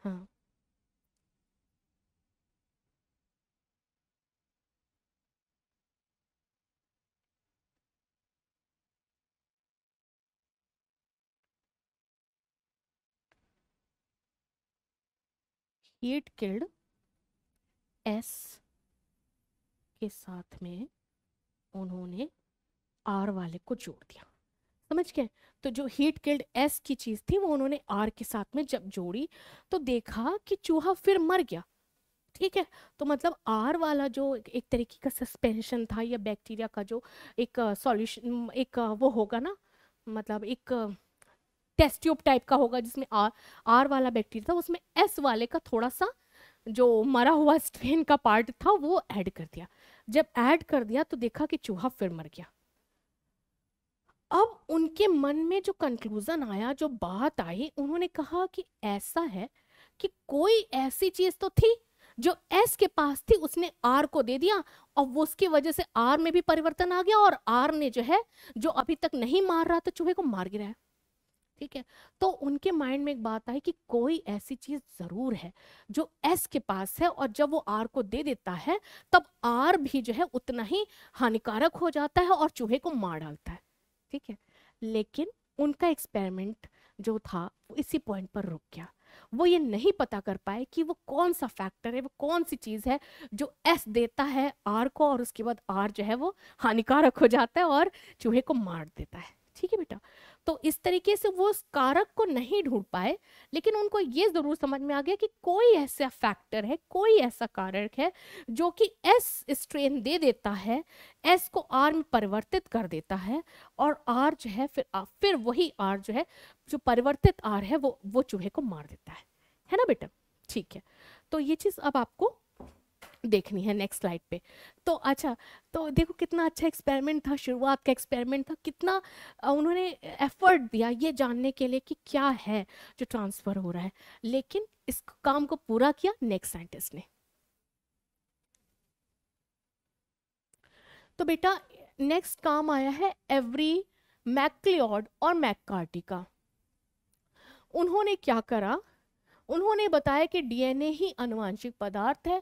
हाँ। हीट किल्ड एस के साथ में उन्होंने आर वाले को जोड़ दिया समझ गए तो जो हीट किल्ड एस की चीज़ थी वो उन्होंने आर के साथ में जब जोड़ी तो देखा कि चूहा फिर मर गया ठीक है तो मतलब आर वाला जो एक तरीके का सस्पेंशन था या बैक्टीरिया का जो एक सॉल्यूशन एक वो होगा ना मतलब एक टेस्ट ट्यूब टाइप का होगा जिसमें आर आर वाला बैक्टीरिया था उसमें एस वाले का थोड़ा सा जो मरा हुआ स्ट्रेन का पार्ट था वो ऐड कर दिया जब ऐड कर दिया तो देखा कि चूहा फिर मर गया अब उनके मन में जो कंक्लूजन आया जो बात आई उन्होंने कहा कि ऐसा है कि कोई ऐसी चीज तो थी जो एस के पास थी उसने आर को दे दिया और वो उसकी वजह से आर में भी परिवर्तन आ गया और आर ने जो है जो अभी तक नहीं मार रहा था चूहे को मार गिरा है ठीक है तो उनके माइंड में एक बात आई कि कोई ऐसी चीज जरूर है जो एस के पास है और जब वो आर को दे देता है तब आर भी जो है उतना ही हानिकारक हो जाता है और चूहे को मार डालता है ठीक है लेकिन उनका एक्सपेरिमेंट जो था वो इसी पॉइंट पर रुक गया वो ये नहीं पता कर पाए कि वो कौन सा फैक्टर है वो कौन सी चीज़ है जो एस देता है आर को और उसके बाद आर जो है वो हानिकारक हो जाता है और चूहे को मार देता है ठीक है बेटा तो इस तरीके से वो उस कारक को नहीं ढूंढ पाए लेकिन उनको ये ज़रूर समझ में आ गया कि कोई ऐसा फैक्टर है कोई ऐसा कारक है जो कि एस स्ट्रेन दे देता है एस को आर में परिवर्तित कर देता है और आर जो है फिर आ, फिर वही आर जो है जो परिवर्तित आर है वो वो चूहे को मार देता है है ना बेटा ठीक है तो ये चीज़ अब आपको देखनी है नेक्स्ट स्लाइड पे तो अच्छा तो देखो कितना अच्छा एक्सपेरिमेंट था शुरुआत का एक्सपेरिमेंट था कितना उन्होंने एफर्ट दिया ये जानने के लिए कि क्या है जो ट्रांसफ़र हो रहा है लेकिन इस काम को पूरा किया नेक्स्ट साइंटिस्ट ने तो बेटा नेक्स्ट काम आया है एवरी मैकलियॉड और मैककार्टी का उन्होंने क्या करा उन्होंने बताया कि डीएनए ही अनुवांशिक पदार्थ है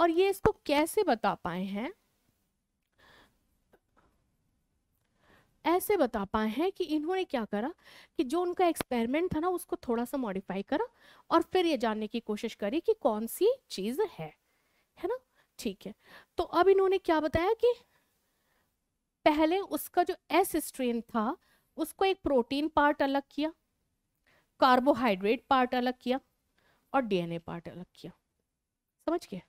और ये इसको कैसे बता पाए हैं ऐसे बता पाए हैं कि इन्होंने क्या करा कि जो उनका एक्सपेरिमेंट था ना उसको थोड़ा सा मॉडिफाई करा और फिर ये जानने की कोशिश करी कि कौन सी चीज़ है है ना ठीक है तो अब इन्होंने क्या बताया कि पहले उसका जो एस स्ट्रेन था उसको एक प्रोटीन पार्ट अलग किया कार्बोहाइड्रेट पार्ट अलग किया और डीएनए पार्ट अलग किया समझ गया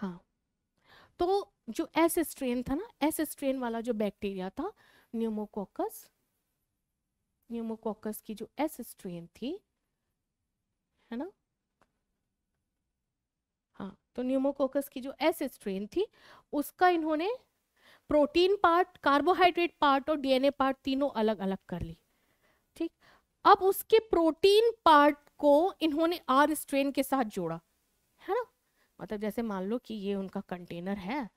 हाँ तो जो एस स्ट्रेन था ना एस स्ट्रेन वाला जो बैक्टीरिया था न्यूमोकोकस न्यूमोकोकस की जो एस स्ट्रेन थी है ना हाँ तो न्यूमोकोकस की जो एस स्ट्रेन थी उसका इन्होंने प्रोटीन पार्ट कार्बोहाइड्रेट पार्ट और डीएनए पार्ट तीनों अलग अलग कर ली अब उसके प्रोटीन पार्ट को इन्होंने आर स्ट्रेन के साथ जोड़ा है ना मतलब जैसे मान लो कि ये उनका कंटेनर है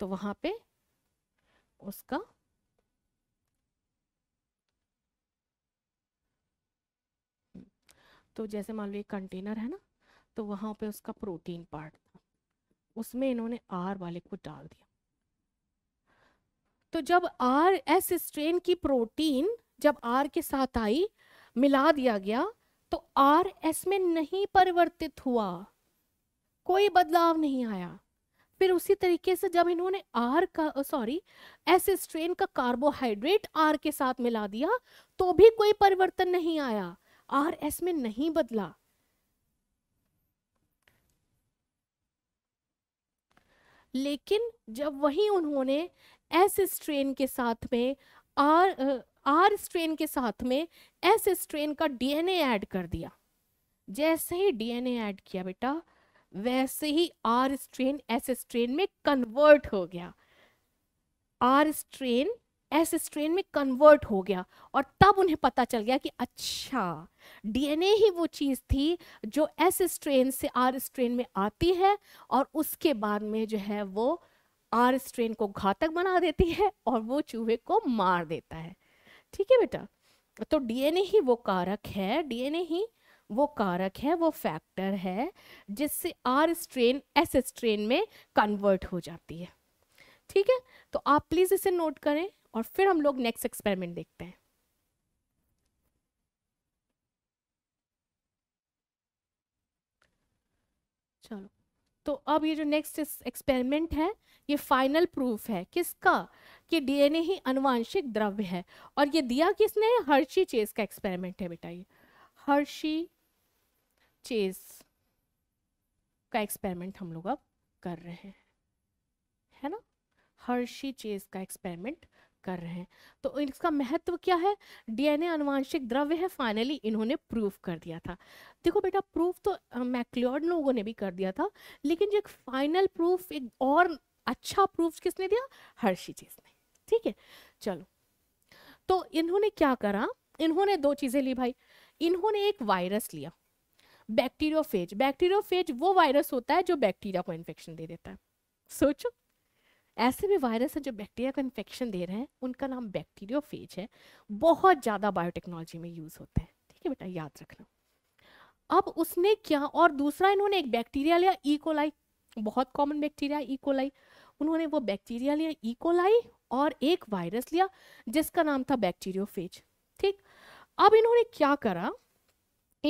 तो वहां पे उसका तो जैसे मान लो ये कंटेनर है ना तो वहां पे उसका प्रोटीन पार्ट था उसमें इन्होंने आर वाले को डाल दिया तो जब आर एस स्ट्रेन की प्रोटीन जब आर के साथ आई मिला दिया गया तो आर एस में नहीं परिवर्तित हुआ कोई बदलाव नहीं आया फिर उसी तरीके से जब इन्होंने आर का सॉरी एस स्ट्रेन का कार्बोहाइड्रेट आर के साथ मिला दिया तो भी कोई परिवर्तन नहीं आया आर एस में नहीं बदला लेकिन जब वही उन्होंने एस स्ट्रेन के साथ में आर आर स्ट्रेन के साथ में एस स्ट्रेन का डीएनए ऐड कर दिया जैसे ही डीएनए ऐड किया बेटा वैसे ही आर स्ट्रेन एस स्ट्रेन में कन्वर्ट हो गया आर स्ट्रेन एस स्ट्रेन में कन्वर्ट हो गया और तब उन्हें पता चल गया कि अच्छा डीएनए ही वो चीज़ थी जो एस स्ट्रेन से आर स्ट्रेन में आती है और उसके बाद में जो है वो आर स्ट्रेन को घातक बना देती है और वो चूहे को मार देता है ठीक है बेटा तो डीएनए ही वो कारक है डीएनए ही वो कारक है वो फैक्टर है जिससे आर स्ट्रेन एस स्ट्रेन में कन्वर्ट हो जाती है ठीक है तो आप प्लीज़ इसे नोट करें और फिर हम लोग नेक्स्ट एक्सपेरिमेंट देखते हैं चलो तो अब ये जो नेक्स्ट एक्सपेरिमेंट है ये फाइनल प्रूफ है किसका कि डीएनए ही अनुवांशिक द्रव्य है और ये दिया किसने हर्षी चेस का एक्सपेरिमेंट है बेटा ये हर्षी चेस का एक्सपेरिमेंट हम लोग अब कर रहे हैं है ना हर्षी चेस का एक्सपेरिमेंट कर रहे हैं तो इसका महत्व क्या है डीएनए अनुवांशिक द्रव्य है फाइनली इन्होंने प्रूफ कर दिया था देखो बेटा प्रूफ तो मैक्लियोड लोगों ने भी कर दिया था लेकिन जो एक फाइनल प्रूफ एक और अच्छा प्रूफ किसने दिया हर्षी चीज ने ठीक है चलो तो इन्होंने क्या करा इन्होंने दो चीज़ें ली भाई इन्होंने एक वायरस लिया बैक्टीरियोफेज बैक्टीरियोफेज वो वायरस होता है जो बैक्टीरिया को इन्फेक्शन दे देता है सोचो ऐसे भी वायरस हैं जो बैक्टीरिया को इन्फेक्शन दे रहे हैं उनका नाम बैक्टीरियोफेज है बहुत ज़्यादा बायोटेक्नोलॉजी में यूज़ होता है ठीक है बेटा याद रखना अब उसने क्या और दूसरा इन्होंने एक बैक्टीरिया लिया इकोलाई e. बहुत कॉमन बैक्टीरिया इकोलाई उन्होंने वो बैक्टीरिया लिया इकोलाई e. और एक वायरस लिया जिसका नाम था बैक्टीरियोफेज ठीक अब इन्होंने क्या करा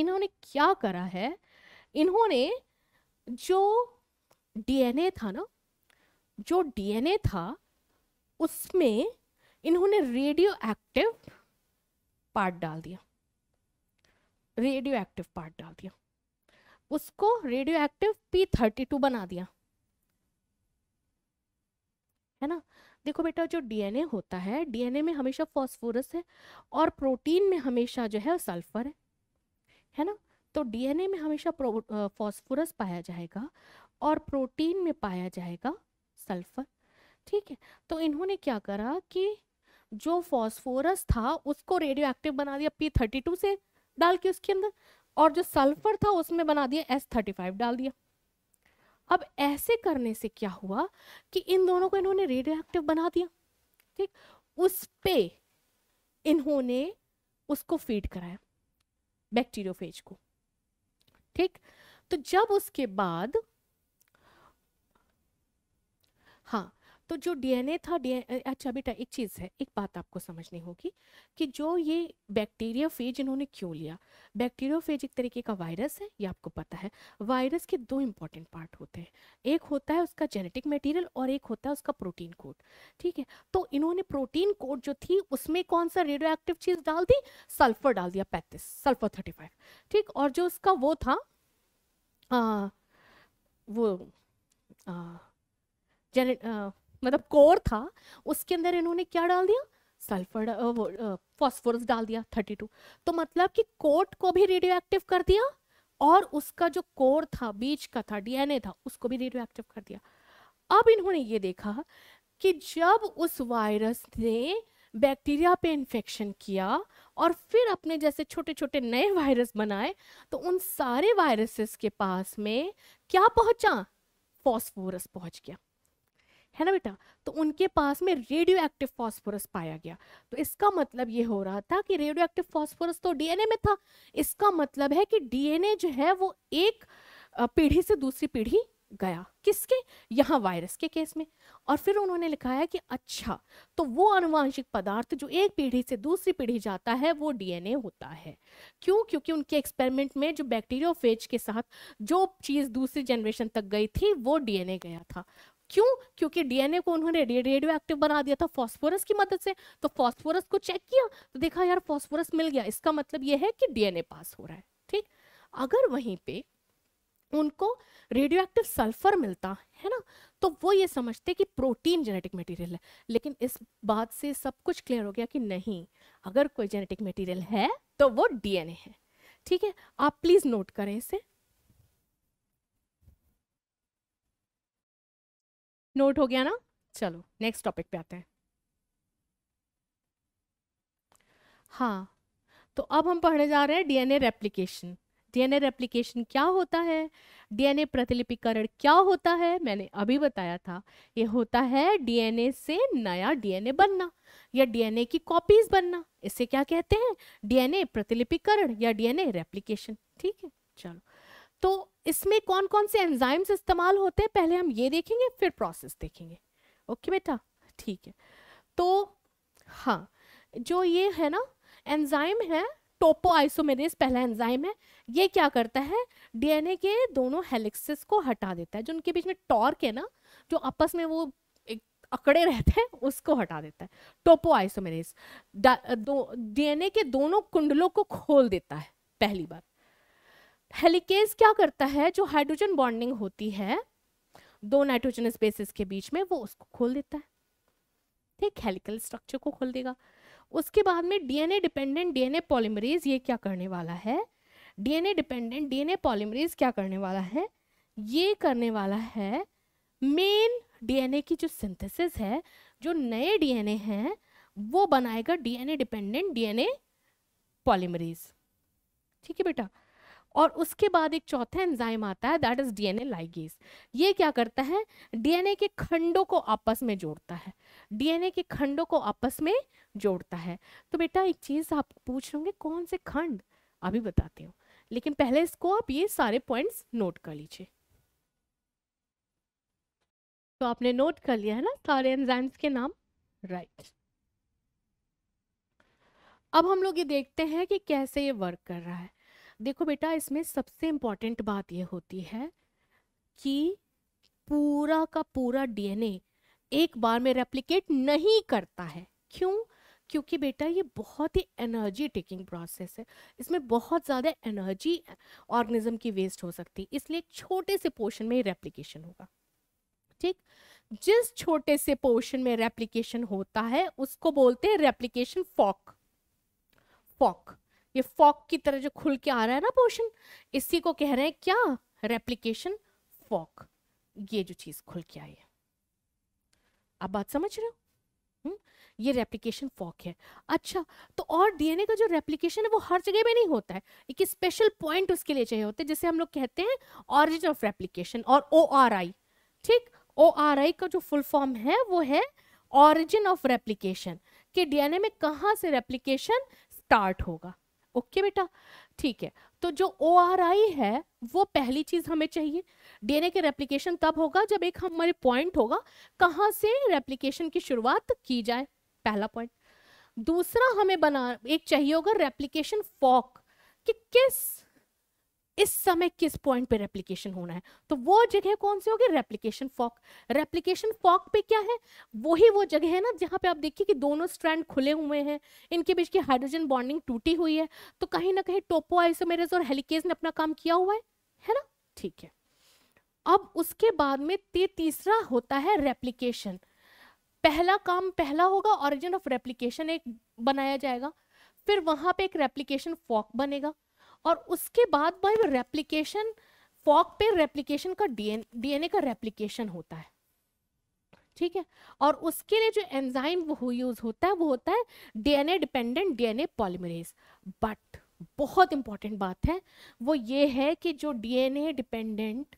इन्होंने क्या करा है इन्होंने जो डीएनए था ना जो डीएनए था उसमें इन्होंने रेडियो एक्टिव पार्ट डाल दिया रेडियो एक्टिव पार्ट डाल दिया उसको radioactive P thirty two बना दिया है ना देखो बेटा जो डीएनए होता है डीएनए में हमेशा फॉस्फोरस है और प्रोटीन में हमेशा जो है सल्फर है है ना तो डीएनए में हमेशा फॉस्फोरस पाया जाएगा और प्रोटीन में पाया जाएगा सल्फर ठीक है तो इन्होंने क्या करा कि जो फॉस्फोरस था उसको रेडियो एक्टिव बना दिया पी थर्टी टू से डाल के उसके अंदर और जो सल्फर था उसमें बना दिया एस थर्टी फाइव डाल दिया अब ऐसे करने से क्या हुआ कि इन दोनों को इन्होंने रेडियो एक्टिव बना दिया ठीक उस पे इन्होंने उसको फीड कराया बैक्टीरियोफेज को ठीक तो जब उसके बाद हाँ तो जो डीएनए था अच्छा बेटा एक चीज़ है एक बात आपको समझनी होगी कि जो ये बैक्टीरिया फेज इन्होंने क्यों लिया बैक्टीरिया फेज एक तरीके का वायरस है ये आपको पता है वायरस के दो इंपॉर्टेंट पार्ट होते हैं एक होता है उसका जेनेटिक मटेरियल और एक होता है उसका प्रोटीन कोड ठीक है तो इन्होंने प्रोटीन कोड जो थी उसमें कौन सा रेडियो एक्टिव चीज़ डाल दी सल्फर डाल दिया पैंतीस सल्फर थर्टी फाइव ठीक और जो उसका वो था आ, वो जेनेट मतलब कोर था उसके अंदर इन्होंने क्या डाल दिया सल्फर फॉस्फोरस डाल दिया 32 तो मतलब कि कोट को भी रेडियो एक्टिव कर दिया और उसका जो कोर था बीज का था डीएनए था उसको भी रेडियो एक्टिव कर दिया अब इन्होंने ये देखा कि जब उस वायरस ने बैक्टीरिया पे इन्फेक्शन किया और फिर अपने जैसे छोटे छोटे नए वायरस बनाए तो उन सारे वायरसेस के पास में क्या पहुंचा फॉस्फोरस पहुंच गया है ना बेटा तो उनके पास में रेडियो एक्टिव फॉस्फोरस पाया गया तो इसका मतलब ये हो रहा था कि रेडियो एक्टिव फॉस्फोरस तो डीएनए में था इसका मतलब है कि डीएनए जो है वो एक पीढ़ी से दूसरी पीढ़ी गया किसके यहाँ वायरस के केस में और फिर उन्होंने लिखा है कि अच्छा तो वो अनुवांशिक पदार्थ जो एक पीढ़ी से दूसरी पीढ़ी जाता है वो डीएनए होता है क्यों क्योंकि उनके एक्सपेरिमेंट में जो बैक्टीरियोफेज के साथ जो चीज़ दूसरी जनरेशन तक गई थी वो डीएनए गया था क्यों क्योंकि डीएनए को उन्होंने रेडियो एक्टिव बना दिया था फॉस्फोरस की मदद से तो फॉस्फोरस को चेक किया तो देखा यार फॉस्फोरस मिल गया इसका मतलब यह है कि डीएनए पास हो रहा है ठीक अगर वहीं पे उनको रेडियो एक्टिव सल्फर मिलता है ना तो वो ये समझते कि प्रोटीन जेनेटिक मटेरियल है लेकिन इस बात से सब कुछ क्लियर हो गया कि नहीं अगर कोई जेनेटिक मटेरियल है तो वो डीएनए है ठीक है आप प्लीज़ नोट करें इसे नोट हो गया ना चलो नेक्स्ट टॉपिक पे आते हैं हाँ तो अब हम पढ़ने जा रहे हैं डीएनए रेप्लिकेशन डीएनए रेप्लिकेशन क्या होता है डीएनए प्रतिलिपिकरण क्या होता है मैंने अभी बताया था ये होता है डीएनए से नया डीएनए बनना या डीएनए की कॉपीज बनना इसे क्या कहते हैं डीएनए प्रतिलिपिकरण या डीएनए रेप्लिकेशन ठीक है चलो तो इसमें कौन कौन से एंजाइम्स इस्तेमाल होते हैं पहले हम ये देखेंगे फिर प्रोसेस देखेंगे ओके बेटा ठीक है तो हाँ जो ये है ना एंजाइम है टोपो आइसोमेरेज पहला एंजाइम है ये क्या करता है डीएनए के दोनों हेलिक्सिस को हटा देता है जो उनके बीच में टॉर्क है ना जो आपस में वो एक अकड़े रहते हैं उसको हटा देता है टोपो आइसोमेरेज डीएनए के दोनों कुंडलों को खोल देता है पहली बार हेलिकेज क्या करता है जो हाइड्रोजन बॉन्डिंग होती है दो नाइट्रोजन स्पेसिस के बीच में वो उसको खोल देता है ठीक हेलिकल स्ट्रक्चर को खोल देगा उसके बाद में डीएनए डिपेंडेंट डीएनए पॉलीमरेज ये क्या करने वाला है डीएनए डिपेंडेंट डीएनए पॉलीमरेज क्या करने वाला है ये करने वाला है मेन डीएनए की जो सिंथेसिस है जो नए डीएनए हैं वो बनाएगा डीएनए डिपेंडेंट डीएनए पॉलीमरेज ठीक है बेटा और उसके बाद एक चौथा एंजाइम आता है दैट इज डीएनए लाइगेज ये क्या करता है डीएनए के खंडों को आपस में जोड़ता है डीएनए के खंडों को आपस में जोड़ता है तो बेटा एक चीज़ आप पूछ लोगे कौन से खंड अभी बताती हूँ लेकिन पहले इसको आप ये सारे पॉइंट्स नोट कर लीजिए तो आपने नोट कर लिया है ना सारे एंजाइम्स के नाम राइट right. अब हम लोग ये देखते हैं कि कैसे ये वर्क कर रहा है देखो बेटा इसमें सबसे इम्पॉर्टेंट बात यह होती है कि पूरा का पूरा डीएनए एक बार में रेप्लिकेट नहीं करता है क्यों क्योंकि बेटा ये बहुत ही एनर्जी टेकिंग प्रोसेस है इसमें बहुत ज़्यादा एनर्जी ऑर्गेनिज्म की वेस्ट हो सकती है इसलिए छोटे से पोर्शन में रेप्लिकेशन होगा ठीक जिस छोटे से पोर्शन में रेप्लिकेशन होता है उसको बोलते हैं रेप्लिकेशन फॉक फॉक ये फॉक की तरह जो खुल के आ रहा है ना पोर्शन इसी को कह रहे हैं क्या रेप्लीकेशन फॉक ये जो चीज खुल के आई है आप बात समझ रहे हो हम्म, ये रेप्लीकेशन फॉक है अच्छा तो और डीएनए का जो रेप्लीकेशन है वो हर जगह पे नहीं होता है एक स्पेशल पॉइंट उसके लिए चाहिए होते हैं जिसे हम लोग कहते हैं ऑरिजिन ऑफ रेप्लीकेशन और ओ आर आई ठीक ओ आर आई का जो फुल फॉर्म है वो है ऑरिजिन ऑफ रेप्लीकेशन कि डीएनए में कहाँ से रेप्लीकेशन स्टार्ट होगा ओके बेटा ठीक है तो जो ओ आर आई है वो पहली चीज हमें चाहिए डीएनए के रेप्लीकेशन तब होगा जब एक हमारे पॉइंट होगा कहाँ से रेप्लीकेशन की शुरुआत की जाए पहला पॉइंट दूसरा हमें बना एक चाहिए होगा रेप्लीकेशन फॉक कि किस इस समय किस पॉइंट पे रेप्लीकेशन होना है तो वो जगह कौन सी होगी रेप्लीकेशन फॉक रेप्लीकेशन फॉक पे क्या है वही वो, वो जगह है ना जहाँ पे आप देखिए कि दोनों स्ट्रैंड खुले हुए हैं इनके बीच की हाइड्रोजन बॉन्डिंग टूटी हुई है तो कहीं ना कहीं टोपो आइसोमेरेज और हेलिकेज ने अपना काम किया हुआ है है ना ठीक है अब उसके बाद में ते तीसरा होता है रेप्लीकेशन पहला काम पहला होगा ऑरिजिन ऑफ रेप्लीकेशन एक बनाया जाएगा फिर वहां पे एक रेप्लीकेशन फॉक बनेगा और उसके बाद भाई रेप्लीकेशन फॉक पे रेप्लीकेशन का डीएनए का रेप्लीकेशन होता है ठीक है और उसके लिए जो एंजाइम वो यूज होता है वो होता है DNA dependent DNA polymerase but बहुत इंपॉर्टेंट बात है वो ये है कि जो डीएनए डिपेंडेंट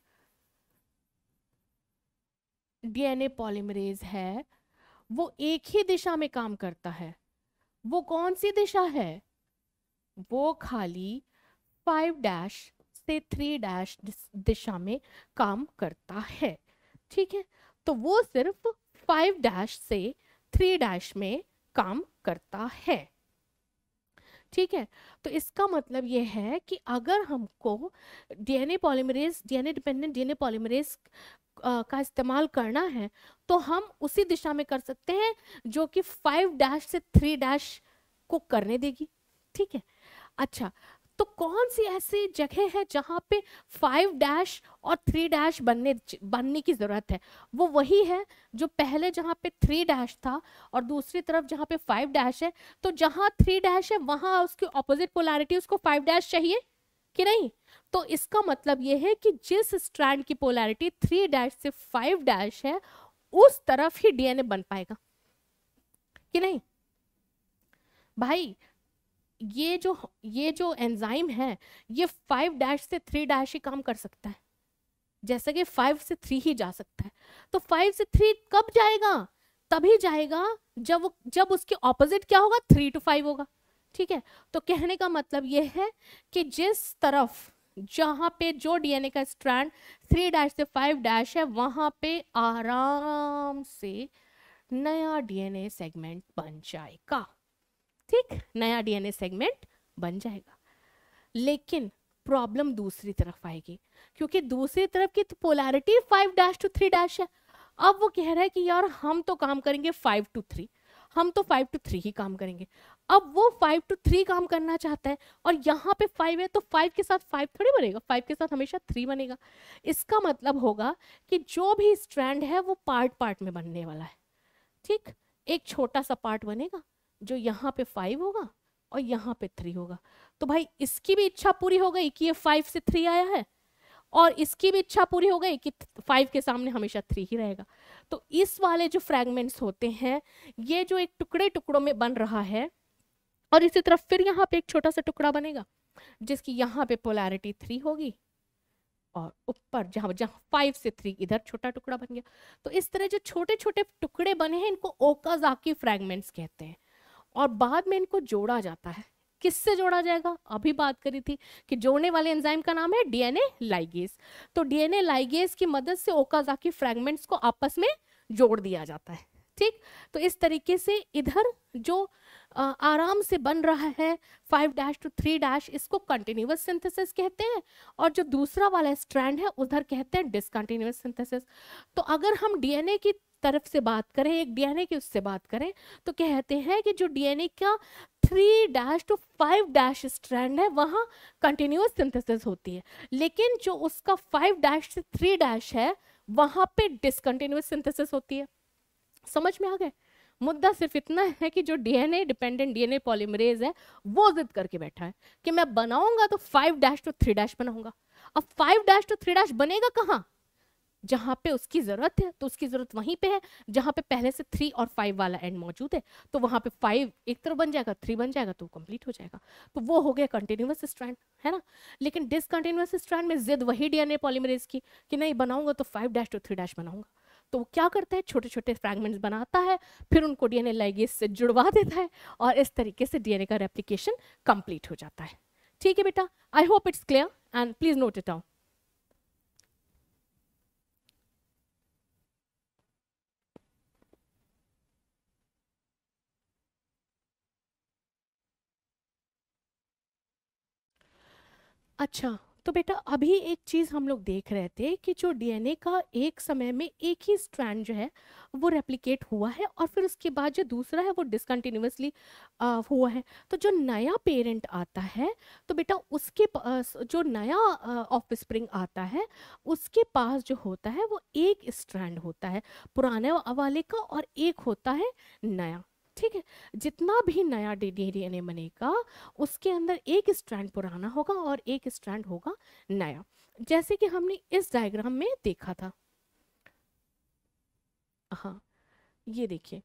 डीएनए पॉलीमरेज है वो एक ही दिशा में काम करता है वो कौन सी दिशा है वो खाली फाइव डैश से थ्री डैश दिशा में काम करता है ठीक है तो वो सिर्फ फाइव डैश से थ्री डैश में काम करता है ठीक है तो इसका मतलब ये है कि अगर हमको DNA polymerase DNA dependent DNA polymerase का इस्तेमाल करना है तो हम उसी दिशा में कर सकते हैं जो कि फाइव डैश से थ्री डैश को करने देगी ठीक है अच्छा तो कौन सी ऐसी जगह है जहाँ पे फाइव डैश और थ्री डैश बनने बनने की ज़रूरत है वो वही है जो पहले जहाँ पे थ्री डैश था और दूसरी तरफ जहाँ पे फाइव डैश है तो जहाँ थ्री डैश है वहाँ उसकी ऑपोजिट पोलैरिटी उसको फाइव डैश चाहिए कि नहीं तो इसका मतलब ये है कि जिस स्ट्रैंड की पोलैरिटी थ्री डैश से फाइव डैश है उस तरफ ही डीएनए बन पाएगा कि नहीं भाई ये जो ये जो एंजाइम है ये फाइव डैश से थ्री डैश ही काम कर सकता है जैसे कि फाइव से थ्री ही जा सकता है तो फाइव से थ्री कब जाएगा तभी जाएगा जब जब उसके ऑपोजिट क्या होगा थ्री टू फाइव होगा ठीक है तो कहने का मतलब ये है कि जिस तरफ जहाँ पे जो डीएनए का स्ट्रैंड थ्री डैश से फाइव डैश है वहाँ पे आराम से नया डीएनए सेगमेंट बन जाएगा ठीक नया डीएनए सेगमेंट बन जाएगा लेकिन प्रॉब्लम दूसरी तरफ आएगी क्योंकि दूसरी तरफ की तो polarity five dash to three dash है अब वो कह रहा है कि यार हम तो काम करेंगे फाइव टू थ्री हम तो फाइव टू थ्री ही काम करेंगे अब वो फाइव टू थ्री काम करना चाहता है और यहाँ पे फाइव है तो फाइव के साथ फाइव थोड़ी बनेगा फाइव के साथ हमेशा थ्री बनेगा इसका मतलब होगा कि जो भी स्ट्रैंड है वो पार्ट पार्ट में बनने वाला है ठीक एक छोटा सा पार्ट बनेगा जो यहाँ पे फाइव होगा और यहाँ पे थ्री होगा तो भाई इसकी भी इच्छा पूरी हो गई कि ये फाइव से थ्री आया है और इसकी भी इच्छा पूरी हो गई कि फाइव के सामने हमेशा थ्री ही रहेगा तो इस वाले जो फ्रेगमेंट्स होते हैं ये जो एक टुकड़े टुकड़ों में बन रहा है और इसी तरह फिर यहाँ पे एक छोटा सा टुकड़ा बनेगा जिसकी यहाँ पे पोलैरिटी थ्री होगी और ऊपर जहाँ जहाँ फाइव से थ्री इधर छोटा टुकड़ा बन गया तो इस तरह जो छोटे छोटे टुकड़े बने हैं इनको ओकाजाकी फ्रेगमेंट्स कहते हैं और बाद में इनको जोड़ा जाता है किससे जोड़ा जाएगा अभी बात करी थी कि जोड़ने वाले एंजाइम का नाम है डीएनए लाइगेस तो डीएनए लाइगेस की मदद से ओकाजाकी फ्रेगमेंट्स को आपस में जोड़ दिया जाता है ठीक तो इस तरीके से इधर जो आ, आराम से बन रहा है five dash to three dash इसको कंटिन्यूस सिंथेसिस कहते हैं और जो दूसरा वाला स्ट्रैंड है उधर कहते हैं डिसकंटिन्यूस सिंथेसिस तो अगर हम डीएनए की तरफ से बात करें एक डीएनए की उससे बात करें तो कहते हैं कि जो डीएनए का three dash to five dash strand है वहाँ कंटिन्यूस सिंथेसिस होती है लेकिन जो उसका फाइव डैश से थ्री डैश है वहाँ पे डिसकंटिन्यूस सिंथेसिस होती है समझ में आ गए मुद्दा सिर्फ इतना है कि जो डीएनए डिपेंडेंट डीएनए पॉलीमरेज है वो जिद करके बैठा है कि मैं बनाऊंगा तो five dash to three dash बनाऊंगा अब five dash to three dash बनेगा कहाँ जहाँ पे उसकी ज़रूरत है तो उसकी ज़रूरत वहीं पे है जहाँ पे पहले से थ्री और फाइव वाला एंड मौजूद है तो वहाँ पे फाइव एक तरफ बन जाएगा थ्री बन जाएगा तो कंप्लीट हो जाएगा तो वो हो गया कंटिन्यूस स्ट्रैंड है ना लेकिन डिसकंटिन्यूस स्ट्रैंड में जिद वही डीएनए पॉलीमरेज की कि नहीं बनाऊंगा तो five dash to three dash बनाऊंगा तो वो क्या करता है छोटे छोटे फ्रैगमेंट्स बनाता है फिर उनको ए लाइगेज से जुड़वा देता है और इस तरीके से ए का रेप्लीकेशन कंप्लीट हो जाता है ठीक है बेटा I hope it's clear and please note it down अच्छा तो बेटा अभी एक चीज़ हम लोग देख रहे थे कि जो डीएनए का एक समय में एक ही स्ट्रैंड जो है वो रेप्लिकेट हुआ है और फिर उसके बाद जो दूसरा है वो डिसकन्टिन्यूसली हुआ है तो जो नया पेरेंट आता है तो बेटा उसके पास जो नया ऑफ स्प्रिंग आता है उसके पास जो होता है वो एक स्ट्रैंड होता है पुराने वाले का और एक होता है नया ठीक है जितना भी नया डीएनए बनेगा उसके अंदर एक स्ट्रैंड पुराना होगा और एक स्ट्रैंड होगा नया जैसे कि हमने इस डायग्राम में देखा था हाँ ये देखिए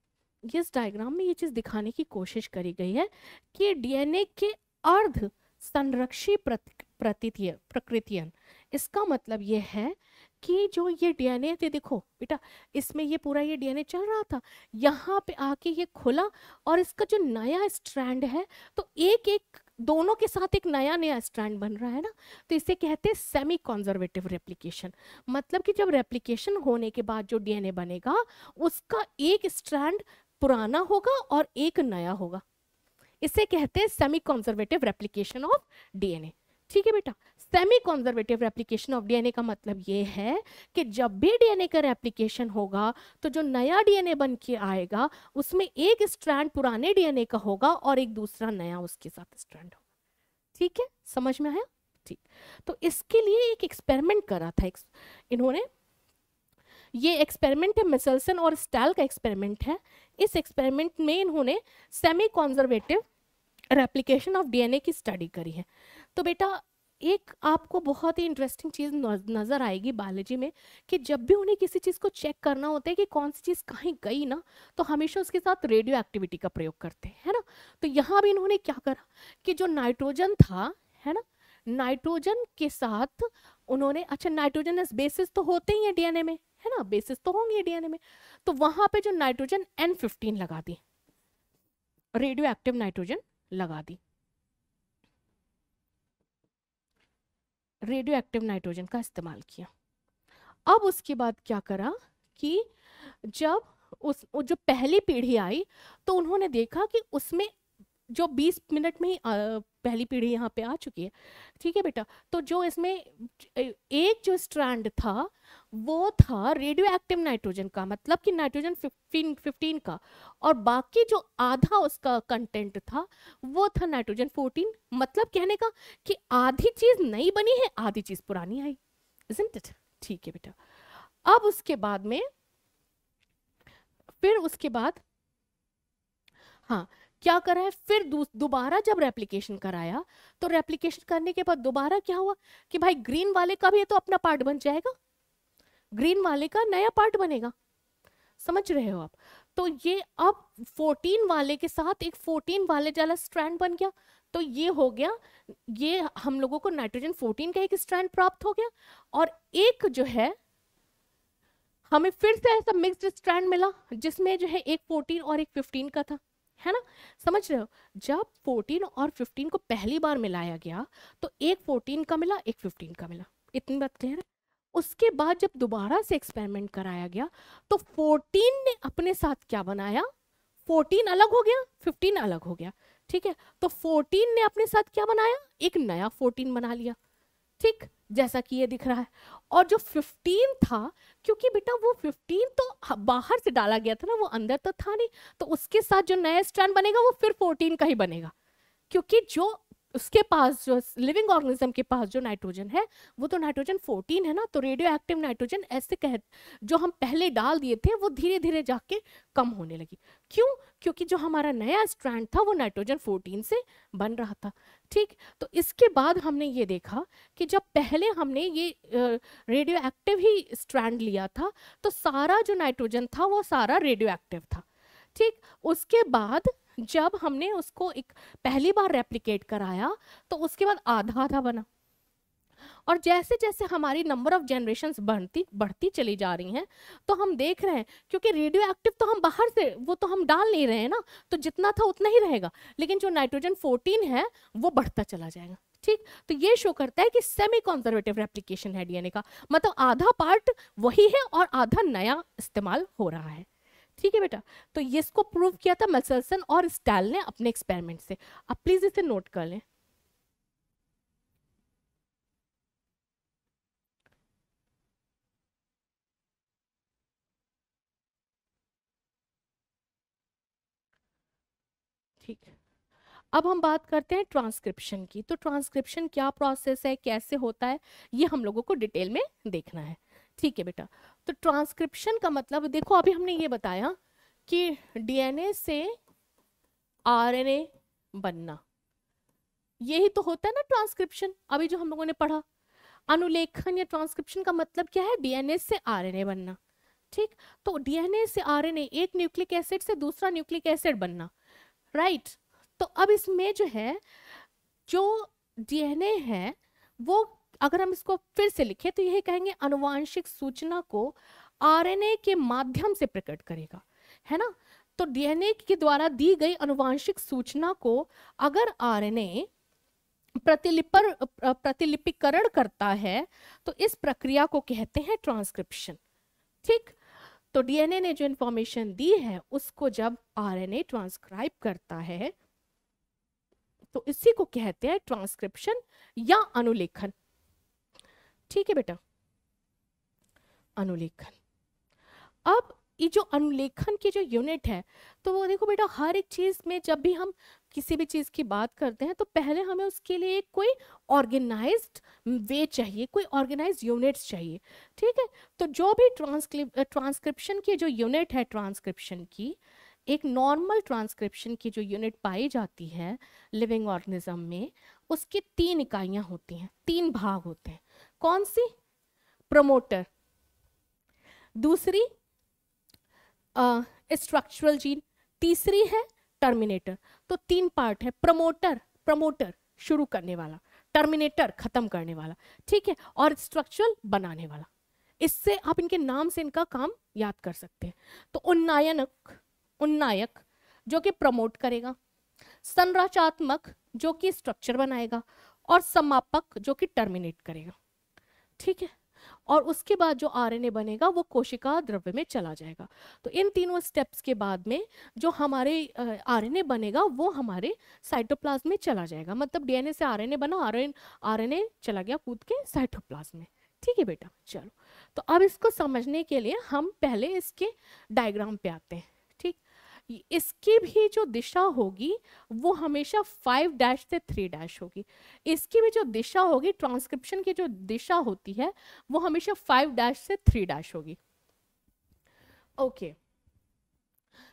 इस डायग्राम में ये चीज़ दिखाने की कोशिश करी गई है कि डीएनए के अर्ध संरक्षी प्रकृतियन इसका मतलब ये है कि जो ये डीएनए थे देखो बेटा इसमें ये पूरा ये डीएनए चल रहा था यहाँ पे आके ये खुला और इसका जो नया स्ट्रैंड है तो एक एक दोनों के साथ एक नया नया स्ट्रैंड बन रहा है ना तो इसे कहते हैं सेमी कॉन्जर्वेटिव रेप्लीकेशन मतलब कि जब रेप्लीकेशन होने के बाद जो डीएनए बनेगा उसका एक स्ट्रैंड पुराना होगा और एक नया होगा इसे कहते हैं semi conservative replication of DNA ठीक है बेटा semi conservative replication of DNA का मतलब ये है कि जब भी डीएनए का रेप्लीकेशन होगा तो जो नया डीएनए बन के आएगा उसमें एक स्ट्रैंड पुराने डीएनए का होगा और एक दूसरा नया उसके साथ स्ट्रैंड होगा ठीक है समझ में आया ठीक तो इसके लिए एक एक्सपेरिमेंट करा था इन्होंने ये एक्सपेरिमेंट है मिसलसन और स्टाइल का एक्सपेरिमेंट है इस एक्सपेरिमेंट में इन्होंने semi conservative replication of DNA की स्टडी करी है तो बेटा एक आपको बहुत ही इंटरेस्टिंग चीज़ नज़र आएगी बायोलॉजी में कि जब भी उन्हें किसी चीज़ को चेक करना होता है कि कौन सी चीज़ कहीं गई ना तो हमेशा उसके साथ रेडियो एक्टिविटी का प्रयोग करते हैं ना तो यहाँ भी इन्होंने क्या करा कि जो नाइट्रोजन था है ना नाइट्रोजन के साथ उन्होंने अच्छा नाइट्रोजनस बेसिस तो होते ही हैं डीएनए में है ना बेसिस तो होंगे डीएनए में तो वहां पे जो नाइट्रोजन एन फिफ्टीन लगा दी रेडियो एक्टिव नाइट्रोजन लगा दी रेडियो एक्टिव नाइट्रोजन का इस्तेमाल किया अब उसके बाद क्या करा कि जब उस जो पहली पीढ़ी आई तो उन्होंने देखा कि उसमें जो 20 मिनट में ही पहली पीढ़ी यहाँ पे आ चुकी है ठीक है बेटा तो जो इसमें एक जो स्ट्रैंड था वो था रेडियो एक्टिव नाइट्रोजन का मतलब कि नाइट्रोजन 15 15 का और बाकी जो आधा उसका कंटेंट था वो था नाइट्रोजन 14 मतलब कहने का कि आधी चीज़ नई बनी है आधी चीज़ पुरानी आई इजेंट इट ठीक है बेटा अब उसके बाद में फिर उसके बाद हाँ क्या करा है फिर दोबारा जब रेप्लीकेशन कराया तो रेप्लीकेशन करने के बाद दोबारा क्या हुआ कि भाई ग्रीन वाले का भी तो अपना पार्ट बन जाएगा ग्रीन वाले का नया पार्ट बनेगा समझ रहे हो आप तो ये अब 14 वाले के साथ एक 14 वाले वाला स्ट्रैंड बन गया तो ये हो गया ये हम लोगों को नाइट्रोजन 14 का एक स्ट्रैंड प्राप्त हो गया और एक जो है हमें फिर से ऐसा मिक्स्ड स्ट्रैंड मिला जिसमें जो है एक 14 और एक 15 का था है ना समझ रहे हो जब 14 और 15 को पहली बार मिलाया गया तो एक 14 का मिला एक 15 का मिला इतनी बात क्लियर है उसके बाद जब दोबारा से एक्सपेरिमेंट कराया गया तो 14 ने अपने साथ क्या बनाया 14 अलग हो गया 15 अलग हो गया ठीक है तो 14 ने अपने साथ क्या बनाया एक नया 14 बना लिया ठीक जैसा कि ये दिख रहा है और जो 15 था क्योंकि बेटा वो 15 तो बाहर से डाला गया था ना वो अंदर तो था नहीं तो उसके साथ जो नया स्ट्रैंड बनेगा वो फिर 14 का ही बनेगा क्योंकि जो उसके पास जो लिविंग ऑर्गेनिज्म के पास जो नाइट्रोजन है वो तो नाइट्रोजन 14 है ना तो रेडियो एक्टिव नाइट्रोजन ऐसे कह जो हम पहले डाल दिए थे वो धीरे धीरे जाके कम होने लगी क्यों क्योंकि जो हमारा नया स्ट्रैंड था वो नाइट्रोजन 14 से बन रहा था ठीक तो इसके बाद हमने ये देखा कि जब पहले हमने ये रेडियो एक्टिव ही स्ट्रैंड लिया था तो सारा जो नाइट्रोजन था वो सारा रेडियो एक्टिव था ठीक उसके बाद जब हमने उसको एक पहली बार रेप्लिकेट कराया तो उसके बाद आधा आधा बना और जैसे जैसे हमारी नंबर ऑफ जनरेशन बढ़ती बढ़ती चली जा रही हैं तो हम देख रहे हैं क्योंकि रेडियो एक्टिव तो हम बाहर से वो तो हम डाल नहीं रहे हैं ना तो जितना था उतना ही रहेगा लेकिन जो नाइट्रोजन 14 है वो बढ़ता चला जाएगा ठीक तो ये शो करता है कि सेमी कॉन्जर्वेटिव रेप्लीकेशन है डीएनए का मतलब आधा पार्ट वही है और आधा नया इस्तेमाल हो रहा है ठीक है बेटा तो ये इसको प्रूव किया था मसलसन और स्टाइल ने अपने एक्सपेरिमेंट से अब प्लीज इसे नोट कर लें ठीक है अब हम बात करते हैं ट्रांसक्रिप्शन की तो ट्रांसक्रिप्शन क्या प्रोसेस है कैसे होता है ये हम लोगों को डिटेल में देखना है ठीक है बेटा तो ट्रांसक्रिप्शन का मतलब देखो अभी हमने ये बताया कि डीएनए से आरएनए बनना यही तो होता है ना ट्रांसक्रिप्शन अभी जो हम लोगों ने पढ़ा अनुलेखन या ट्रांसक्रिप्शन का मतलब क्या है डीएनए से आरएनए बनना ठीक तो डीएनए से आरएनए एक न्यूक्लिक एसिड से दूसरा न्यूक्लिक एसिड बनना राइट तो अब इसमें जो है जो डीएनए है वो अगर हम इसको फिर से लिखें तो यही कहेंगे अनुवांशिक सूचना को आरएनए के माध्यम से प्रकट करेगा है ना तो डीएनए के द्वारा दी गई अनुवांशिक सूचना को अगर आरएनए प्रतिलिपर प्रतिलिपिकरण करता है तो इस प्रक्रिया को कहते हैं ट्रांसक्रिप्शन ठीक तो डीएनए ने जो इंफॉर्मेशन दी है उसको जब आरएनए ट्रांसक्राइब करता है तो इसी को कहते हैं ट्रांसक्रिप्शन या अनुलेखन ठीक है बेटा अनुलेखन अब ये जो अनुलेखन की जो यूनिट है तो वो देखो बेटा हर एक चीज़ में जब भी हम किसी भी चीज़ की बात करते हैं तो पहले हमें उसके लिए कोई ऑर्गेनाइज्ड वे चाहिए कोई ऑर्गेनाइज यूनिट्स चाहिए ठीक है तो जो भी ट्रांसक्रिप्शन की जो यूनिट है ट्रांसक्रिप्शन की एक नॉर्मल ट्रांसक्रिप्शन की जो यूनिट पाई जाती है लिविंग ऑर्गेनिज्म में उसकी तीन इकाइयाँ होती हैं तीन भाग होते हैं कौन सी प्रमोटर दूसरी स्ट्रक्चरल जीन तीसरी है टर्मिनेटर तो तीन पार्ट है प्रमोटर प्रमोटर शुरू करने वाला टर्मिनेटर खत्म करने वाला ठीक है और स्ट्रक्चरल बनाने वाला इससे आप इनके नाम से इनका काम याद कर सकते हैं तो उन्नायनक उन्नायक जो कि प्रमोट करेगा संरचात्मक जो कि स्ट्रक्चर बनाएगा और समापक जो कि टर्मिनेट करेगा ठीक है और उसके बाद जो आरएनए बनेगा वो कोशिका द्रव्य में चला जाएगा तो इन तीनों स्टेप्स के बाद में जो हमारे आरएनए बनेगा वो हमारे साइटोप्लाज्म में चला जाएगा मतलब डीएनए से आरएनए बना एन आरएनए चला गया कूद के साइटोप्लाज्म में ठीक है बेटा चलो तो अब इसको समझने के लिए हम पहले इसके डायग्राम पे आते हैं इसकी भी जो दिशा होगी वो हमेशा फाइव डैश से थ्री डैश होगी इसकी भी जो दिशा होगी ट्रांसक्रिप्शन की जो दिशा होती है वो हमेशा फाइव डैश से थ्री डैश होगी ओके okay.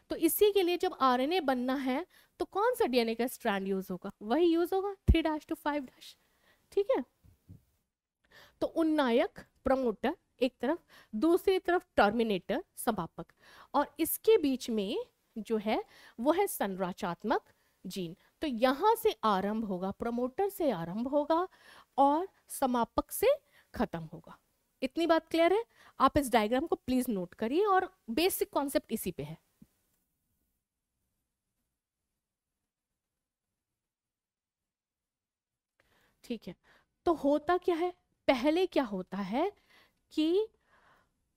तो इसी के लिए जब आरएनए बनना है तो कौन सा डीएनए का स्ट्रैंड यूज होगा वही यूज होगा three dash to five dash ठीक है तो उन्नायक प्रमोटर एक तरफ दूसरी तरफ टर्मिनेटर समापक और इसके बीच में जो है वो है संरचात्मक जीन तो यहाँ से आरंभ होगा प्रमोटर से आरंभ होगा और समापक से खत्म होगा इतनी बात क्लियर है आप इस डायग्राम को प्लीज नोट करिए और बेसिक कॉन्सेप्ट इसी पे है ठीक है तो होता क्या है पहले क्या होता है कि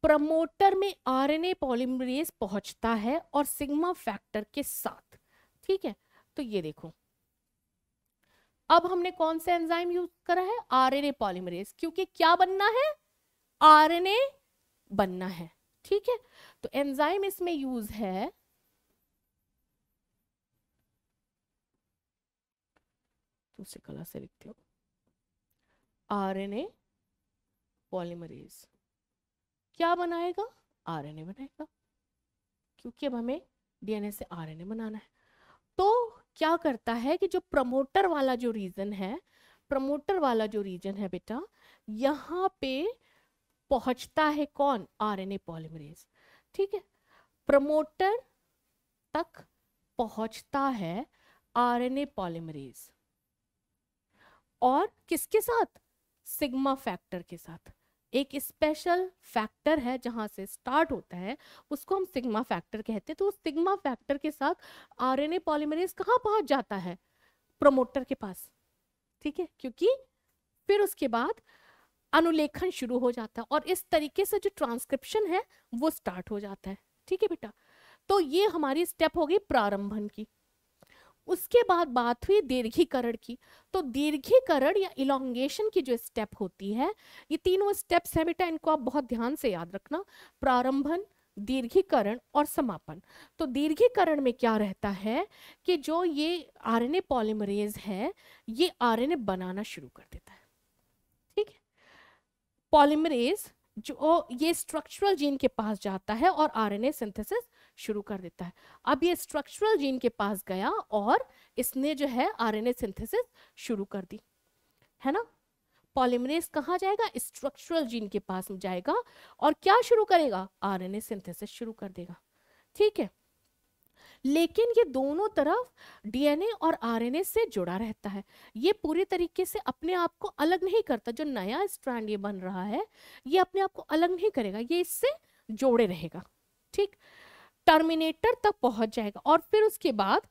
प्रमोटर में आरएनए पॉलीमरेज पहुंचता है और सिग्मा फैक्टर के साथ ठीक है तो ये देखो अब हमने कौन सा एंजाइम यूज करा है आरएनए पॉलीमरेज क्योंकि क्या बनना है आरएनए बनना है ठीक है तो एंजाइम इसमें यूज है उसे कला से लिखते हो आरएनए पॉलीमरेज क्या बनाएगा आरएनए बनाएगा क्योंकि अब हमें डीएनए से आरएनए बनाना है तो क्या करता है कि जो प्रमोटर वाला जो रीजन है प्रमोटर वाला जो रीजन है बेटा यहाँ पे पहुंचता है कौन आरएनए पॉलीमरेज ठीक है प्रमोटर तक पहुंचता है आरएनए पॉलीमरेज और किसके साथ सिग्मा फैक्टर के साथ एक स्पेशल फैक्टर है जहाँ से स्टार्ट होता है उसको हम सिग्मा फैक्टर कहते हैं तो उस सिग्मा फैक्टर के साथ आरएनए पॉलीमरेज कहाँ पहुँच जाता है प्रोमोटर के पास ठीक है क्योंकि फिर उसके बाद अनुलेखन शुरू हो जाता है और इस तरीके से जो ट्रांसक्रिप्शन है वो स्टार्ट हो जाता है ठीक है बेटा तो ये हमारी स्टेप हो गई प्रारंभन की उसके बाद बात हुई दीर्घीकरण की तो दीर्घीकरण या इलांगेशन की जो स्टेप होती है ये तीनों स्टेप्स हैं बेटा इनको आप बहुत ध्यान से याद रखना प्रारंभन दीर्घीकरण और समापन तो दीर्घीकरण में क्या रहता है कि जो ये आरएनए पॉलीमरेज है ये आरएनए बनाना शुरू कर देता है ठीक है पॉलीमरेज जो ये स्ट्रक्चरल जीन के पास जाता है और आरएनए सिंथेसिस शुरू कर देता है अब ये स्ट्रक्चरल जीन के पास गया और इसने जो है आरएनए सिंथेसिस शुरू कर दी है ना पॉलिमरेज कहाँ जाएगा स्ट्रक्चरल जीन के पास जाएगा और क्या शुरू करेगा आर सिंथेसिस शुरू कर देगा ठीक है लेकिन ये दोनों तरफ डीएनए और आरएनए से जुड़ा रहता है ये पूरे तरीके से अपने आप को अलग नहीं करता जो नया स्ट्रैंड ये बन रहा है ये अपने आप को अलग नहीं करेगा ये इससे जोड़े रहेगा ठीक टर्मिनेटर तक पहुंच जाएगा और फिर उसके बाद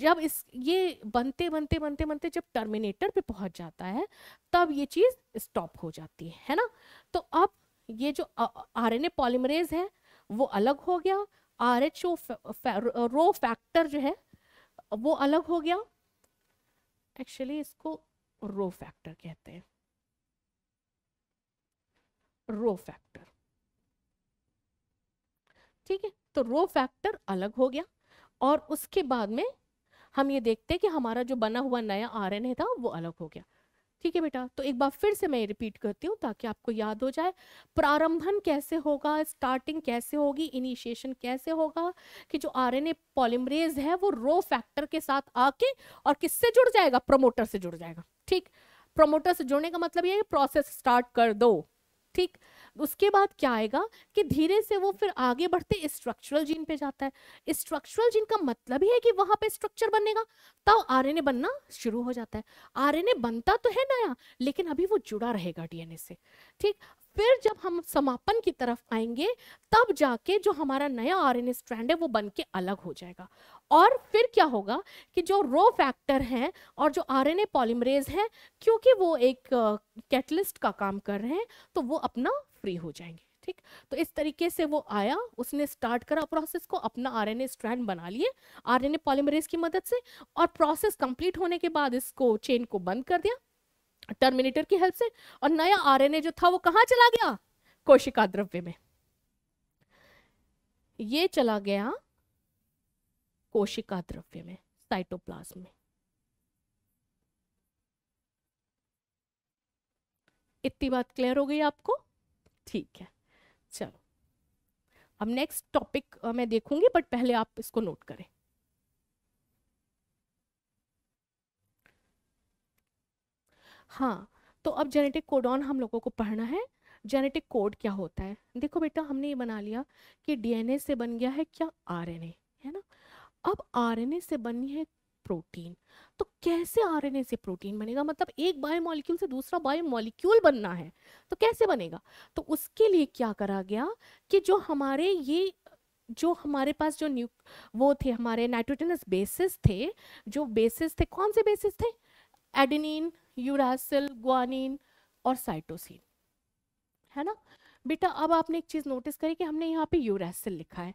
जब इस ये बनते बनते बनते बनते जब टर्मिनेटर पे पहुंच जाता है तब ये चीज़ स्टॉप हो जाती है है ना तो अब ये जो आरएनए पॉलीमरेज है वो अलग हो गया R H O rho factor जो है वो अलग हो गया एक्चुअली इसको रो फैक्टर कहते हैं रो फैक्टर ठीक है तो रो फैक्टर अलग हो गया और उसके बाद में हम ये देखते हैं कि हमारा जो बना हुआ नया आर था वो अलग हो गया ठीक है बेटा तो एक बार फिर से मैं रिपीट करती हूँ ताकि आपको याद हो जाए प्रारंभन कैसे होगा स्टार्टिंग कैसे होगी इनिशिएशन कैसे होगा कि जो आर एन पॉलिमरेज है वो रो फैक्टर के साथ आके और किससे जुड़ जाएगा प्रोमोटर से जुड़ जाएगा ठीक प्रोमोटर से जुड़ने का मतलब ये प्रोसेस स्टार्ट कर दो ठीक उसके बाद क्या आएगा कि धीरे से वो फिर आगे बढ़ते स्ट्रक्चरल जीन पे जाता है स्ट्रक्चरल जीन का मतलब ही है कि वहां पे स्ट्रक्चर बनेगा तब आर बनना शुरू हो जाता है आर बनता तो है नया लेकिन अभी वो जुड़ा रहेगा डीएनए से ठीक फिर जब हम समापन की तरफ आएंगे तब जाके जो हमारा नया आरएनए स्ट्रैंड है वो बन के अलग हो जाएगा और फिर क्या होगा कि जो रो फैक्टर हैं और जो आरएनए पॉलीमरेज हैं क्योंकि वो एक कैटलिस्ट का काम कर रहे हैं तो वो अपना फ्री हो जाएंगे ठीक तो इस तरीके से वो आया उसने स्टार्ट करा प्रोसेस को अपना आरएनए स्ट्रैंड बना लिए आरएनए पॉलीमरेज की मदद से और प्रोसेस कंप्लीट होने के बाद इसको चेन को बंद कर दिया टर्मिनेटर की हेल्प से और नया आरएनए जो था वो कहाँ चला गया कोशिका द्रव्य में ये चला गया कोशिका द्रव्य में साइटोप्लाज्म में इतनी बात क्लियर हो गई आपको ठीक है चलो अब नेक्स्ट टॉपिक मैं देखूंगी बट पहले आप इसको नोट करें हाँ तो अब जेनेटिक कोडॉन हम लोगों को पढ़ना है जेनेटिक कोड क्या होता है देखो बेटा हमने ये बना लिया कि डीएनए से बन गया है क्या आरएनए है ना अब आरएनए से बनी है प्रोटीन तो कैसे आरएनए से प्रोटीन बनेगा मतलब एक बायोमोलिक्यूल से दूसरा बायोमोलिक्यूल बनना है तो कैसे बनेगा तो उसके लिए क्या करा गया कि जो हमारे ये जो हमारे पास जो न्यू वो थे हमारे नाइट्रोजनस बेसिस थे जो बेसिस थे कौन से बेसिस थे एडिनिन यूरासिल ग्वानिन और साइटोसिन है ना बेटा अब आपने एक चीज़ नोटिस करी कि हमने यहाँ पे यूरासिल लिखा है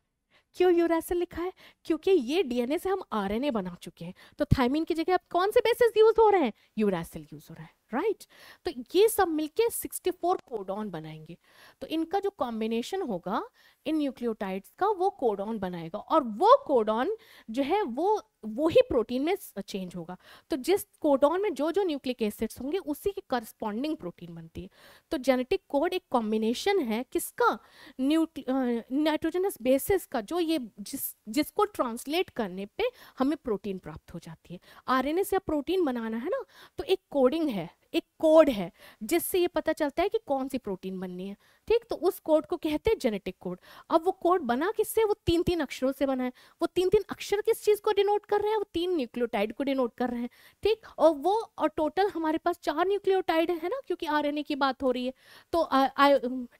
क्यों यूरासिल लिखा है क्योंकि ये डीएनए से हम आरएनए बना चुके हैं तो थायमिन की जगह अब कौन से बेसिस यूज हो रहे हैं यूरासिल यूज हो रहा है राइट right? तो ये सब मिलके 64 कोडॉन बनाएंगे तो इनका जो कॉम्बिनेशन होगा इन न्यूक्लियोटाइड्स का वो कोडॉन बनाएगा और वो कोडॉन जो है वो वो ही प्रोटीन में चेंज होगा तो जिस कोडॉन में जो जो न्यूक्लिक एसिड्स होंगे उसी की करस्पॉन्डिंग प्रोटीन बनती है तो जेनेटिक कोड एक कॉम्बिनेशन है किसका न्यूट्रोजनस बेसिस का जो ये जिस जिसको ट्रांसलेट करने पे हमें प्रोटीन प्राप्त हो जाती है आरएनए से प्रोटीन बनाना है ना तो एक कोडिंग है एक कोड है जिससे ये पता चलता है कि कौन सी प्रोटीन बननी है ठीक तो उस कोड को कहते हैं जेनेटिक कोड अब वो कोड बना किससे वो तीन तीन अक्षरों से बना है वो तीन तीन अक्षर किस चीज़ को डिनोट कर रहे हैं वो तीन न्यूक्लियोटाइड को डिनोट कर रहे हैं ठीक और वो और टोटल हमारे पास चार न्यूक्लियोटाइड है ना क्योंकि आर की बात हो रही है तो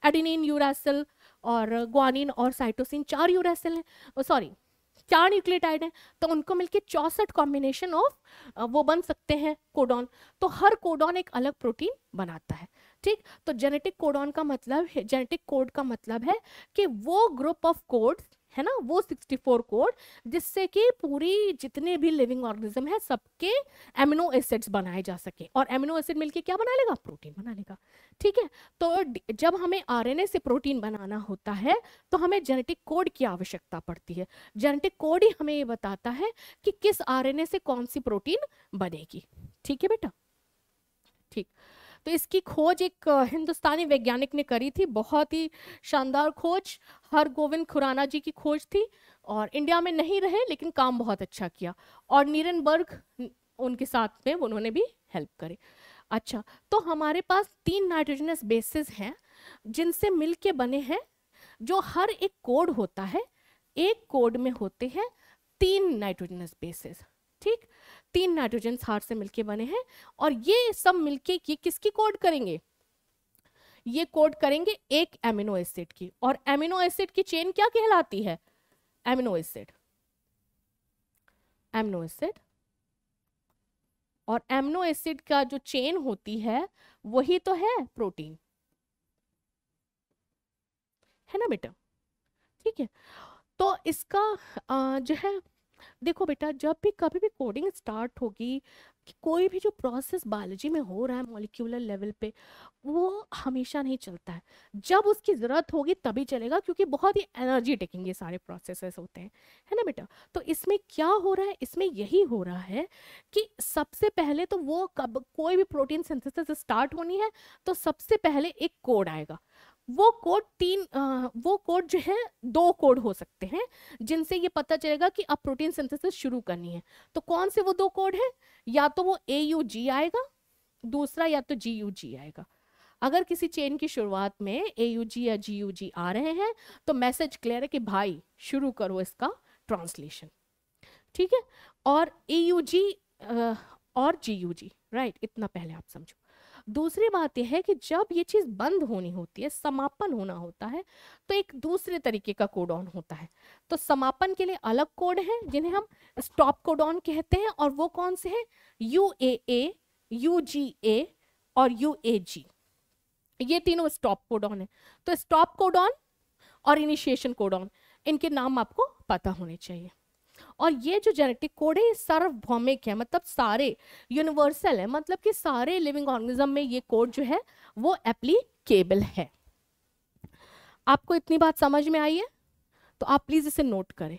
एडिनिन यूरासिल और ग्वानिन और साइटोसिन चार यूरासिल है सॉरी चार न्यूक्लियोटाइड हैं तो उनको मिलकर चौसठ कॉम्बिनेशन ऑफ वो बन सकते हैं कोडॉन तो हर कोडॉन एक अलग प्रोटीन बनाता है ठीक तो जेनेटिक कोडॉन का मतलब जेनेटिक कोड का मतलब है कि वो ग्रुप ऑफ कोड्स है ना वो 64 कोड जिससे कि पूरी जितने भी लिविंग ऑर्गेनिज्म है सबके एमिनो एसिड्स बनाए जा सके और एमिनो एसिड मिलके क्या बना लेगा प्रोटीन बना लेगा ठीक है तो जब हमें आरएनए से प्रोटीन बनाना होता है तो हमें जेनेटिक कोड की आवश्यकता पड़ती है जेनेटिक कोड ही हमें ये बताता है कि किस आर से कौन सी प्रोटीन बनेगी ठीक है बेटा तो इसकी खोज एक हिंदुस्तानी वैज्ञानिक ने करी थी बहुत ही शानदार खोज हर गोविंद खुराना जी की खोज थी और इंडिया में नहीं रहे लेकिन काम बहुत अच्छा किया और नीरन उनके साथ में उन्होंने भी हेल्प करी अच्छा तो हमारे पास तीन नाइट्रोजनस बेसिस हैं जिनसे मिल के बने हैं जो हर एक कोड होता है एक कोड में होते हैं तीन नाइट्रोजनस बेसिस ठीक तीन नाइट्रोजन हार से मिलके बने हैं और ये सब मिलके ये किसकी कोड करेंगे ये कोड करेंगे एक एमिनो एसिड की और एमिनो एसिड की चेन क्या कहलाती है एमिनो एसिड एमिनो एसिड और एमिनो एसिड का जो चेन होती है वही तो है प्रोटीन है ना बेटा ठीक है तो इसका जो है देखो बेटा जब भी कभी भी कोडिंग स्टार्ट होगी कि कोई भी जो प्रोसेस बायोलॉजी में हो रहा है मॉलिक्यूलर लेवल पे वो हमेशा नहीं चलता है जब उसकी ज़रूरत होगी तभी चलेगा क्योंकि बहुत ही एनर्जी टेकिंग ये सारे प्रोसेसेस होते हैं है ना बेटा तो इसमें क्या हो रहा है इसमें यही हो रहा है कि सबसे पहले तो वो कब कोई भी प्रोटीन सिंथेसिस स्टार्ट होनी है तो सबसे पहले एक कोड आएगा वो कोड तीन आ, वो कोड जो है दो कोड हो सकते हैं जिनसे ये पता चलेगा कि अब प्रोटीन सिंथेसिस शुरू करनी है तो कौन से वो दो कोड है या तो वो ए यू जी आएगा दूसरा या तो जी यू जी आएगा अगर किसी चेन की शुरुआत में ए यू जी या जी यू जी आ रहे हैं तो मैसेज क्लियर है कि भाई शुरू करो इसका ट्रांसलेशन ठीक है और ए यू जी और जी यू जी राइट इतना पहले आप समझो दूसरी बात यह है कि जब ये चीज़ बंद होनी होती है समापन होना होता है तो एक दूसरे तरीके का कोडॉन होता है तो समापन के लिए अलग कोड है जिन्हें हम स्टॉप कोडॉन कहते हैं और वो कौन से हैं यू ए ए यू जी ए और यू ए जी ये तीनों स्टॉप कोडॉन है तो स्टॉप कोडॉन और इनिशिएशन कोडॉन इनके नाम आपको पता होने चाहिए और ये जो जेनेटिक कोड है सार्वभौमिक है मतलब सारे यूनिवर्सल है मतलब कि सारे लिविंग ऑर्गेनिज्म में ये कोड जो है वो एप्लीकेबल है आपको इतनी बात समझ में आई है तो आप प्लीज़ इसे नोट करें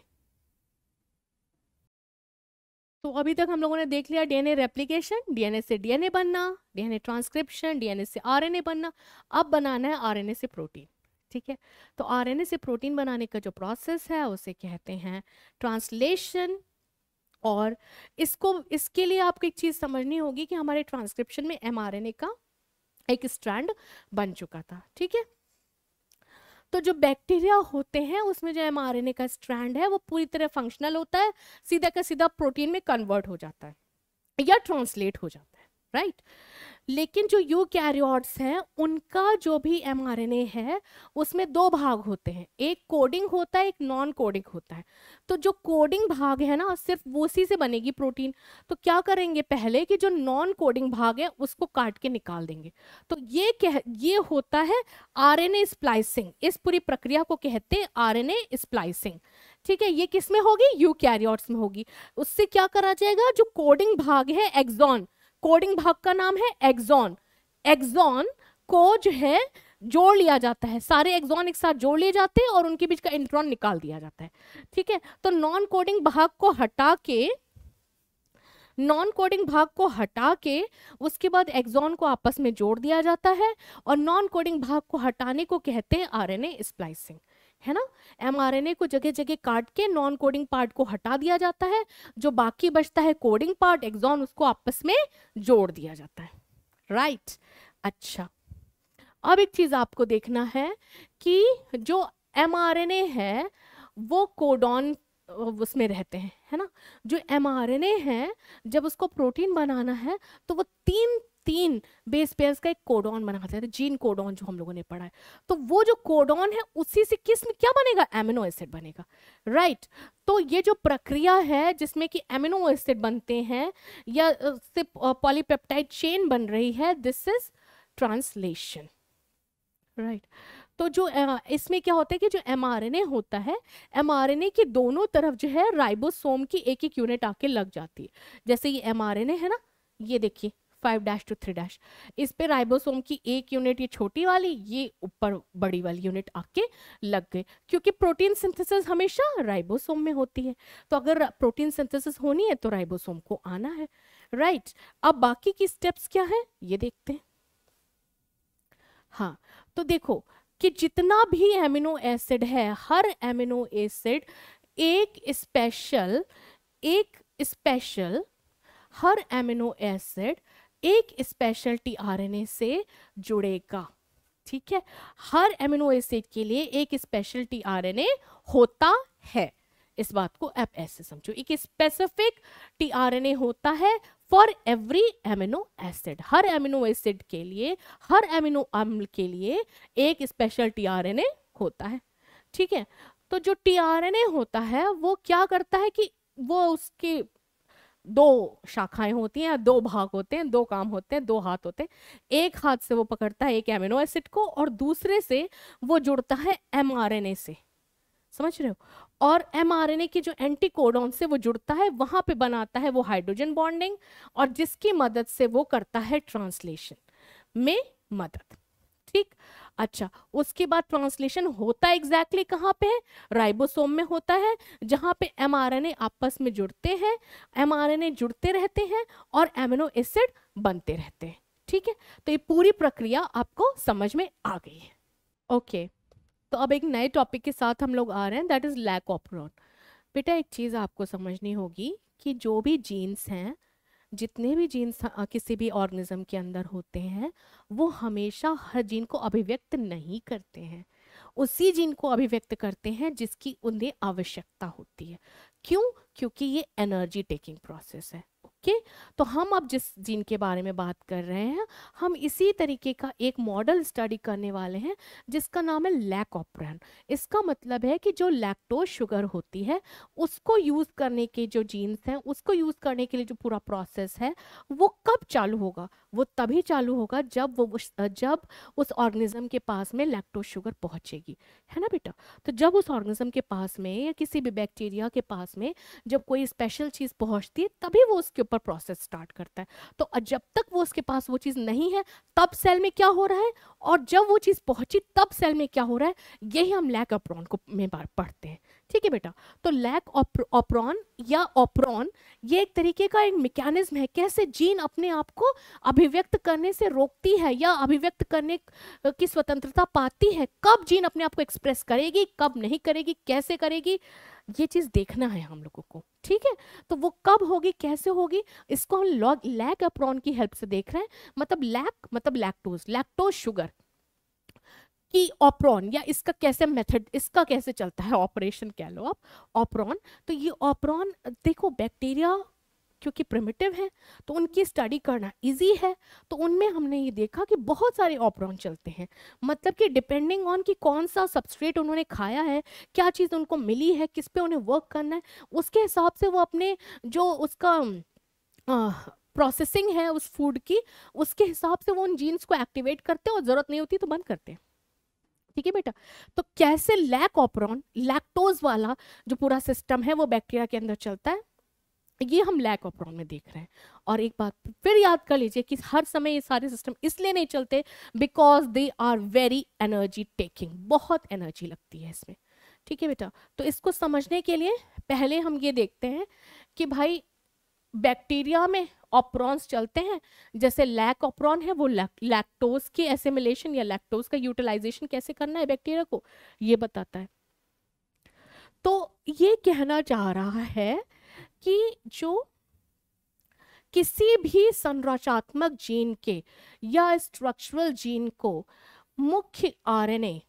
तो अभी तक हम लोगों ने देख लिया डीएनए रेप्लिकेशन डीएनए से डीएनए बनना डीएनए ट्रांसक्रिप्शन डीएनए से आरएनए बनना अब बनाना है आरएनए से प्रोटीन ठीक है तो आरएनए से प्रोटीन बनाने का जो प्रोसेस है उसे कहते हैं ट्रांसलेशन और इसको इसके लिए आपको एक चीज़ समझनी होगी कि हमारे ट्रांसक्रिप्शन में एमआरएनए का एक स्ट्रैंड बन चुका था ठीक है तो जो बैक्टीरिया होते हैं उसमें जो एमआरएनए का स्ट्रैंड है वो पूरी तरह फंक्शनल होता है सीधा का सीधा प्रोटीन में कन्वर्ट हो जाता है या ट्रांसलेट हो जाता है राइट right? लेकिन जो यू यूकैरियोट्स हैं उनका जो भी एम है उसमें दो भाग होते हैं एक कोडिंग होता है एक नॉन कोडिंग होता है तो जो कोडिंग भाग है ना सिर्फ उसी से बनेगी प्रोटीन तो क्या करेंगे पहले कि जो नॉन कोडिंग भाग है उसको काट के निकाल देंगे तो ये कह ये होता है आर स्प्लाइसिंग इस पूरी प्रक्रिया को कहते हैं आर स्प्लाइसिंग ठीक है ये किस में होगी यू में होगी उससे क्या करा जाएगा जो कोडिंग भाग है एग्जॉन कोडिंग भाग का नाम है एक्सॉन एक्सॉन को जो है जोड़ लिया जाता है सारे एक्सॉन एक साथ जोड़ लिए जाते हैं और उनके बीच का इंट्रॉन निकाल दिया जाता है ठीक है तो नॉन कोडिंग भाग को हटा के नॉन कोडिंग भाग को हटा के उसके बाद एक्सॉन को आपस में जोड़ दिया जाता है और नॉन कोडिंग भाग को हटाने को कहते हैं आरएनए स्प्लाइसिंग है ना एमआरएनए को जगह जगह काट के नॉन कोडिंग पार्ट को हटा दिया जाता है जो बाकी बचता है कोडिंग पार्ट एग्जॉन उसको आपस में जोड़ दिया जाता है राइट right. अच्छा अब एक चीज आपको देखना है कि जो एम है वो कोडॉन उसमें रहते हैं है ना जो एम है जब उसको प्रोटीन बनाना है तो वो तीन तीन बेस पेयर्स का एक कोडॉन बनाते हैं जीन कोडॉन जो हम लोगों ने पढ़ा है तो वो जो कोडॉन है उसी से किस्म क्या बनेगा एमिनो एसिड बनेगा राइट right. तो ये जो प्रक्रिया है जिसमें कि एमिनो एसिड बनते हैं या सिर्फ पॉलीपेप्टाइड चेन बन रही है दिस इज ट्रांसलेशन राइट तो जो इसमें क्या होता है कि जो एम होता है एम की दोनों तरफ जो है राइबोसोम की एक एक यूनिट आके लग जाती है जैसे ये एम है ना ये देखिए five dash to three dash इस पे राइबोसोम की एक यूनिट ये छोटी वाली ये ऊपर बड़ी वाली यूनिट आके लग गए क्योंकि प्रोटीन सिंथेसिस हमेशा राइबोसोम में होती है तो अगर प्रोटीन सिंथेसिस होनी है तो राइबोसोम को आना है राइट right. अब बाकी की स्टेप्स क्या है ये देखते हैं हाँ तो देखो कि जितना भी एमिनो एसिड है हर एमिनो एसिड एक स्पेशल एक स्पेशल हर एमिनो एसिड एक स्पेशल टीआरएनए से जुड़ेगा ठीक है हर एमिनो एसिड के लिए एक स्पेशल टीआरएनए होता है इस बात को आप ऐसे समझो एक स्पेसिफिक टीआरएनए होता है फॉर एवरी एमिनो एसिड हर एमिनो एसिड के लिए हर एमिनो अम्ल के लिए एक स्पेशल टीआरएनए होता है ठीक है तो जो टीआरएनए होता है वो क्या करता है कि वो उसके दो शाखाएं होती हैं दो भाग होते हैं दो काम होते हैं दो हाथ होते हैं एक हाथ से वो पकड़ता है एक एमिनो एसिड को और दूसरे से वो जुड़ता है एम से समझ रहे हो और एम के जो एंटीकोडॉन से वो जुड़ता है वहां पे बनाता है वो हाइड्रोजन बॉन्डिंग और जिसकी मदद से वो करता है ट्रांसलेशन में मदद ठीक अच्छा उसके बाद ट्रांसलेशन होता एग्जैक्टली exactly कहाँ पे है राइबोसोम में होता है जहाँ पे एम आपस में जुड़ते हैं एम जुड़ते रहते हैं और एमिनो एसिड बनते रहते हैं ठीक है तो ये पूरी प्रक्रिया आपको समझ में आ गई है ओके तो अब एक नए टॉपिक के साथ हम लोग आ रहे हैं दैट इज़ लैक ऑपरॉन बेटा एक चीज़ आपको समझनी होगी कि जो भी जीन्स हैं जितने भी जीन किसी भी ऑर्गेनिज्म के अंदर होते हैं वो हमेशा हर जीन को अभिव्यक्त नहीं करते हैं उसी जीन को अभिव्यक्त करते हैं जिसकी उन्हें आवश्यकता होती है क्यों क्योंकि ये एनर्जी टेकिंग प्रोसेस है ओके तो हम अब जिस जीन के बारे में बात कर रहे हैं हम इसी तरीके का एक मॉडल स्टडी करने वाले हैं जिसका नाम है लैक ऑपरन इसका मतलब है कि जो लैक्टोज शुगर होती है उसको यूज़ करने के जो जीन्स हैं उसको यूज़ करने के लिए जो पूरा प्रोसेस है वो कब चालू होगा वो तभी चालू होगा जब वो जब उस ऑर्गेनिज्म के पास में लैक्टोज शुगर पहुंचेगी है ना बेटा तो जब उस ऑर्गेनिज्म के पास में या किसी भी बैक्टीरिया के पास में जब कोई स्पेशल चीज़ पहुंचती है तभी वो उसके ऊपर प्रोसेस स्टार्ट करता है तो जब तक वो उसके पास वो चीज़ नहीं है तब सेल में क्या हो रहा है और जब वो चीज़ पहुंची तब सेल में क्या हो रहा है यही हम लैक अप्रॉन को में पढ़ते हैं ठीक है बेटा तो लैक ऑपरॉन या ऑपरॉन ये एक तरीके का एक मैकेनिज्म है कैसे जीन अपने आप को अभिव्यक्त करने से रोकती है या अभिव्यक्त करने की स्वतंत्रता पाती है कब जीन अपने आप को एक्सप्रेस करेगी कब नहीं करेगी कैसे करेगी ये चीज़ देखना है हम लोगों को ठीक है तो वो कब होगी कैसे होगी इसको हम लॉग लैक अप्रॉन की हेल्प से देख रहे हैं मतलब लैक मतलब लैक्टोज लैक्टोज शुगर कि ऑपरॉन या इसका कैसे मेथड इसका कैसे चलता है ऑपरेशन कह लो आप ऑपरॉन तो ये ऑपरॉन देखो बैक्टीरिया क्योंकि प्रिमिटिव हैं तो उनकी स्टडी करना इजी है तो उनमें हमने ये देखा कि बहुत सारे ऑपरॉन चलते हैं मतलब कि डिपेंडिंग ऑन कि कौन सा सब्सट्रेट उन्होंने खाया है क्या चीज़ उनको मिली है किस पे उन्हें वर्क करना है उसके हिसाब से वो अपने जो उसका आ, प्रोसेसिंग है उस फूड की उसके हिसाब से वो उन जीन्स को एक्टिवेट करते हैं और ज़रूरत नहीं होती तो बंद करते हैं ठीक है बेटा तो कैसे लैक ऑपरॉन लैक्टोज वाला जो पूरा सिस्टम है वो बैक्टीरिया के अंदर चलता है ये हम लैक ऑपरॉन में देख रहे हैं और एक बात फिर याद कर लीजिए कि हर समय ये सारे सिस्टम इसलिए नहीं चलते because they are very energy taking बहुत एनर्जी लगती है इसमें ठीक है बेटा तो इसको समझने के लिए पहले हम ये देखते हैं कि भाई बैक्टीरिया में ऑपरॉन्स चलते हैं जैसे लैक ऑपरॉन है वो लैक्टोज की एसेमिलेशन या लैक्टोज का यूटिलाइजेशन कैसे करना है बैक्टीरिया को ये बताता है तो ये कहना चाह रहा है कि जो किसी भी संरचनात्मक जीन के या स्ट्रक्चरल जीन को मुख्य आरएनए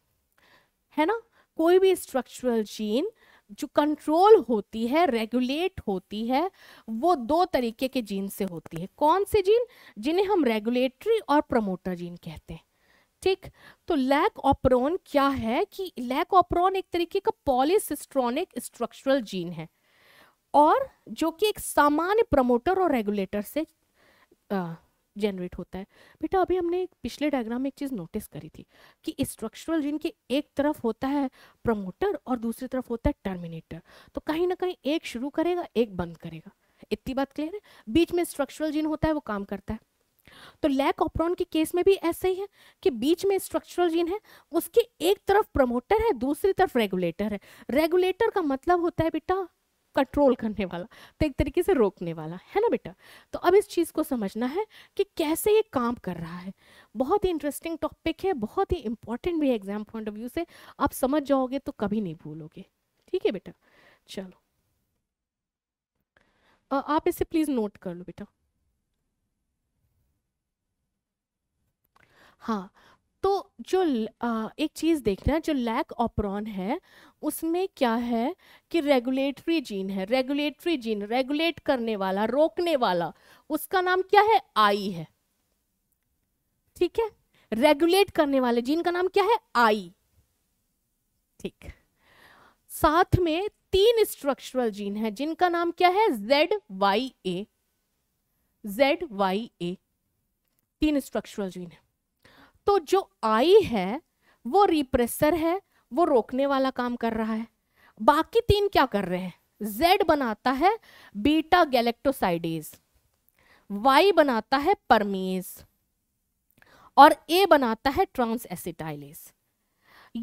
है ना कोई भी स्ट्रक्चरल जीन जो कंट्रोल होती है रेगुलेट होती है वो दो तरीके के जीन से होती है कौन से जीन जिन्हें हम रेगुलेटरी और प्रमोटर जीन कहते हैं ठीक तो लैक ऑपरोन क्या है कि लैक ऑपरोन एक तरीके का पॉलिसिस्ट्रॉनिक स्ट्रक्चरल जीन है और जो कि एक सामान्य प्रमोटर और रेगुलेटर से आ, जनरेट होता है बेटा अभी हमने पिछले डायग्राम में एक चीज़ नोटिस करी थी कि स्ट्रक्चरल जिन के एक तरफ होता है प्रमोटर और दूसरी तरफ होता है टर्मिनेटर तो कहीं ना कहीं एक शुरू करेगा एक बंद करेगा इतनी बात क्लियर है बीच में स्ट्रक्चरल जिन होता है वो काम करता है तो लैक ऑपरॉन के केस में भी ऐसा ही है कि बीच में स्ट्रक्चरल जीन है उसके एक तरफ प्रमोटर है दूसरी तरफ रेगुलेटर है रेगुलेटर का मतलब होता है बेटा कंट्रोल करने वाला तो एक तरीके से रोकने वाला है ना बेटा तो अब इस चीज़ को समझना है कि कैसे ये काम कर रहा है बहुत ही इंटरेस्टिंग टॉपिक है बहुत ही इंपॉर्टेंट भी है एग्जाम पॉइंट ऑफ व्यू से आप समझ जाओगे तो कभी नहीं भूलोगे ठीक है बेटा चलो आप इसे प्लीज़ नोट कर लो बेटा हाँ तो जो आ, एक चीज़ देखना है जो लैक ऑपरॉन है उसमें क्या है कि रेगुलेटरी जीन है रेगुलेटरी जीन रेगुलेट करने वाला रोकने वाला उसका नाम क्या है आई है ठीक है रेगुलेट करने वाले जीन का नाम क्या है आई ठीक साथ में तीन स्ट्रक्चरल जीन है जिनका नाम क्या है Z Y A Z Y A तीन स्ट्रक्चरल जीन है तो जो आई है वो रिप्रेसर है वो रोकने वाला काम कर रहा है बाकी तीन क्या कर रहे हैं जेड बनाता है बीटा गैलेक्टोसाइडेज वाई बनाता है परमीज और ए बनाता है ट्रांस एसिटाइलेज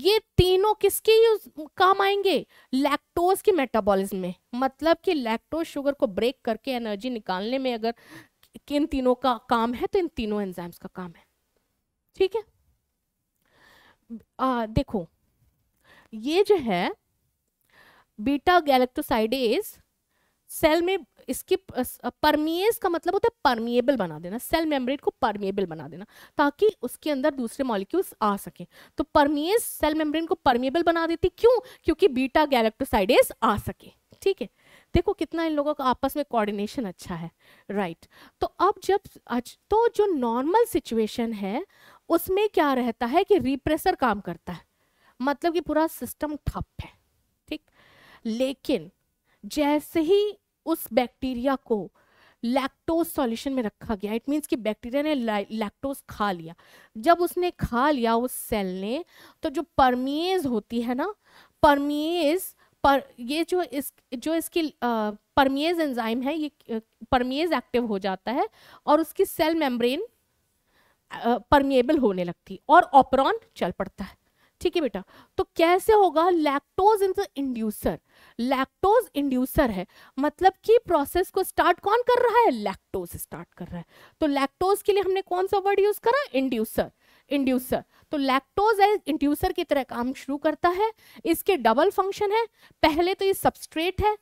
ये तीनों किसके यूज काम आएंगे लैक्टोज की मेटाबॉलिज्म में मतलब कि लैक्टोज शुगर को ब्रेक करके एनर्जी निकालने में अगर इन तीनों का काम है तो इन तीनों एंजाइम्स का काम है ठीक है आ, देखो ये जो है बीटा गैलेक्टोसाइडेज सेल में इसकी परमिएज का मतलब होता है परमिएबल बना देना सेल मेम्ब्रेन को परमिएबल बना देना ताकि उसके अंदर दूसरे मॉलिक्यूल्स आ सके तो परमिएज सेल मेम्ब्रेन को परमिएबल बना देती क्यों क्योंकि बीटा गैलेक्टोसाइडेज आ सके ठीक है देखो कितना इन लोगों का आपस में कोऑर्डिनेशन अच्छा है राइट तो अब जब तो जो नॉर्मल सिचुएशन है उसमें क्या रहता है कि रिप्रेसर काम करता है मतलब कि पूरा सिस्टम ठप है ठीक लेकिन जैसे ही उस बैक्टीरिया को लैक्टोज सॉल्यूशन में रखा गया इट मीन्स कि बैक्टीरिया ने लैक्टोज खा लिया जब उसने खा लिया उस सेल ने तो जो परमिएज होती है ना परमिएज पर ये जो इस जो इसकी परमिएज एंजाइम है ये परमिएज एक्टिव हो जाता है और उसकी सेल मेम्ब्रेन परमिएबल होने लगती और ऑपरॉन चल पड़ता है ठीक है बेटा तो कैसे होगा लैक्टोज इन इंड्यूसर लैक्टोज इंड्यूसर है मतलब कि प्रोसेस को स्टार्ट कौन कर रहा है लैक्टोज स्टार्ट कर रहा है तो लैक्टोज के लिए हमने कौन सा वर्ड यूज करा इंड्यूसर इंड्यूसर तो लैक्टोज एज इंड्यूसर की तरह काम शुरू करता है इसके डबल फंक्शन है पहले तो ये सबस्ट्रेट है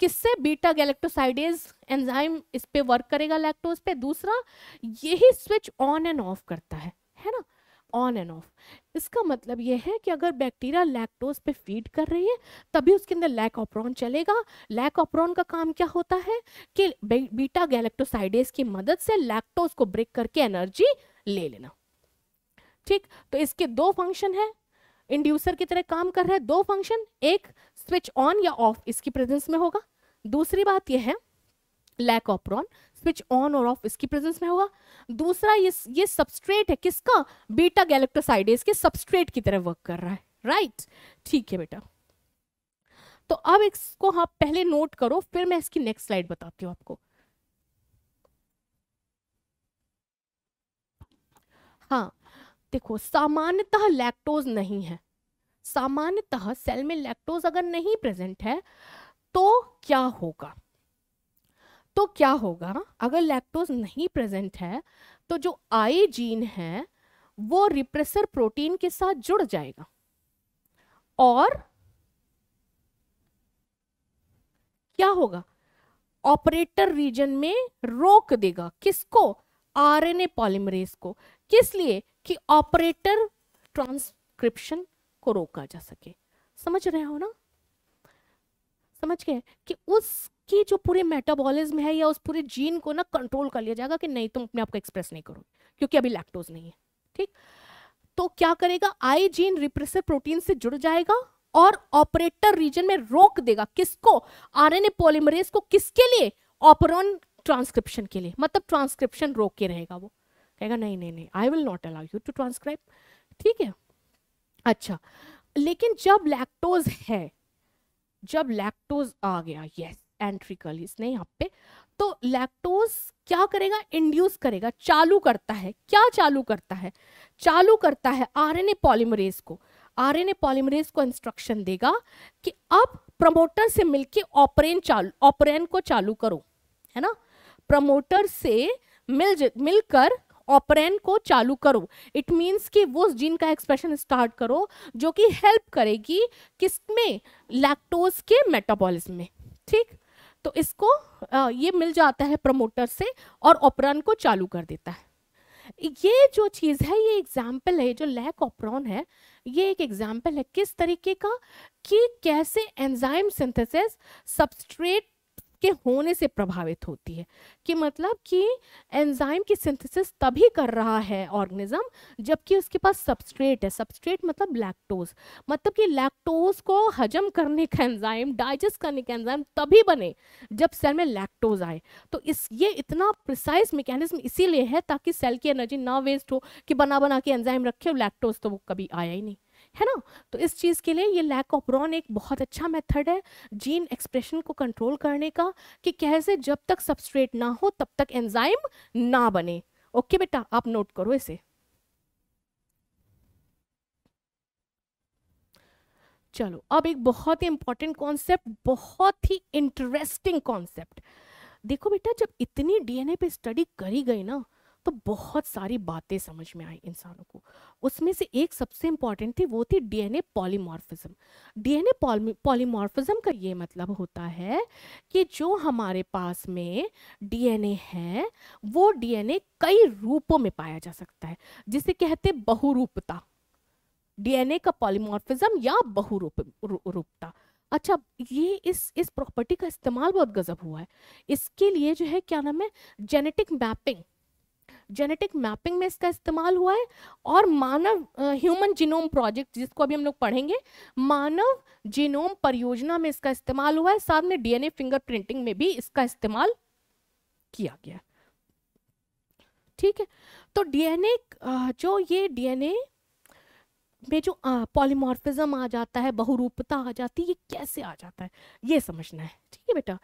किससे बीटा गैलेक्टोसाइडेज एंजाइम इस पे वर्क करेगा लैक्टोज पे दूसरा यही स्विच ऑन एंड ऑफ करता है है ना ऑन एंड ऑफ इसका मतलब यह है कि अगर बैक्टीरिया लैक्टोज पे फीड कर रही है तभी उसके अंदर लैक लैकऑप्रॉन चलेगा लैक लैकऑप्रॉन का काम क्या होता है कि बीटा गैलेक्टोसाइडेज की मदद से लैक्टोज को ब्रेक करके एनर्जी ले लेना ठीक तो इसके दो फंक्शन है इंड्यूसर की तरह काम कर रहा है दो फंक्शन एक स्विच ऑन या ऑफ इसकी प्रेजेंस में होगा दूसरी बात यह है लैक ऑपरॉन स्विच ऑन और ऑफ इसकी प्रेजेंस में होगा दूसरा ये ये सबस्ट्रेट है किसका बीटा गैलेक्ट्रोसाइड के सबस्ट्रेट की तरह वर्क कर रहा है राइट ठीक है बेटा तो अब इसको आप पहले नोट करो फिर मैं इसकी नेक्स्ट स्लाइड बताती हूँ आपको हाँ देखो सामान्यतः लैक्टोज नहीं है सामान्यतः सेल में लैक्टोज अगर नहीं प्रेजेंट है तो क्या होगा तो क्या होगा अगर लैक्टोज नहीं प्रेजेंट है तो जो आई जीन है वो रिप्रेसर प्रोटीन के साथ जुड़ जाएगा और क्या होगा ऑपरेटर रीजन में रोक देगा किसको आरएनए पॉलीमरेज को किस लिए कि ऑपरेटर ट्रांसक्रिप्शन को रोका जा सके समझ रहे हो ना समझ गए कि उसकी जो पूरे मेटाबॉलिज्म है या उस पूरे जीन को ना कंट्रोल कर लिया जाएगा कि नहीं तुम अपने आप को एक्सप्रेस नहीं करो क्योंकि अभी लैक्टोज नहीं है ठीक तो क्या करेगा आई जीन रिप्रेसर प्रोटीन से जुड़ जाएगा और ऑपरेटर रीजन में रोक देगा किसको आरएनए पॉलीमरेज को किसके लिए ऑपरॉन ट्रांसक्रिप्शन के लिए मतलब ट्रांसक्रिप्शन रोक के रहेगा वो कहेगा नहीं नहीं नहीं I will not allow you to transcribe ठीक है अच्छा लेकिन जब लैक्टोज है जब लैक्टोज आ गया यस एंट्रिकल इसने यहाँ पे तो लैक्टोज क्या करेगा इंड्यूस करेगा चालू करता है क्या चालू करता है चालू करता है आरएनए पॉलीमरेज को आरएनए पॉलीमरेज को इंस्ट्रक्शन देगा कि अब प्रमोटर से मिलके ऑपरेन चालू ऑपरेन को चालू करो है ना प्रमोटर से मिल मिलकर ऑपरेन को चालू करो इट मीन्स कि वो जीन का एक्सप्रेशन स्टार्ट करो जो कि हेल्प करेगी किसमें लैक्टोज के मेटाबॉलिज्म में ठीक तो इसको आ, ये मिल जाता है प्रमोटर से और ऑपरन को चालू कर देता है ये जो चीज़ है ये एग्जाम्पल है जो लैक ऑपरॉन है ये एक एग्जाम्पल है किस तरीके का कि कैसे एंजाइम सिंथेसिस सबस्ट्रेट के होने से प्रभावित होती है कि मतलब कि एंजाइम की सिंथेसिस तभी कर रहा है ऑर्गेनिज्म जबकि उसके पास सबस्ट्रेट है सबस्ट्रेट मतलब लैक्टोज मतलब कि लैक्टोज को हजम करने का एंजाइम डाइजेस्ट करने का एंजाइम तभी बने जब सेल में लैक्टोज आए तो इस ये इतना प्रिसाइज मैकेनिज्म इसीलिए है ताकि सेल की एनर्जी ना वेस्ट हो कि बना बना के एंजाइम रखे और लैक्टोज तो वो कभी आया ही नहीं है ना तो इस चीज़ के लिए ये लैक ऑपरॉन एक बहुत अच्छा मेथड है जीन एक्सप्रेशन को कंट्रोल करने का कि कैसे जब तक सबस्ट्रेट ना हो तब तक एंजाइम ना बने ओके बेटा आप नोट करो इसे चलो अब एक बहुत ही इंपॉर्टेंट कॉन्सेप्ट बहुत ही इंटरेस्टिंग कॉन्सेप्ट देखो बेटा जब इतनी डीएनए पे स्टडी करी गई ना तो बहुत सारी बातें समझ में आई इंसानों को उसमें से एक सबसे इम्पॉर्टेंट थी वो थी डीएनए पॉलीमॉर्फिज्म डीएनए पॉलीमॉर्फिज्म का ये मतलब होता है कि जो हमारे पास में डीएनए है वो डीएनए कई रूपों में पाया जा सकता है जिसे कहते बहुरूपता डीएनए का पॉलीमॉर्फिज्म या बहुरूप रू, रूपता अच्छा ये इस इस प्रॉपर्टी का इस्तेमाल बहुत गजब हुआ है इसके लिए जो है क्या नाम है जेनेटिक मैपिंग जेनेटिक मैपिंग में इसका इस्तेमाल हुआ है और मानव ह्यूमन जीनोम प्रोजेक्ट जिसको अभी हम लोग पढ़ेंगे मानव जीनोम परियोजना में इसका इस्तेमाल हुआ है साथ में डीएनए फिंगर प्रिंटिंग में भी इसका इस्तेमाल किया गया ठीक है तो डीएनए जो ये डीएनए में जो पॉलीमॉर्फिज्म आ जाता है बहुरूपता आ जाती है ये कैसे आ जाता है ये समझना है ठीक है बेटा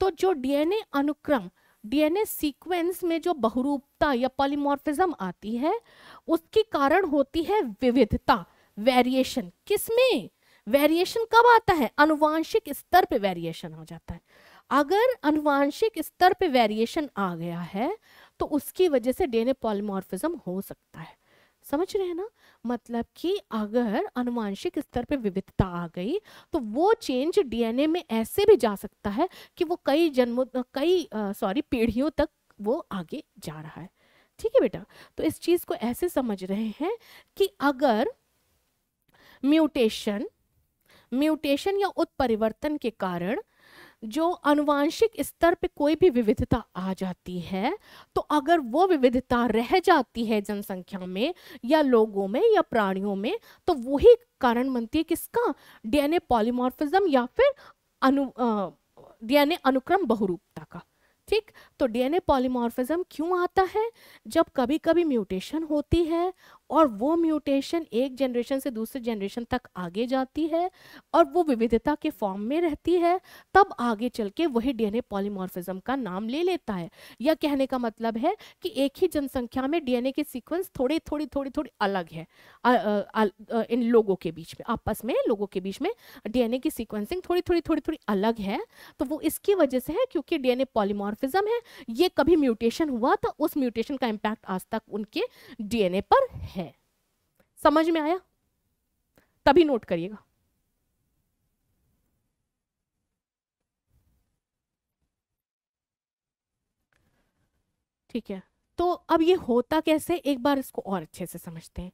तो जो डीएनए अनुक्रम डीएनए सीक्वेंस में जो बहुरूपता या पॉलीमॉर्फिज्म आती है उसके कारण होती है विविधता वेरिएशन किसमें वेरिएशन कब आता है अनुवांशिक स्तर पे वेरिएशन हो जाता है अगर अनुवांशिक स्तर पे वेरिएशन आ गया है तो उसकी वजह से डीएनए पॉलीमॉर्फिज्म हो सकता है समझ रहे हैं ना मतलब कि अगर अनुवांशिक स्तर पे विविधता आ गई तो वो चेंज डीएनए में ऐसे भी जा सकता है कि वो कई जन्मों कई सॉरी पीढ़ियों तक वो आगे जा रहा है ठीक है बेटा तो इस चीज़ को ऐसे समझ रहे हैं कि अगर म्यूटेशन म्यूटेशन या उत्परिवर्तन के कारण जो अनुवांशिक स्तर पे कोई भी विविधता आ जाती है तो अगर वो विविधता रह जाती है जनसंख्या में या लोगों में या प्राणियों में तो वही कारण बनती है किसका डीएनए पॉलीमॉर्फिज्म या फिर अनु डीएनए अनुक्रम बहुरूपता का ठीक तो डीएनए पॉलीमॉर्फिज्म क्यों आता है जब कभी कभी म्यूटेशन होती है और वो म्यूटेशन एक जनरेशन से दूसरे जनरेशन तक आगे जाती है और वो विविधता के फॉर्म में रहती है तब आगे चल के वही डीएनए पॉलीमॉर्फिज्म का नाम ले लेता है या कहने का मतलब है कि एक ही जनसंख्या में डीएनए के सीक्वेंस थोड़े थोड़ी थोड़ी थोड़ी अलग है आ, आ, आ, आ, इन लोगों के बीच में आपस में लोगों के बीच में डीएनए की सिक्वेंसिंग थोड़ी थोड़ी थोड़ी थोड़ी अलग है तो वो इसकी वजह से है क्योंकि डीएनए पॉलीमॉर्फिज्म है ये कभी म्यूटेशन हुआ तो उस म्यूटेशन का इम्पैक्ट आज तक उनके डीएनए पर है समझ में आया तभी नोट करिएगा ठीक है तो अब ये होता कैसे एक बार इसको और अच्छे से समझते हैं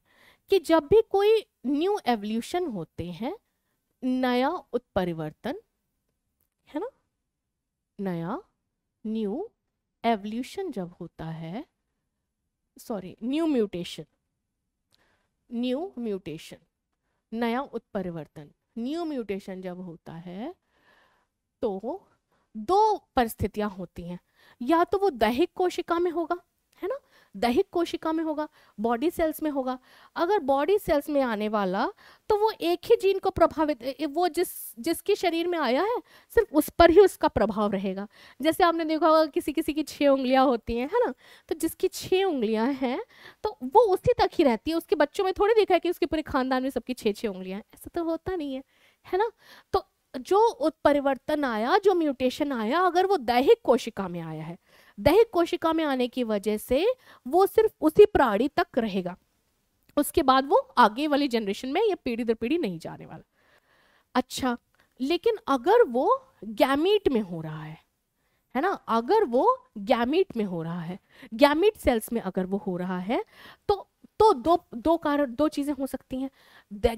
कि जब भी कोई न्यू एवोल्यूशन होते हैं नया उत्परिवर्तन है ना नया न्यू एवोल्यूशन जब होता है sorry new mutation new mutation नया उत्परिवर्तन न्यू म्यूटेशन जब होता है तो दो परिस्थितियां होती हैं या तो वो दैहिक कोशिका में होगा दैहिक कोशिका में होगा बॉडी सेल्स में होगा अगर बॉडी सेल्स में आने वाला तो वो एक ही जीन को प्रभावित वो जिस जिसके शरीर में आया है सिर्फ उस पर ही उसका प्रभाव रहेगा जैसे आपने देखा होगा किसी किसी की छः उंगलियाँ होती हैं है ना तो जिसकी छः उंगलियाँ हैं तो वो उसी तक ही रहती है उसके बच्चों में थोड़ी देखा है कि उसके पूरे खानदान में सबकी छः छः उंगलियाँ हैं ऐसा तो होता नहीं है है ना तो जो उत्परिवर्तन आया जो म्यूटेशन आया अगर वो दैहिक कोशिका में आया है दैहिक कोशिका में आने की वजह से वो सिर्फ उसी प्राणी तक रहेगा उसके बाद वो आगे वाली जनरेशन में या पीढ़ी दर पीढ़ी नहीं जाने वाला अच्छा लेकिन अगर वो गैमीट में हो रहा है है ना अगर वो गैमीट में हो रहा है गैमीट सेल्स में अगर वो हो रहा है तो तो दो दो कारण दो चीज़ें हो सकती हैं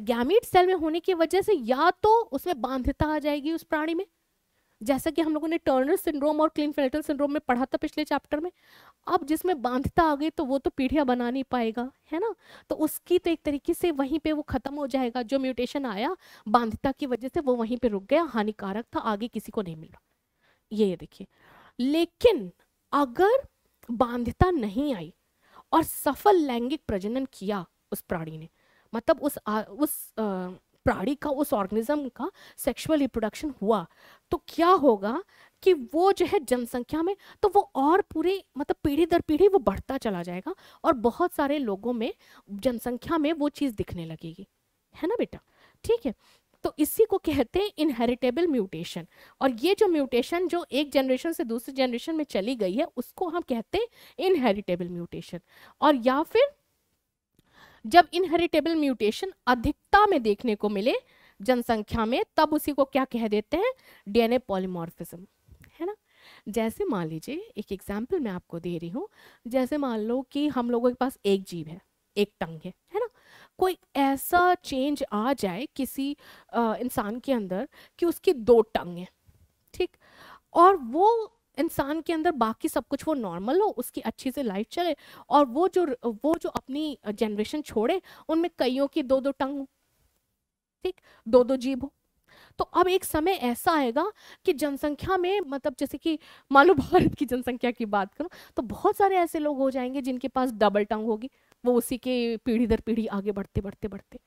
गैमीट सेल में होने की वजह से या तो उसमें बांधता आ जाएगी उस प्राणी में जैसा कि हम लोगों ने टर्नर सिंड्रोम और क्लीन फेनेटल सिंड्रोम में पढ़ा था पिछले चैप्टर में अब जिसमें बांधता आ गई तो वो तो पीढ़ियाँ बना नहीं पाएगा है ना तो उसकी तो एक तरीके से वहीं पे वो ख़त्म हो जाएगा जो म्यूटेशन आया बांधता की वजह से वो वहीं पे रुक गया हानिकारक था आगे किसी को नहीं मिल रहा ये देखिए लेकिन अगर बांधता नहीं आई और सफल लैंगिक प्रजनन किया उस प्राणी ने मतलब उस आ, उस आ, प्राणी का उस ऑर्गेनिज्म का सेक्सुअल रिप्रोडक्शन हुआ तो क्या होगा कि वो जो है जनसंख्या में तो वो और पूरे मतलब पीढ़ी दर पीढ़ी वो बढ़ता चला जाएगा और बहुत सारे लोगों में जनसंख्या में वो चीज़ दिखने लगेगी है ना बेटा ठीक है तो इसी को कहते हैं इनहेरिटेबल म्यूटेशन और ये जो म्यूटेशन जो एक जनरेशन से दूसरी जनरेशन में चली गई है उसको हम कहते हैं इनहेरिटेबल म्यूटेशन और या फिर जब इनहेरिटेबल म्यूटेशन अधिकता में देखने को मिले जनसंख्या में तब उसी को क्या कह देते हैं डीएनए पॉलीमॉर्फिज्म है ना जैसे मान लीजिए एक एग्जाम्पल मैं आपको दे रही हूँ जैसे मान लो कि हम लोगों के पास एक जीव है एक टंग है है ना कोई ऐसा चेंज आ जाए किसी इंसान के अंदर कि उसकी दो टंग है ठीक और वो इंसान के अंदर बाकी सब कुछ वो नॉर्मल हो उसकी अच्छी से लाइफ चले और वो जो वो जो अपनी जनरेशन छोड़े उनमें कईयों की दो दो टंग हो ठीक दो दो जीभ हो तो अब एक समय ऐसा आएगा कि जनसंख्या में मतलब जैसे कि मान लो भारत की जनसंख्या की बात करूं तो बहुत सारे ऐसे लोग हो जाएंगे जिनके पास डबल टंग होगी वो उसी के पीढ़ी दर पीढ़ी आगे बढ़ते बढ़ते बढ़ते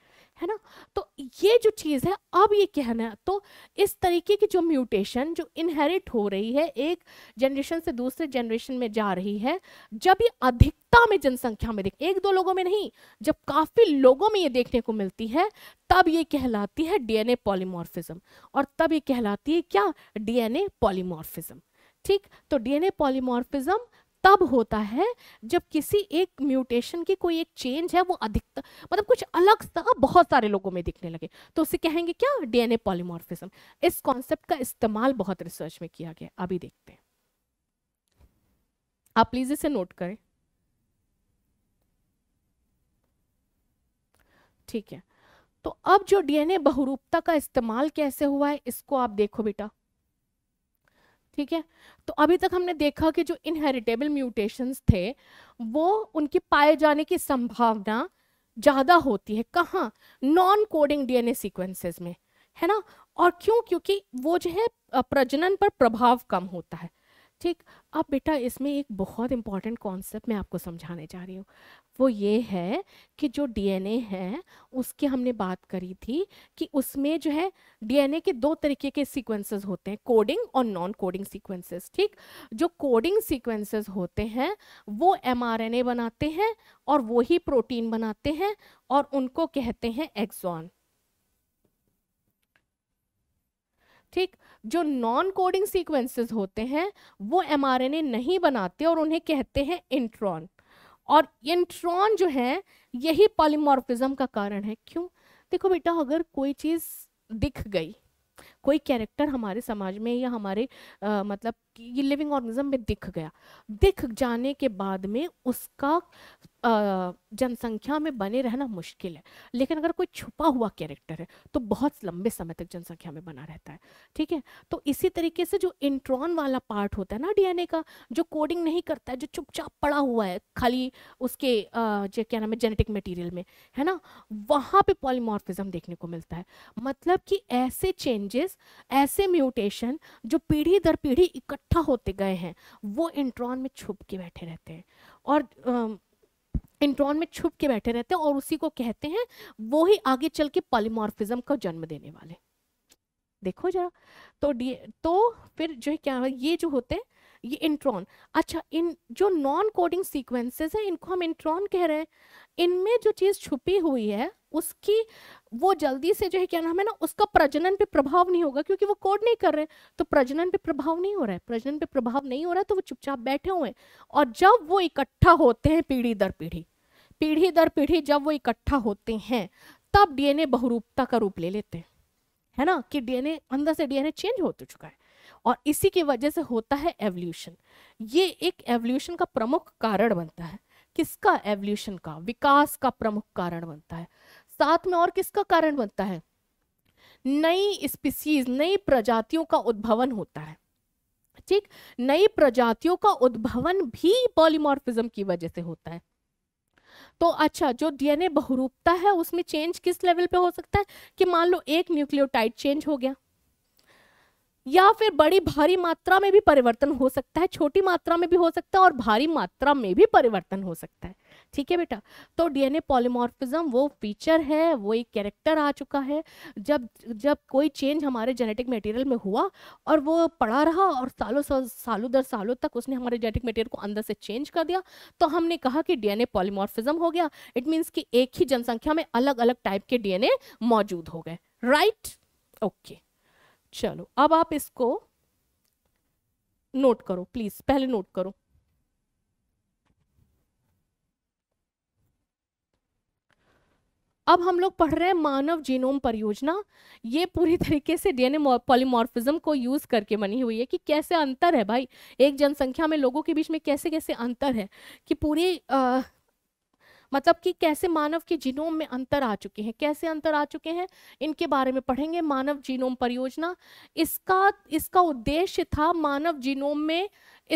है ना तो ये जो चीज़ है अब ये कहना तो इस तरीके की जो म्यूटेशन जो इनहेरिट हो रही है एक जनरेशन से दूसरे जनरेशन में जा रही है जब ये अधिकता में जनसंख्या में एक दो लोगों में नहीं जब काफ़ी लोगों में ये देखने को मिलती है तब ये कहलाती है डीएनए पॉलीमॉर्फिज्म और तब ये कहलाती है क्या डीएनए पॉलीमॉर्फिज्म ठीक तो डीएनए पॉलीमॉर्फिज्म तब होता है जब किसी एक म्यूटेशन की कोई एक चेंज है वो अधिकतर मतलब कुछ अलग सा बहुत सारे लोगों में दिखने लगे तो उसे कहेंगे क्या डीएनए पॉलीमॉर्फिज्म इस कॉन्सेप्ट का इस्तेमाल बहुत रिसर्च में किया गया अभी देखते हैं आप प्लीज इसे नोट करें ठीक है तो अब जो डीएनए बहुरूपता का इस्तेमाल कैसे हुआ है इसको आप देखो बेटा ठीक है तो अभी तक हमने देखा कि जो इनहेरिटेबल म्यूटेशंस थे वो उनकी पाए जाने की संभावना ज़्यादा होती है कहाँ नॉन कोडिंग डीएनए सीक्वेंसेस में है ना और क्यों क्योंकि वो जो है प्रजनन पर प्रभाव कम होता है ठीक अब बेटा इसमें एक बहुत इंपॉर्टेंट कॉन्सेप्ट मैं आपको समझाने जा रही हूँ वो ये है कि जो डीएनए है उसकी हमने बात करी थी कि उसमें जो है डीएनए के दो तरीके के सीक्वेंसेस होते हैं कोडिंग और नॉन कोडिंग सीक्वेंसेस ठीक जो कोडिंग सीक्वेंसेस होते हैं वो एमआरएनए बनाते हैं और वो ही प्रोटीन बनाते हैं और उनको कहते हैं एक्सॉन ठीक जो नॉन कोडिंग सीक्वेंसेस होते हैं वो एम नहीं बनाते और उन्हें कहते हैं इंट्रॉन और इंट्रॉन जो है यही पॉलीमॉर्फिज्म का कारण है क्यों देखो बेटा अगर कोई चीज़ दिख गई कोई कैरेक्टर हमारे समाज में या हमारे आ, मतलब ये लिविंग ऑर्गेनिज्म में दिख गया दिख जाने के बाद में उसका जनसंख्या में बने रहना मुश्किल है लेकिन अगर कोई छुपा हुआ कैरेक्टर है तो बहुत लंबे समय तक जनसंख्या में बना रहता है ठीक है तो इसी तरीके से जो इंट्रॉन वाला पार्ट होता है ना डीएनए का जो कोडिंग नहीं करता है जो चुपचाप पड़ा हुआ है खाली उसके जो क्या नाम है जेनेटिक मटीरियल में है ना वहाँ पर पॉलीमॉर्फिज्म देखने को मिलता है मतलब कि ऐसे चेंजेस ऐसे म्यूटेशन जो पीढ़ी दर पीढ़ी इकट्ठा इकट्ठा होते गए हैं वो इंट्रॉन में छुप के बैठे रहते हैं और इंट्रॉन में छुप के बैठे रहते हैं और उसी को कहते हैं वो ही आगे चल के पॉलीमॉर्फिज्म का जन्म देने वाले देखो जरा तो डी तो फिर जो है क्या ये जो होते हैं ये इंट्रॉन अच्छा इन जो नॉन कोडिंग सीक्वेंसेस हैं इनको हम इंट्रॉन कह रहे हैं इनमें जो चीज़ छुपी हुई है उसकी वो जल्दी से जो है क्या नाम है ना उसका प्रजनन पे प्रभाव नहीं होगा क्योंकि वो कोड नहीं कर रहे तो प्रजनन पे प्रभाव नहीं हो रहा है प्रजनन पे प्रभाव नहीं हो रहा है तो वो चुपचाप बैठे हुए हैं और जब वो इकट्ठा होते हैं पीढ़ी दर पीढ़ी पीढ़ी दर पीढ़ी जब वो इकट्ठा होते हैं तब डीएनए बहुरूपता का रूप ले लेते हैं है ना कि डीएनए अंदर से डीएनए चेंज हो तो चुका है और इसी की वजह से होता है एवोल्यूशन ये एक एवोल्यूशन का प्रमुख कारण बनता है किसका एवोल्यूशन का विकास का प्रमुख कारण बनता है साथ में और किसका कारण बनता है नई स्पीसीज नई प्रजातियों का उद्भवन होता है ठीक नई प्रजातियों का उद्भवन भी पॉलीमॉर्फिज्म की वजह से होता है तो अच्छा जो डीएनए बहुरूपता है उसमें चेंज किस लेवल पे हो सकता है कि मान लो एक न्यूक्लियोटाइड चेंज हो गया या फिर बड़ी भारी मात्रा में भी परिवर्तन हो सकता है छोटी मात्रा में भी हो सकता है और भारी मात्रा में भी परिवर्तन हो सकता है ठीक है बेटा तो डीएनए पॉलीमॉर्फिज्म वो फीचर है वो एक कैरेक्टर आ चुका है जब जब कोई चेंज हमारे जेनेटिक मटेरियल में हुआ और वो पड़ा रहा और सालों साल सालों दर सालों तक उसने हमारे जेनेटिक मटेरियल को अंदर से चेंज कर दिया तो हमने कहा कि डीएनए पॉलीमॉर्फिज्म हो गया इट मीन्स कि एक ही जनसंख्या में अलग अलग टाइप के डीएनए मौजूद हो गए राइट ओके okay. चलो अब आप इसको नोट करो प्लीज पहले नोट करो अब हम लोग पढ़ रहे हैं मानव जीनोम परियोजना ये पूरी तरीके से डीएनए पॉलीमॉर्फिज्म को यूज करके बनी हुई है कि कैसे अंतर है भाई एक जनसंख्या में लोगों के बीच में कैसे कैसे अंतर है कि पूरी मतलब कि कैसे मानव के जीनोम में अंतर आ चुके हैं कैसे अंतर आ चुके हैं इनके बारे में पढ़ेंगे मानव जीनोम परियोजना इसका इसका उद्देश्य था मानव जीनोम में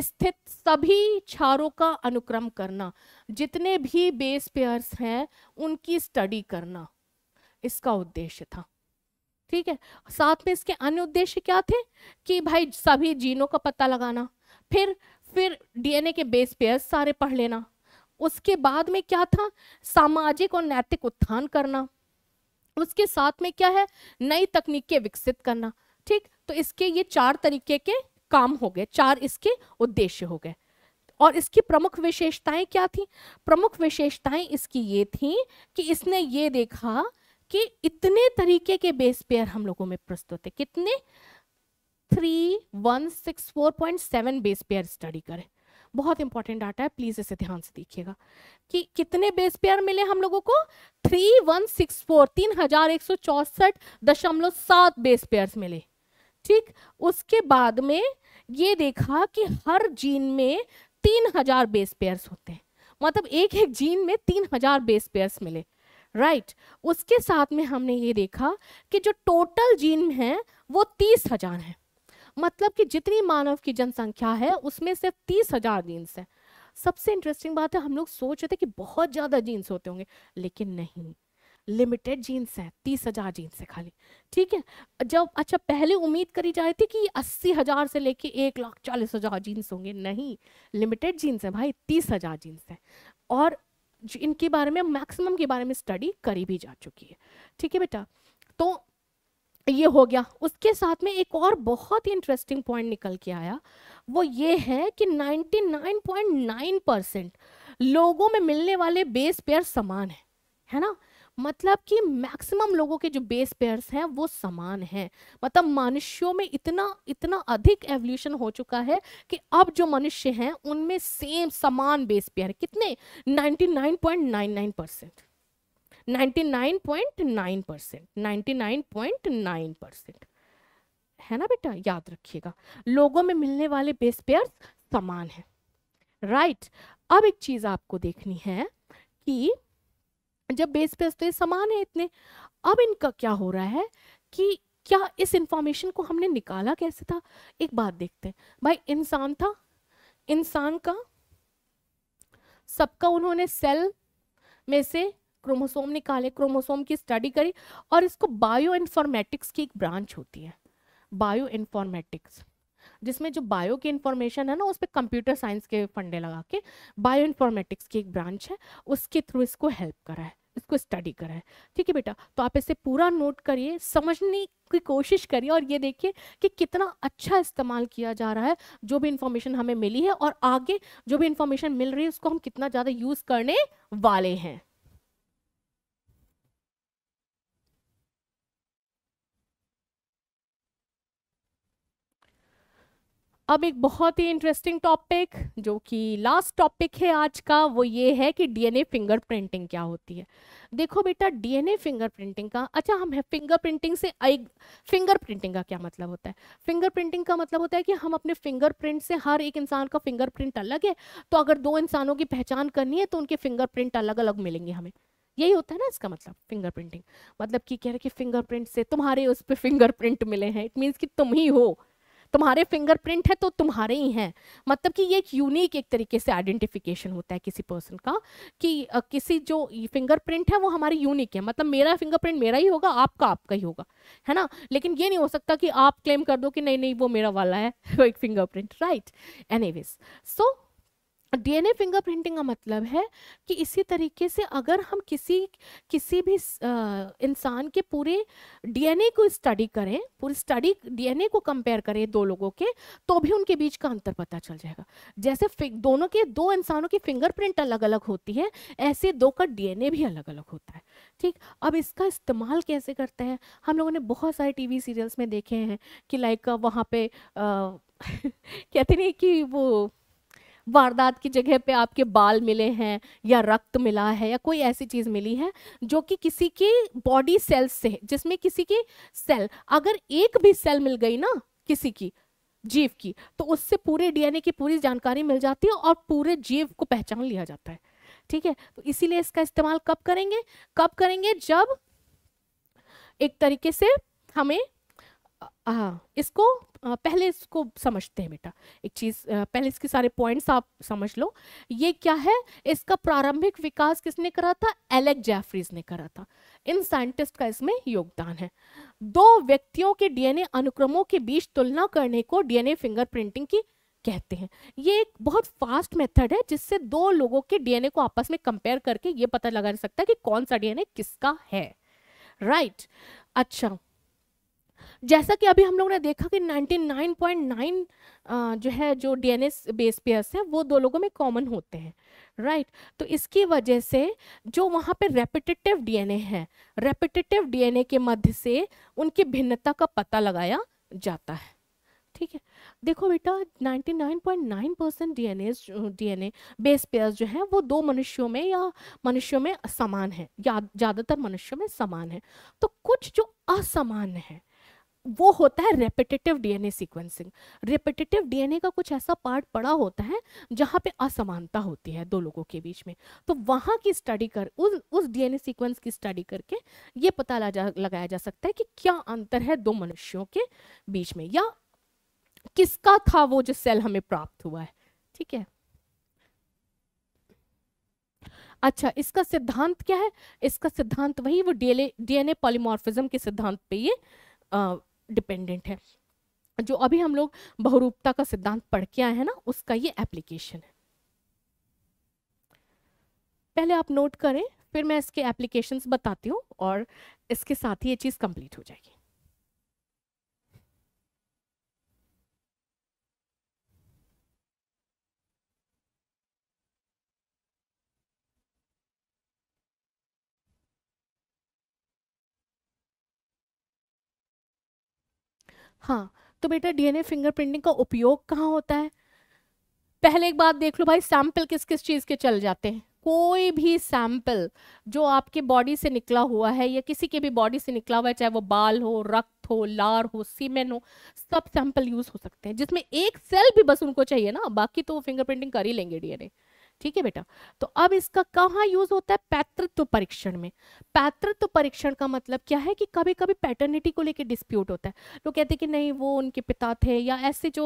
स्थित सभी क्षारों का अनुक्रम करना जितने भी बेस पेयर्स हैं उनकी स्टडी करना इसका उद्देश्य था ठीक है साथ में इसके अन्य उद्देश्य क्या थे कि भाई सभी जीनों का पता लगाना फिर फिर डीएनए के बेस पेयर्स सारे पढ़ लेना उसके बाद में क्या था सामाजिक और नैतिक उत्थान करना उसके साथ में क्या है नई तकनीकें विकसित करना ठीक तो इसके ये चार तरीके के काम हो गए चार इसके उद्देश्य हो गए और इसकी प्रमुख विशेषताएं क्या थी प्रमुख विशेषताएं इसकी ये थी कि इसने ये देखा कि इतने तरीके के बेस पेयर हम लोगों में प्रस्तुत है कितने three one six four point seven base pair study करें बहुत इंपॉर्टेंट डाटा है प्लीज़ इसे ध्यान से देखिएगा कि कितने बेस पेयर मिले हम लोगों को थ्री वन सिक्स फोर तीन हजार एक सौ चौसठ दशमलव सात बेस पेयर्स मिले ठीक उसके बाद में ये देखा कि हर जीन में तीन हजार बेस पेयर्स होते हैं मतलब एक एक जीन में तीन हजार बेस पेयर्स मिले राइट right. उसके साथ में हमने ये देखा कि जो टोटल जीन है वो तीस हजार हैं मतलब कि जितनी मानव की जनसंख्या है उसमें सिर्फ तीस हजार जीन्स हैं सबसे इंटरेस्टिंग बात है हम लोग सोच रहे थे कि बहुत ज़्यादा जीन्स होते होंगे लेकिन नहीं लिमिटेड जीन्स हैं तीस हजार जीन्स है खाली ठीक है जब अच्छा पहले उम्मीद करी जा रही थी कि अस्सी हजार से लेके एक लाख चालीस हजार जीन्स होंगे नहीं लिमिटेड जीन्स हैं भाई तीस हजार जीन्स हैं और इनके बारे में मैक्सिमम के बारे में स्टडी करी भी जा चुकी है ठीक है बेटा तो ये हो गया उसके साथ में एक और बहुत ही इंटरेस्टिंग पॉइंट निकल के आया वो ये है कि 99.9 परसेंट लोगों में मिलने वाले बेस पेयर समान है है ना मतलब कि मैक्सिमम लोगों के जो बेस पेयर्स हैं वो समान हैं मतलब मनुष्यों में इतना इतना अधिक एवोल्यूशन हो चुका है कि अब जो मनुष्य हैं उनमें सेम समान बेस पेयर कितने 99.99 परसेंट 99.9 परसेंट परसेंट है ना बेटा याद रखिएगा लोगों में मिलने वाले बेस पेयर समान है राइट अब एक चीज़ आपको देखनी है कि जब बेस पेयर तो समान है इतने अब इनका क्या हो रहा है कि क्या इस इंफॉर्मेशन को हमने निकाला कैसे था एक बात देखते हैं भाई इंसान था इंसान का सबका उन्होंने सेल में से क्रोमोसोम निकाले क्रोमोसोम की स्टडी करी और इसको बायो इन्फॉर्मेटिक्स की एक ब्रांच होती है बायो इन्फॉर्मेटिक्स जिसमें जो बायो की इन्फॉर्मेशन है ना उस पर कंप्यूटर साइंस के फंडे लगा के बायो इन्फॉर्मेटिक्स की एक ब्रांच है उसके थ्रू इसको हेल्प करा है इसको स्टडी करा है ठीक है बेटा तो आप इसे पूरा नोट करिए समझने की कोशिश करिए और ये देखिए कि कितना अच्छा इस्तेमाल किया जा रहा है जो भी इन्फॉर्मेशन हमें मिली है और आगे जो भी इन्फॉर्मेशन मिल रही है उसको हम कितना ज़्यादा यूज़ करने वाले हैं अब एक बहुत ही इंटरेस्टिंग टॉपिक जो कि लास्ट टॉपिक है आज का वो ये है कि डीएनए फिंगर प्रिंटिंग क्या होती है देखो बेटा डीएनए फिंगर प्रिंटिंग का अच्छा हम फिंगर प्रिंटिंग से एक फिंगर प्रिंटिंग का क्या मतलब होता है फिंगर प्रिंटिंग का मतलब होता है कि हम अपने फिंगर प्रिंट से हर एक इंसान का फिंगर प्रिंट अलग है तो अगर दो इंसानों की पहचान करनी है तो उनके फिंगर प्रिंट अलग अलग मिलेंगे हमें यही होता है ना इसका मतलब फिंगर प्रिंटिंग मतलब कि कह रहे कि फिंगरप्रिंट से तुम्हारे उस पर फिंगरप्रिंट मिले हैं इट मीन्स कि तुम ही हो तुम्हारे फिंगरप्रिंट है तो तुम्हारे ही हैं मतलब कि ये एक यूनिक एक तरीके से आइडेंटिफिकेशन होता है किसी पर्सन का कि किसी जो फिंगरप्रिंट है वो हमारी यूनिक है मतलब मेरा फिंगरप्रिंट मेरा ही होगा आपका आपका ही होगा है ना लेकिन ये नहीं हो सकता कि आप क्लेम कर दो कि नहीं नहीं वो मेरा वाला है एक fingerprint right any so DNA fingerprinting का मतलब है कि इसी तरीके से अगर हम किसी किसी भी इंसान के पूरे डीएनए को स्टडी करें पूरी स्टडी डीएनए को कंपेयर करें दो लोगों के तो भी उनके बीच का अंतर पता चल जाएगा जैसे दोनों के दो इंसानों की फिंगरप्रिंट अलग अलग होती है ऐसे दो का डीएनए भी अलग अलग होता है ठीक अब इसका इस्तेमाल कैसे करते हैं हम लोगों ने बहुत सारे टी सीरियल्स में देखे हैं कि लाइक वहाँ पे आ, कहते नहीं कि वो वारदात की जगह पे आपके बाल मिले हैं या रक्त मिला है या कोई ऐसी चीज़ मिली है जो कि किसी की बॉडी सेल्स से जिसमें किसी की सेल अगर एक भी सेल मिल गई ना किसी की जीव की तो उससे पूरे डीएनए की पूरी जानकारी मिल जाती है और पूरे जीव को पहचान लिया जाता है ठीक है तो इसीलिए इसका इस्तेमाल कब करेंगे कब करेंगे जब एक तरीके से हमें हाँ इसको पहले इसको समझते हैं बेटा एक चीज़ पहले इसके सारे पॉइंट्स आप समझ लो ये क्या है इसका प्रारंभिक विकास किसने करा था एलेक जैफरीज ने करा था इन साइंटिस्ट का इसमें योगदान है दो व्यक्तियों के डीएनए अनुक्रमों के बीच तुलना करने को डीएनए फिंगरप्रिंटिंग की कहते हैं ये एक बहुत फास्ट मेथड है जिससे दो लोगों के डीएनए को आपस में कंपेयर करके ये पता लगा सकता है कि कौन सा डीएनए किसका है राइट right. अच्छा जैसा कि अभी हम लोगों ने देखा कि 99.9 जो है जो डीएनए बेस पेयर्स हैं वो दो लोगों में कॉमन होते हैं राइट right? तो इसकी वजह से जो वहाँ पे रेपिटेटिव डीएनए है रेपिटेटिव डीएनए के मध्य से उनकी भिन्नता का पता लगाया जाता है ठीक है देखो बेटा 99.9 percent D DNA base pairs जो हैं वो दो मनुष्यों में या मनुष्यों में समान है ज़्यादातर मनुष्यों में समान है तो कुछ जो असमान है वो होता है repetitive DNA sequencing repetitive DNA का कुछ ऐसा पार्ट पड़ा होता है जहाँ पे असमानता होती है दो लोगों के बीच में तो वहाँ की स्टडी कर उस उस डीएनए सीक्वेंस की स्टडी करके ये पता जा, लगाया जा सकता है कि क्या अंतर है दो मनुष्यों के बीच में या किसका था वो जो सेल हमें प्राप्त हुआ है ठीक है अच्छा इसका सिद्धांत क्या है इसका सिद्धांत वही वो डीएनए डीएनए पॉलीमॉर्फिज्म के सिद्धांत पे ये डिपेंडेंट है जो अभी हम लोग बहुरूपता का सिद्धांत पढ़ के आए हैं ना उसका ये एप्लीकेशन है पहले आप नोट करें फिर मैं इसके एप्लीकेशंस बताती हूँ और इसके साथ ही ये चीज़ कंप्लीट हो जाएगी हाँ तो बेटा डीएनए फिंगरप्रिंटिंग का उपयोग कहाँ होता है पहले एक बात देख लो भाई सैंपल किस किस चीज़ के चल जाते हैं कोई भी सैंपल जो आपके बॉडी से निकला हुआ है या किसी के भी बॉडी से निकला हुआ है चाहे वो बाल हो रक्त हो लार हो सीमेन हो सब सैंपल यूज़ हो सकते हैं जिसमें एक सेल भी बस उनको चाहिए ना बाकी तो वो फिंगरप्रिंटिंग कर ही लेंगे डीएनए ठीक है बेटा तो अब इसका कहाँ यूज होता है पैतृत्व परीक्षण में पैतृत्व परीक्षण का मतलब क्या है कि कभी कभी पैटर्निटी को लेकर डिस्प्यूट होता है लोग तो कहते हैं कि नहीं वो उनके पिता थे या ऐसे जो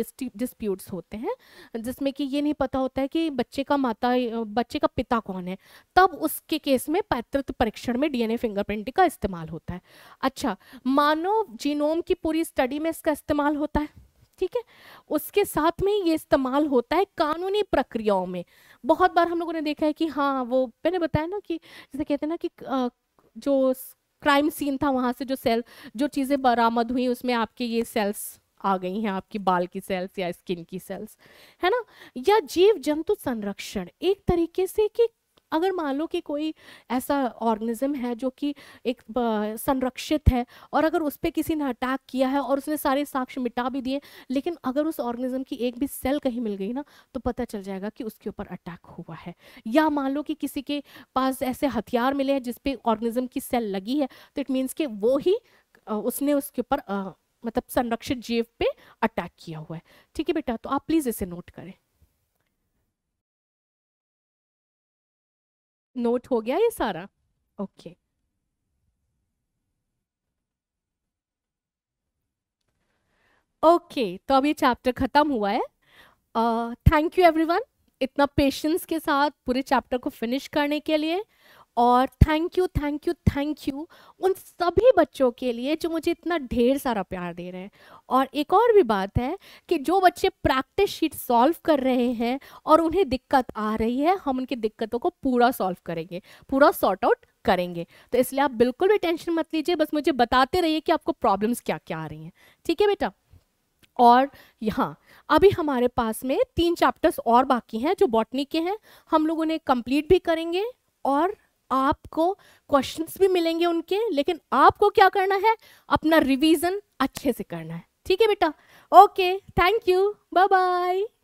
डिस्प्यूट्स होते हैं जिसमें कि ये नहीं पता होता है कि बच्चे का माता बच्चे का पिता कौन है तब उसके केस में पैतृत्व परीक्षण में डीएनए फिंगरप्रिंट का इस्तेमाल होता है अच्छा मानव जीनोम की पूरी स्टडी में इसका इस्तेमाल होता है ठीक है उसके साथ में ये इस्तेमाल होता है कानूनी प्रक्रियाओं में बहुत बार हम लोगों ने देखा है कि हाँ वो मैंने बताया ना कि जैसे कहते हैं ना कि आ, जो क्राइम सीन था वहाँ से जो सेल जो चीज़ें बरामद हुई उसमें आपके ये सेल्स आ गई हैं आपकी बाल की सेल्स या स्किन की सेल्स है ना या जीव जंतु संरक्षण एक तरीके से कि अगर मान लो कि कोई ऐसा ऑर्गेनिज्म है जो कि एक संरक्षित है और अगर उस पर किसी ने अटैक किया है और उसने सारे साक्ष्य मिटा भी दिए लेकिन अगर उस ऑर्गेनिज्म की एक भी सेल कहीं मिल गई ना तो पता चल जाएगा कि उसके ऊपर अटैक हुआ है या मान लो कि किसी के पास ऐसे हथियार मिले हैं जिसपे ऑर्गेनिज्म की सेल लगी है तो इट मीन्स कि वो ही उसने उसके ऊपर मतलब संरक्षित जीव पे अटैक किया हुआ है ठीक है बेटा तो आप प्लीज़ इसे नोट करें नोट हो गया ये सारा ओके okay. ओके okay, तो अब ये चैप्टर ख़त्म हुआ है थैंक यू एवरीवन इतना पेशेंस के साथ पूरे चैप्टर को फिनिश करने के लिए और thank you thank you thank you उन सभी बच्चों के लिए जो मुझे इतना ढेर सारा प्यार दे रहे हैं और एक और भी बात है कि जो बच्चे प्रैक्टिस शीट सॉल्व कर रहे हैं और उन्हें दिक्कत आ रही है हम उनकी दिक्कतों को पूरा सॉल्व करेंगे पूरा सॉर्ट आउट करेंगे तो इसलिए आप बिल्कुल भी टेंशन मत लीजिए बस मुझे बताते रहिए कि आपको प्रॉब्लम्स क्या क्या आ रही हैं ठीक है बेटा और यहाँ अभी हमारे पास में तीन चैप्टर्स और बाकी हैं जो बॉटनी के हैं हम लोग उन्हें कंप्लीट भी करेंगे और आपको क्वेश्चंस भी मिलेंगे उनके लेकिन आपको क्या करना है अपना रिवीजन अच्छे से करना है ठीक है बेटा okay thank you bye bye